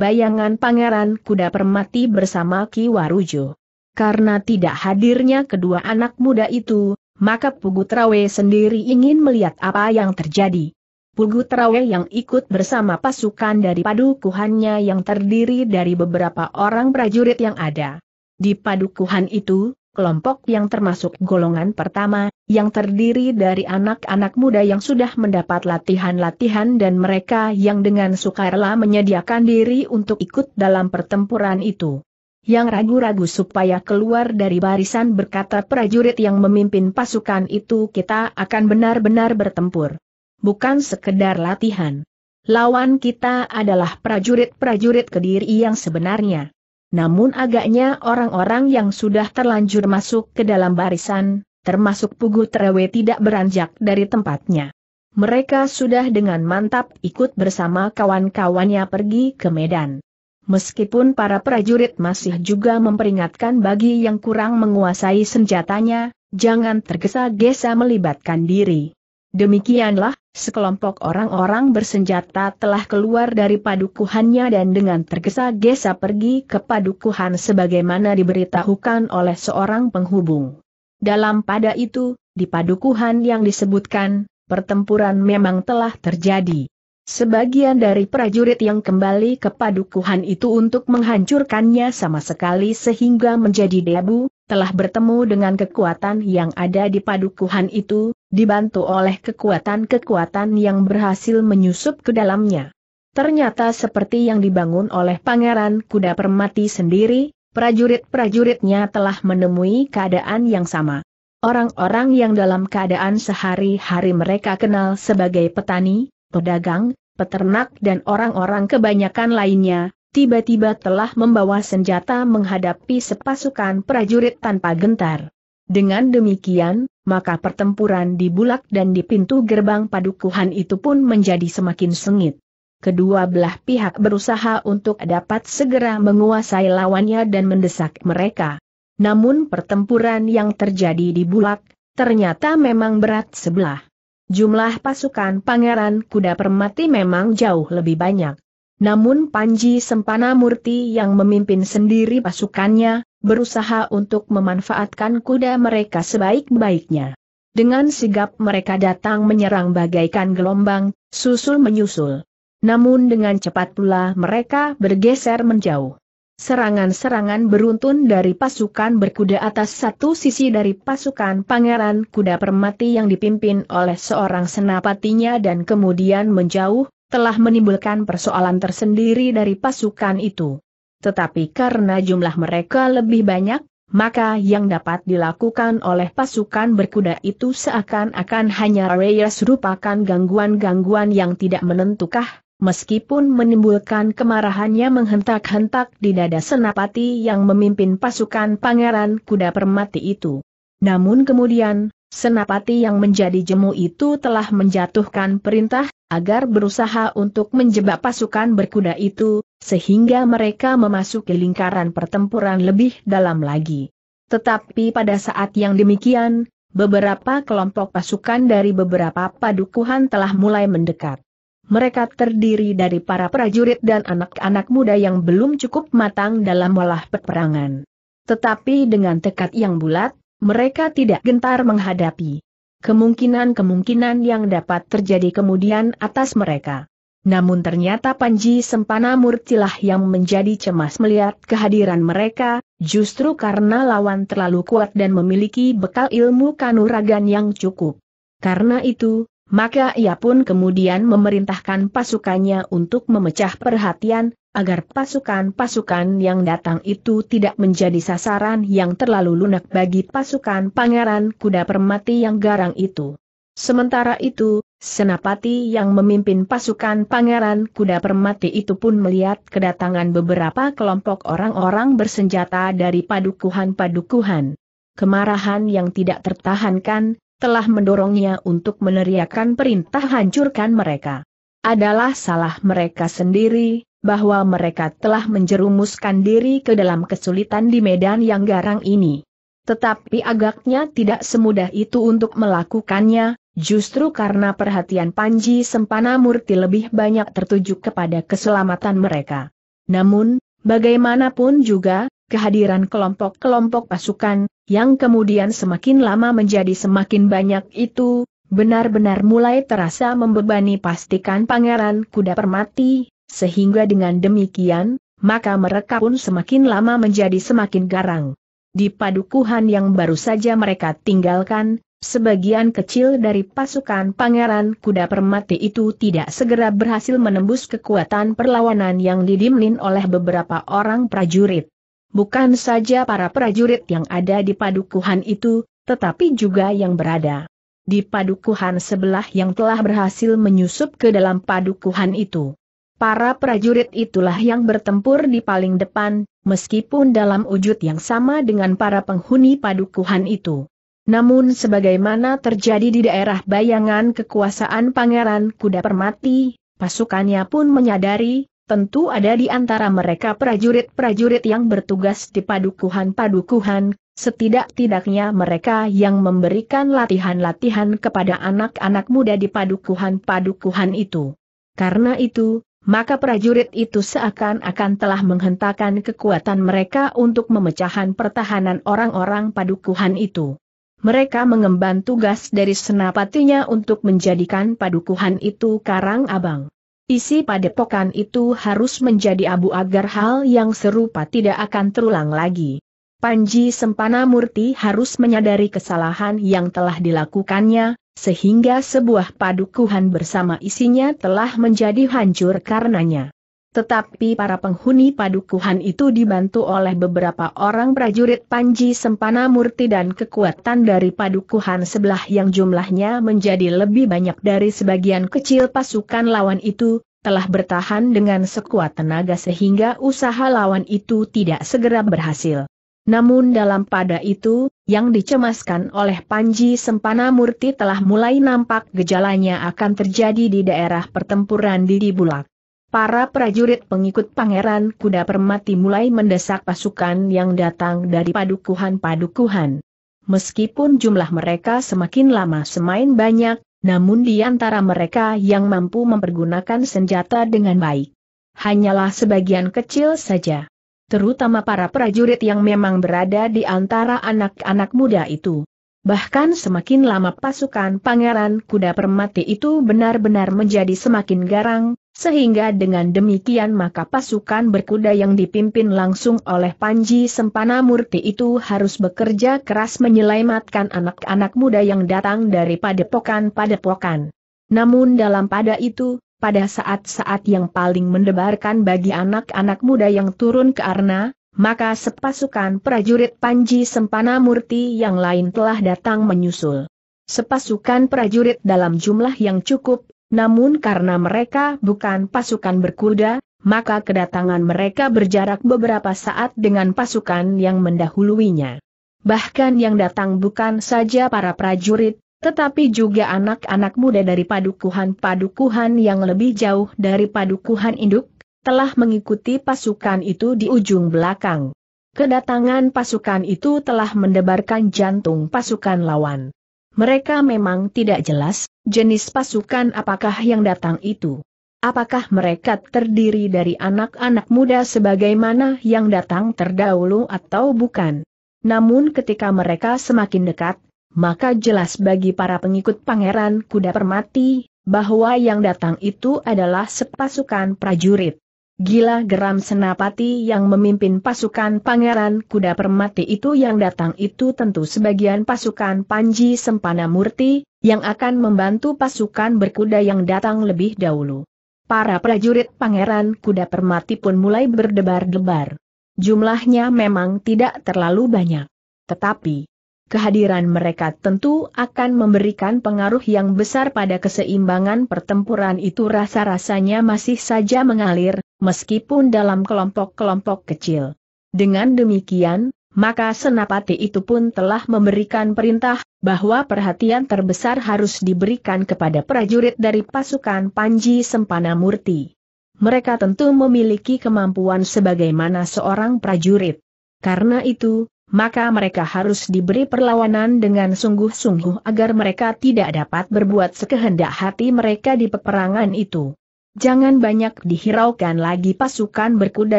bayangan Pangeran Kuda Permati bersama Ki Warujo. Karena tidak hadirnya kedua anak muda itu, maka Pugutrawe sendiri ingin melihat apa yang terjadi. Pugutrawe yang ikut bersama pasukan dari padukuhannya yang terdiri dari beberapa orang prajurit yang ada. Di padukuhan itu, kelompok yang termasuk golongan pertama, yang terdiri dari anak-anak muda yang sudah mendapat latihan-latihan dan mereka yang dengan sukarela menyediakan diri untuk ikut dalam pertempuran itu. Yang ragu-ragu supaya keluar dari barisan berkata prajurit yang memimpin pasukan itu kita akan benar-benar bertempur. Bukan sekedar latihan. Lawan kita adalah prajurit-prajurit kediri yang sebenarnya namun agaknya orang-orang yang sudah terlanjur masuk ke dalam barisan, termasuk Pugu Trewe tidak beranjak dari tempatnya. Mereka sudah dengan mantap ikut bersama kawan-kawannya pergi ke Medan. Meskipun para prajurit masih juga memperingatkan bagi yang kurang menguasai senjatanya, jangan tergesa-gesa melibatkan diri. Demikianlah, sekelompok orang-orang bersenjata telah keluar dari padukuhannya dan dengan tergesa-gesa pergi ke padukuhan sebagaimana diberitahukan oleh seorang penghubung. Dalam pada itu, di padukuhan yang disebutkan, pertempuran memang telah terjadi. Sebagian dari prajurit yang kembali ke padukuhan itu untuk menghancurkannya sama sekali sehingga menjadi debu, telah bertemu dengan kekuatan yang ada di padukuhan itu, dibantu oleh kekuatan-kekuatan yang berhasil menyusup ke dalamnya. Ternyata seperti yang dibangun oleh Pangeran Kuda Permati sendiri, prajurit-prajuritnya telah menemui keadaan yang sama. Orang-orang yang dalam keadaan sehari-hari mereka kenal sebagai petani, pedagang, peternak dan orang-orang kebanyakan lainnya, tiba-tiba telah membawa senjata menghadapi sepasukan prajurit tanpa gentar. Dengan demikian, maka pertempuran di bulak dan di pintu gerbang padukuhan itu pun menjadi semakin sengit. Kedua belah pihak berusaha untuk dapat segera menguasai lawannya dan mendesak mereka. Namun pertempuran yang terjadi di bulak, ternyata memang berat sebelah. Jumlah pasukan pangeran kuda permati memang jauh lebih banyak. Namun Panji Sempana Murti yang memimpin sendiri pasukannya, berusaha untuk memanfaatkan kuda mereka sebaik-baiknya. Dengan sigap mereka datang menyerang bagaikan gelombang, susul-menyusul. Namun dengan cepat pula mereka bergeser menjauh. Serangan-serangan beruntun dari pasukan berkuda atas satu sisi dari pasukan Pangeran Kuda Permati yang dipimpin oleh seorang senapatinya dan kemudian menjauh, telah menimbulkan persoalan tersendiri dari pasukan itu. Tetapi karena jumlah mereka lebih banyak, maka yang dapat dilakukan oleh pasukan berkuda itu seakan-akan hanya raya serupakan gangguan-gangguan yang tidak menentukah, meskipun menimbulkan kemarahannya menghentak-hentak di dada senapati yang memimpin pasukan pangeran kuda permati itu. Namun kemudian, Senapati yang menjadi jemu itu telah menjatuhkan perintah, agar berusaha untuk menjebak pasukan berkuda itu, sehingga mereka memasuki lingkaran pertempuran lebih dalam lagi. Tetapi pada saat yang demikian, beberapa kelompok pasukan dari beberapa padukuhan telah mulai mendekat. Mereka terdiri dari para prajurit dan anak-anak muda yang belum cukup matang dalam olah peperangan. Tetapi dengan tekad yang bulat, mereka tidak gentar menghadapi kemungkinan-kemungkinan yang dapat terjadi kemudian atas mereka. Namun ternyata Panji Sempana Murtilah yang menjadi cemas melihat kehadiran mereka, justru karena lawan terlalu kuat dan memiliki bekal ilmu kanuragan yang cukup. Karena itu, maka ia pun kemudian memerintahkan pasukannya untuk memecah perhatian, agar pasukan-pasukan yang datang itu tidak menjadi sasaran yang terlalu lunak bagi pasukan pangeran kuda permati yang garang itu. Sementara itu, Senapati yang memimpin pasukan pangeran kuda permati itu pun melihat kedatangan beberapa kelompok orang-orang bersenjata dari padukuhan-padukuhan. Kemarahan yang tidak tertahankan, telah mendorongnya untuk meneriakkan perintah hancurkan mereka. Adalah salah mereka sendiri, bahwa mereka telah menjerumuskan diri ke dalam kesulitan di medan yang garang ini. Tetapi agaknya tidak semudah itu untuk melakukannya, justru karena perhatian Panji Sempana Murti lebih banyak tertuju kepada keselamatan mereka. Namun, bagaimanapun juga, kehadiran kelompok-kelompok pasukan, yang kemudian semakin lama menjadi semakin banyak itu, benar-benar mulai terasa membebani pastikan pangeran kuda permati, sehingga dengan demikian, maka mereka pun semakin lama menjadi semakin garang. Di padukuhan yang baru saja mereka tinggalkan, sebagian kecil dari pasukan pangeran kuda permati itu tidak segera berhasil menembus kekuatan perlawanan yang didimlin oleh beberapa orang prajurit bukan saja para prajurit yang ada di padukuhan itu, tetapi juga yang berada di padukuhan sebelah yang telah berhasil menyusup ke dalam padukuhan itu. Para prajurit itulah yang bertempur di paling depan, meskipun dalam wujud yang sama dengan para penghuni padukuhan itu. Namun sebagaimana terjadi di daerah bayangan kekuasaan Pangeran Kuda Permati, pasukannya pun menyadari tentu ada di antara mereka prajurit-prajurit yang bertugas di padukuhan-padukuhan, setidak-tidaknya mereka yang memberikan latihan-latihan kepada anak-anak muda di padukuhan-padukuhan itu. Karena itu, maka prajurit itu seakan-akan telah menghentakkan kekuatan mereka untuk memecahkan pertahanan orang-orang padukuhan itu. Mereka mengemban tugas dari senapatinya untuk menjadikan padukuhan itu karang abang. Isi padepokan itu harus menjadi abu agar hal yang serupa tidak akan terulang lagi. Panji Sempana Murti harus menyadari kesalahan yang telah dilakukannya, sehingga sebuah padukuhan bersama isinya telah menjadi hancur karenanya. Tetapi para penghuni padukuhan itu dibantu oleh beberapa orang prajurit Panji Sempana Murti dan kekuatan dari padukuhan sebelah yang jumlahnya menjadi lebih banyak dari sebagian kecil pasukan lawan itu, telah bertahan dengan sekuat tenaga sehingga usaha lawan itu tidak segera berhasil. Namun dalam pada itu, yang dicemaskan oleh Panji Sempana Murti telah mulai nampak gejalanya akan terjadi di daerah pertempuran di Bulak. Para prajurit pengikut Pangeran Kuda Permati mulai mendesak pasukan yang datang dari padukuhan-padukuhan. Meskipun jumlah mereka semakin lama semain banyak, namun di antara mereka yang mampu mempergunakan senjata dengan baik. Hanyalah sebagian kecil saja. Terutama para prajurit yang memang berada di antara anak-anak muda itu. Bahkan semakin lama pasukan pangeran kuda permati itu benar-benar menjadi semakin garang, sehingga dengan demikian maka pasukan berkuda yang dipimpin langsung oleh Panji Sempana Murti itu harus bekerja keras menyelamatkan anak-anak muda yang datang dari padepokan-padepokan. Namun dalam pada itu, pada saat-saat yang paling mendebarkan bagi anak-anak muda yang turun ke arna, maka sepasukan prajurit Panji Sempana Murti yang lain telah datang menyusul. Sepasukan prajurit dalam jumlah yang cukup namun karena mereka bukan pasukan berkuda, maka kedatangan mereka berjarak beberapa saat dengan pasukan yang mendahuluinya. Bahkan yang datang bukan saja para prajurit, tetapi juga anak-anak muda dari padukuhan-padukuhan yang lebih jauh dari padukuhan induk, telah mengikuti pasukan itu di ujung belakang. Kedatangan pasukan itu telah mendebarkan jantung pasukan lawan. Mereka memang tidak jelas, jenis pasukan apakah yang datang itu. Apakah mereka terdiri dari anak-anak muda sebagaimana yang datang terdahulu atau bukan? Namun ketika mereka semakin dekat, maka jelas bagi para pengikut Pangeran Kuda Permati, bahwa yang datang itu adalah sepasukan prajurit. Gila geram senapati yang memimpin pasukan pangeran kuda permati itu yang datang itu tentu sebagian pasukan Panji Sempana Murti, yang akan membantu pasukan berkuda yang datang lebih dahulu. Para prajurit pangeran kuda permati pun mulai berdebar-debar. Jumlahnya memang tidak terlalu banyak. Tetapi, kehadiran mereka tentu akan memberikan pengaruh yang besar pada keseimbangan pertempuran itu rasa-rasanya masih saja mengalir, meskipun dalam kelompok-kelompok kecil. Dengan demikian, maka senapati itu pun telah memberikan perintah bahwa perhatian terbesar harus diberikan kepada prajurit dari pasukan Panji Sempana Murti. Mereka tentu memiliki kemampuan sebagaimana seorang prajurit. Karena itu, maka mereka harus diberi perlawanan dengan sungguh-sungguh agar mereka tidak dapat berbuat sekehendak hati mereka di peperangan itu. Jangan banyak dihiraukan lagi pasukan berkuda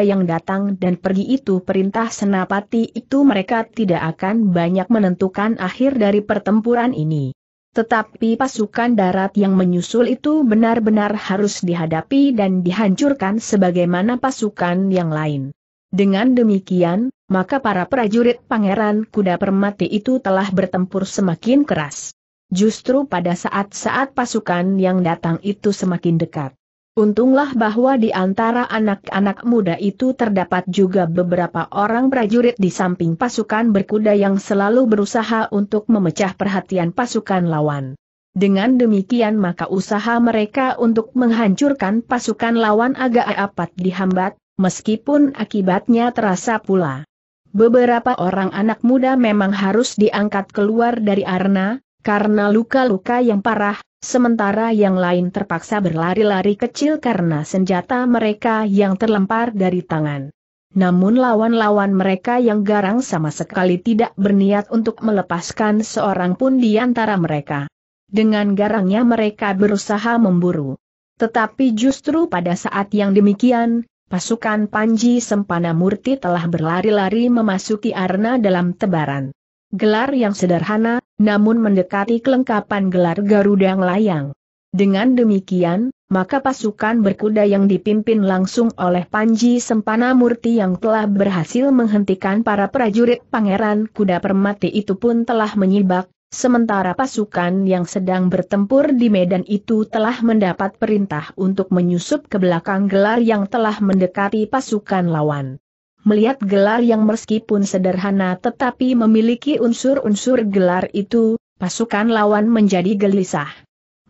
yang datang dan pergi itu perintah senapati itu mereka tidak akan banyak menentukan akhir dari pertempuran ini. Tetapi pasukan darat yang menyusul itu benar-benar harus dihadapi dan dihancurkan sebagaimana pasukan yang lain. Dengan demikian, maka para prajurit pangeran kuda permati itu telah bertempur semakin keras. Justru pada saat-saat pasukan yang datang itu semakin dekat. Untunglah bahwa di antara anak-anak muda itu terdapat juga beberapa orang prajurit di samping pasukan berkuda yang selalu berusaha untuk memecah perhatian pasukan lawan. Dengan demikian maka usaha mereka untuk menghancurkan pasukan lawan agak apat dihambat, meskipun akibatnya terasa pula. Beberapa orang anak muda memang harus diangkat keluar dari arena, karena luka-luka yang parah, Sementara yang lain terpaksa berlari-lari kecil karena senjata mereka yang terlempar dari tangan. Namun lawan-lawan mereka yang garang sama sekali tidak berniat untuk melepaskan seorang pun di antara mereka. Dengan garangnya mereka berusaha memburu. Tetapi justru pada saat yang demikian, pasukan Panji Sempana Murti telah berlari-lari memasuki arena dalam tebaran. Gelar yang sederhana, namun mendekati kelengkapan gelar Garuda Ngelayang. Dengan demikian, maka pasukan berkuda yang dipimpin langsung oleh Panji Sempana Murti yang telah berhasil menghentikan para prajurit pangeran kuda permati itu pun telah menyibak, sementara pasukan yang sedang bertempur di medan itu telah mendapat perintah untuk menyusup ke belakang gelar yang telah mendekati pasukan lawan melihat gelar yang meskipun sederhana tetapi memiliki unsur-unsur gelar itu, pasukan lawan menjadi gelisah.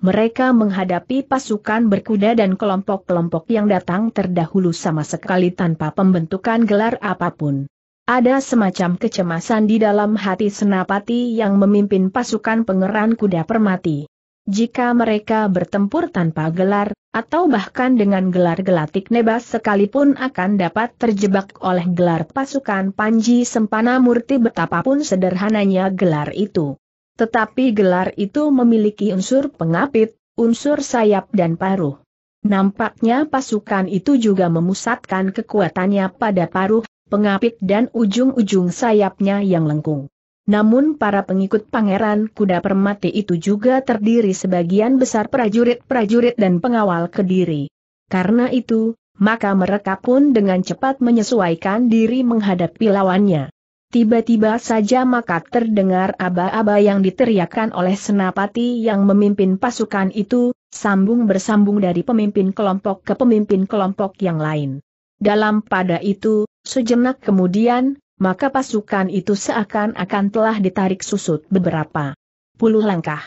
Mereka menghadapi pasukan berkuda dan kelompok-kelompok yang datang terdahulu sama sekali tanpa pembentukan gelar apapun. Ada semacam kecemasan di dalam hati Senapati yang memimpin pasukan pengeran kuda permati. Jika mereka bertempur tanpa gelar, atau bahkan dengan gelar gelatik nebas sekalipun akan dapat terjebak oleh gelar pasukan Panji Sempana Murti betapapun sederhananya gelar itu. Tetapi gelar itu memiliki unsur pengapit, unsur sayap dan paruh. Nampaknya pasukan itu juga memusatkan kekuatannya pada paruh, pengapit dan ujung-ujung sayapnya yang lengkung. Namun para pengikut pangeran kuda permati itu juga terdiri sebagian besar prajurit-prajurit dan pengawal kediri. Karena itu, maka mereka pun dengan cepat menyesuaikan diri menghadapi lawannya. Tiba-tiba saja maka terdengar aba-aba yang diteriakkan oleh senapati yang memimpin pasukan itu, sambung bersambung dari pemimpin kelompok ke pemimpin kelompok yang lain. Dalam pada itu, sejenak kemudian, maka pasukan itu seakan-akan telah ditarik susut beberapa puluh langkah.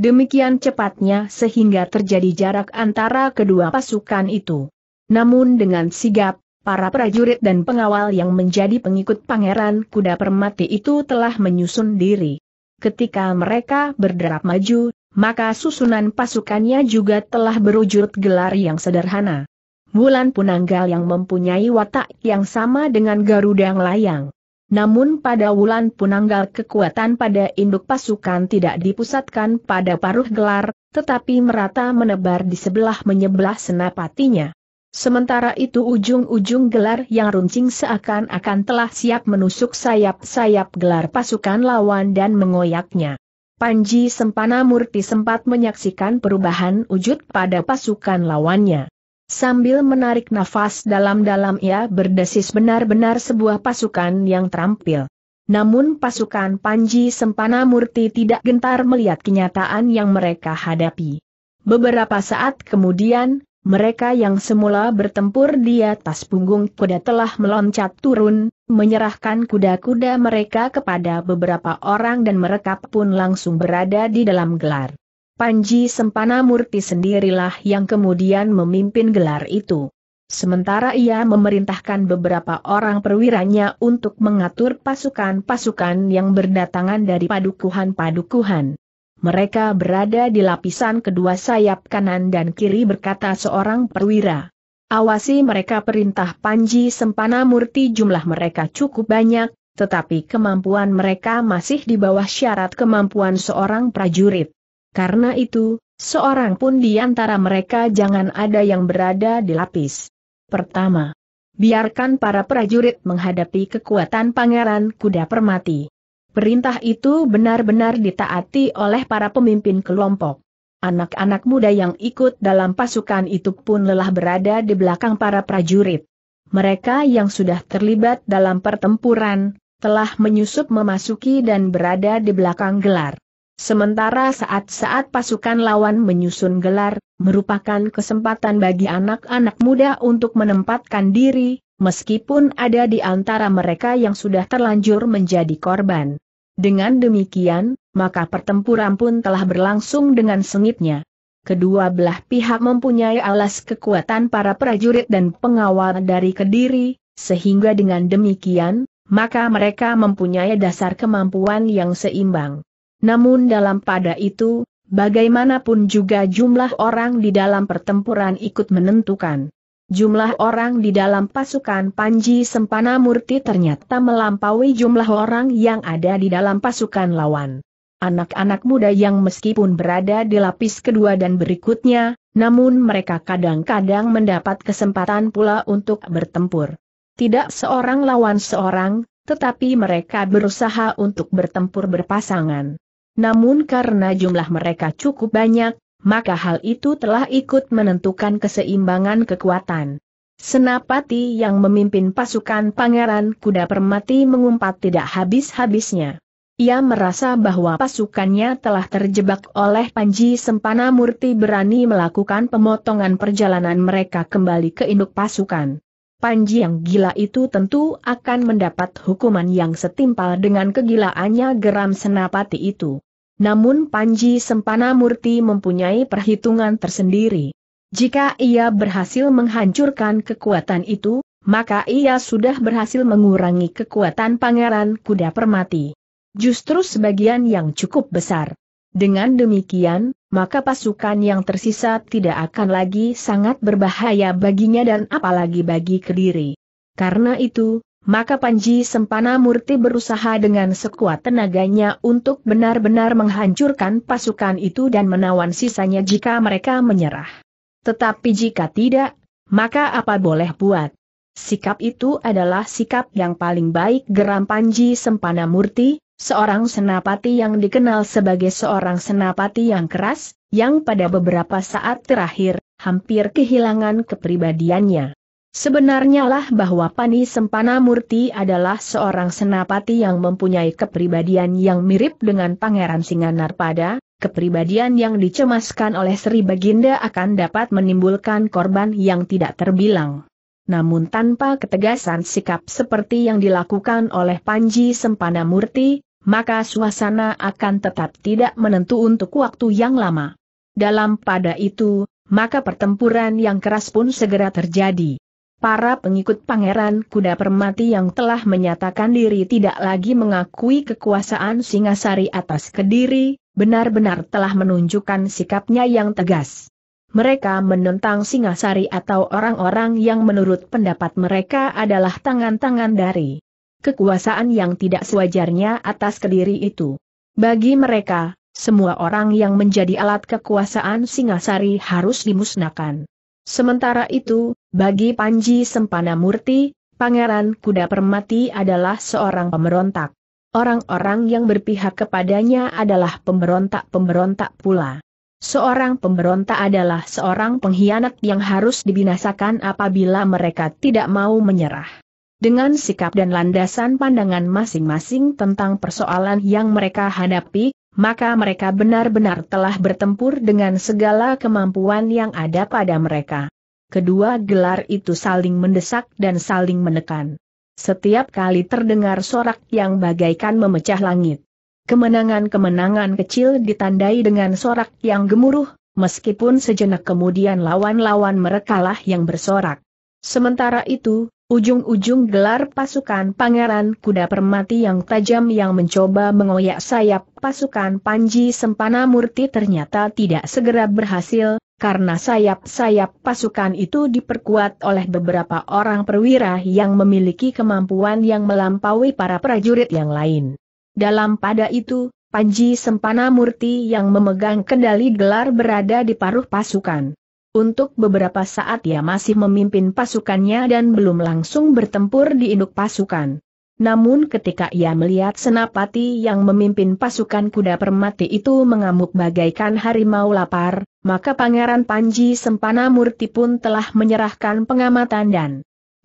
Demikian cepatnya sehingga terjadi jarak antara kedua pasukan itu. Namun dengan sigap, para prajurit dan pengawal yang menjadi pengikut pangeran kuda permati itu telah menyusun diri. Ketika mereka berderap maju, maka susunan pasukannya juga telah berujud gelar yang sederhana. Wulan punanggal yang mempunyai watak yang sama dengan Garuda Layang. Namun pada Wulan punanggal kekuatan pada induk pasukan tidak dipusatkan pada paruh gelar, tetapi merata menebar di sebelah menyebelah senapatinya. Sementara itu ujung-ujung gelar yang runcing seakan-akan telah siap menusuk sayap-sayap gelar pasukan lawan dan mengoyaknya. Panji Sempana Murti sempat menyaksikan perubahan wujud pada pasukan lawannya. Sambil menarik nafas dalam-dalam ia berdesis benar-benar sebuah pasukan yang terampil. Namun pasukan Panji Sempana Murti tidak gentar melihat kenyataan yang mereka hadapi. Beberapa saat kemudian, mereka yang semula bertempur di atas punggung kuda telah meloncat turun, menyerahkan kuda-kuda mereka kepada beberapa orang dan mereka pun langsung berada di dalam gelar. Panji Sempana Murti sendirilah yang kemudian memimpin gelar itu. Sementara ia memerintahkan beberapa orang perwiranya untuk mengatur pasukan-pasukan yang berdatangan dari padukuhan-padukuhan. Mereka berada di lapisan kedua sayap kanan dan kiri berkata seorang perwira. Awasi mereka perintah Panji Sempana Murti jumlah mereka cukup banyak, tetapi kemampuan mereka masih di bawah syarat kemampuan seorang prajurit. Karena itu, seorang pun di antara mereka jangan ada yang berada di lapis. Pertama, biarkan para prajurit menghadapi kekuatan pangeran kuda permati. Perintah itu benar-benar ditaati oleh para pemimpin kelompok. Anak-anak muda yang ikut dalam pasukan itu pun lelah berada di belakang para prajurit. Mereka yang sudah terlibat dalam pertempuran, telah menyusup memasuki dan berada di belakang gelar. Sementara saat-saat pasukan lawan menyusun gelar, merupakan kesempatan bagi anak-anak muda untuk menempatkan diri, meskipun ada di antara mereka yang sudah terlanjur menjadi korban. Dengan demikian, maka pertempuran pun telah berlangsung dengan sengitnya. Kedua belah pihak mempunyai alas kekuatan para prajurit dan pengawal dari Kediri, sehingga dengan demikian, maka mereka mempunyai dasar kemampuan yang seimbang. Namun dalam pada itu, bagaimanapun juga jumlah orang di dalam pertempuran ikut menentukan. Jumlah orang di dalam pasukan Panji Sempana Murti ternyata melampaui jumlah orang yang ada di dalam pasukan lawan. Anak-anak muda yang meskipun berada di lapis kedua dan berikutnya, namun mereka kadang-kadang mendapat kesempatan pula untuk bertempur. Tidak seorang lawan seorang, tetapi mereka berusaha untuk bertempur berpasangan. Namun karena jumlah mereka cukup banyak, maka hal itu telah ikut menentukan keseimbangan kekuatan. Senapati yang memimpin pasukan Pangeran Kuda Permati mengumpat tidak habis-habisnya. Ia merasa bahwa pasukannya telah terjebak oleh Panji Sempana Murti berani melakukan pemotongan perjalanan mereka kembali ke induk pasukan. Panji yang gila itu tentu akan mendapat hukuman yang setimpal dengan kegilaannya geram senapati itu. Namun Panji Sempana Murti mempunyai perhitungan tersendiri. Jika ia berhasil menghancurkan kekuatan itu, maka ia sudah berhasil mengurangi kekuatan Pangeran Kuda Permati. Justru sebagian yang cukup besar. Dengan demikian, maka pasukan yang tersisa tidak akan lagi sangat berbahaya baginya dan apalagi bagi Kediri. Karena itu, maka Panji Sempana Murti berusaha dengan sekuat tenaganya untuk benar-benar menghancurkan pasukan itu dan menawan sisanya jika mereka menyerah. Tetapi jika tidak, maka apa boleh buat? Sikap itu adalah sikap yang paling baik geram Panji Sempana Murti, seorang senapati yang dikenal sebagai seorang senapati yang keras, yang pada beberapa saat terakhir, hampir kehilangan kepribadiannya. Sebenarnya lah bahwa Pani Sempana Murti adalah seorang senapati yang mempunyai kepribadian yang mirip dengan Pangeran Singanarpada, kepribadian yang dicemaskan oleh Sri Baginda akan dapat menimbulkan korban yang tidak terbilang. Namun tanpa ketegasan sikap seperti yang dilakukan oleh Panji Sempana Murti, maka suasana akan tetap tidak menentu untuk waktu yang lama. Dalam pada itu, maka pertempuran yang keras pun segera terjadi. Para pengikut Pangeran Kuda Permati yang telah menyatakan diri tidak lagi mengakui kekuasaan Singasari atas Kediri, benar-benar telah menunjukkan sikapnya yang tegas. Mereka menentang Singasari atau orang-orang yang menurut pendapat mereka adalah tangan-tangan dari kekuasaan yang tidak sewajarnya atas kediri itu. Bagi mereka, semua orang yang menjadi alat kekuasaan Singasari harus dimusnahkan. Sementara itu, bagi Panji Sempana Murti, Pangeran Kuda Permati adalah seorang pemberontak. Orang-orang yang berpihak kepadanya adalah pemberontak-pemberontak pula. Seorang pemberontak adalah seorang pengkhianat yang harus dibinasakan apabila mereka tidak mau menyerah dengan sikap dan landasan pandangan masing-masing tentang persoalan yang mereka hadapi, maka mereka benar-benar telah bertempur dengan segala kemampuan yang ada pada mereka. Kedua gelar itu saling mendesak dan saling menekan. Setiap kali terdengar sorak yang bagaikan memecah langit. Kemenangan-kemenangan kecil ditandai dengan sorak yang gemuruh, meskipun sejenak kemudian lawan-lawan merekalah yang bersorak. Sementara itu, Ujung-ujung gelar pasukan Pangeran Kuda Permati yang tajam yang mencoba mengoyak sayap pasukan Panji Sempana Murti ternyata tidak segera berhasil, karena sayap-sayap pasukan itu diperkuat oleh beberapa orang perwira yang memiliki kemampuan yang melampaui para prajurit yang lain. Dalam pada itu, Panji Sempana Murti yang memegang kendali gelar berada di paruh pasukan. Untuk beberapa saat ia masih memimpin pasukannya dan belum langsung bertempur di induk pasukan. Namun ketika ia melihat Senapati yang memimpin pasukan kuda permati itu mengamuk bagaikan harimau lapar, maka Pangeran Panji Sempana Murti pun telah menyerahkan pengamatan dan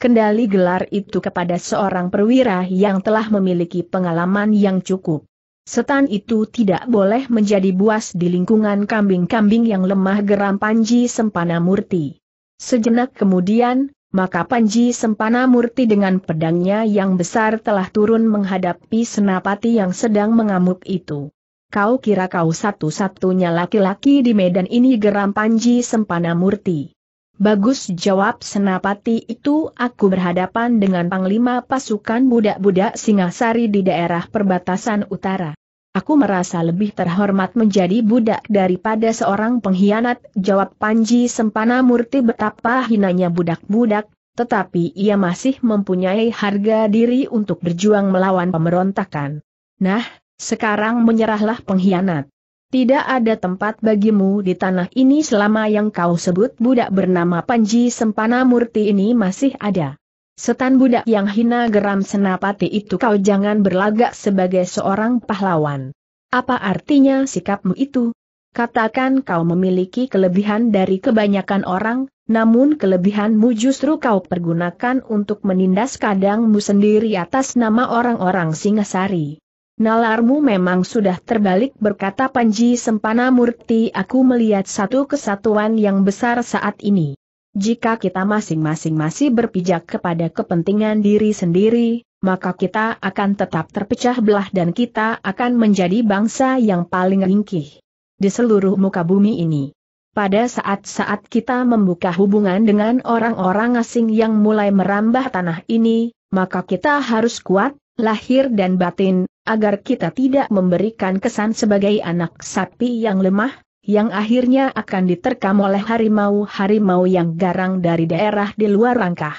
kendali gelar itu kepada seorang perwira yang telah memiliki pengalaman yang cukup. Setan itu tidak boleh menjadi buas di lingkungan kambing-kambing yang lemah geram Panji Sempana Murti. Sejenak kemudian, maka Panji Sempana Murti dengan pedangnya yang besar telah turun menghadapi senapati yang sedang mengamuk itu. Kau kira kau satu-satunya laki-laki di medan ini geram Panji Sempana Murti. Bagus jawab senapati itu aku berhadapan dengan panglima pasukan budak-budak Singasari di daerah perbatasan utara. Aku merasa lebih terhormat menjadi budak daripada seorang pengkhianat, jawab Panji Sempana Murti betapa hinanya budak-budak, tetapi ia masih mempunyai harga diri untuk berjuang melawan pemberontakan. Nah, sekarang menyerahlah pengkhianat. Tidak ada tempat bagimu di tanah ini selama yang kau sebut budak bernama Panji Sempana Murti ini masih ada. Setan budak yang hina geram senapati itu kau jangan berlagak sebagai seorang pahlawan. Apa artinya sikapmu itu? Katakan kau memiliki kelebihan dari kebanyakan orang, namun kelebihanmu justru kau pergunakan untuk menindas kadangmu sendiri atas nama orang-orang Singasari. Nalarmu memang sudah terbalik berkata Panji Sempana Murti aku melihat satu kesatuan yang besar saat ini. Jika kita masing-masing masih berpijak kepada kepentingan diri sendiri, maka kita akan tetap terpecah belah dan kita akan menjadi bangsa yang paling ringkih di seluruh muka bumi ini. Pada saat-saat kita membuka hubungan dengan orang-orang asing yang mulai merambah tanah ini, maka kita harus kuat, lahir dan batin, agar kita tidak memberikan kesan sebagai anak sapi yang lemah, yang akhirnya akan diterkam oleh harimau-harimau yang garang dari daerah di luar rangkah.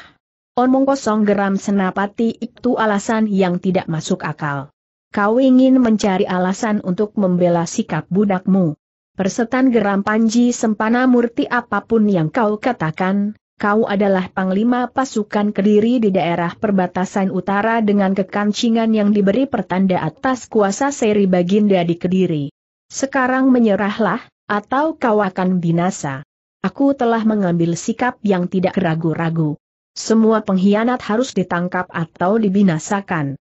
Omong kosong geram senapati itu alasan yang tidak masuk akal. Kau ingin mencari alasan untuk membela sikap budakmu. Persetan geram Panji Sempana Murti apapun yang kau katakan, kau adalah panglima pasukan kediri di daerah perbatasan utara dengan kekancingan yang diberi pertanda atas kuasa seri baginda di kediri. Sekarang menyerahlah, atau kau akan binasa. Aku telah mengambil sikap yang tidak ragu-ragu. Semua pengkhianat harus ditangkap atau dibinasakan.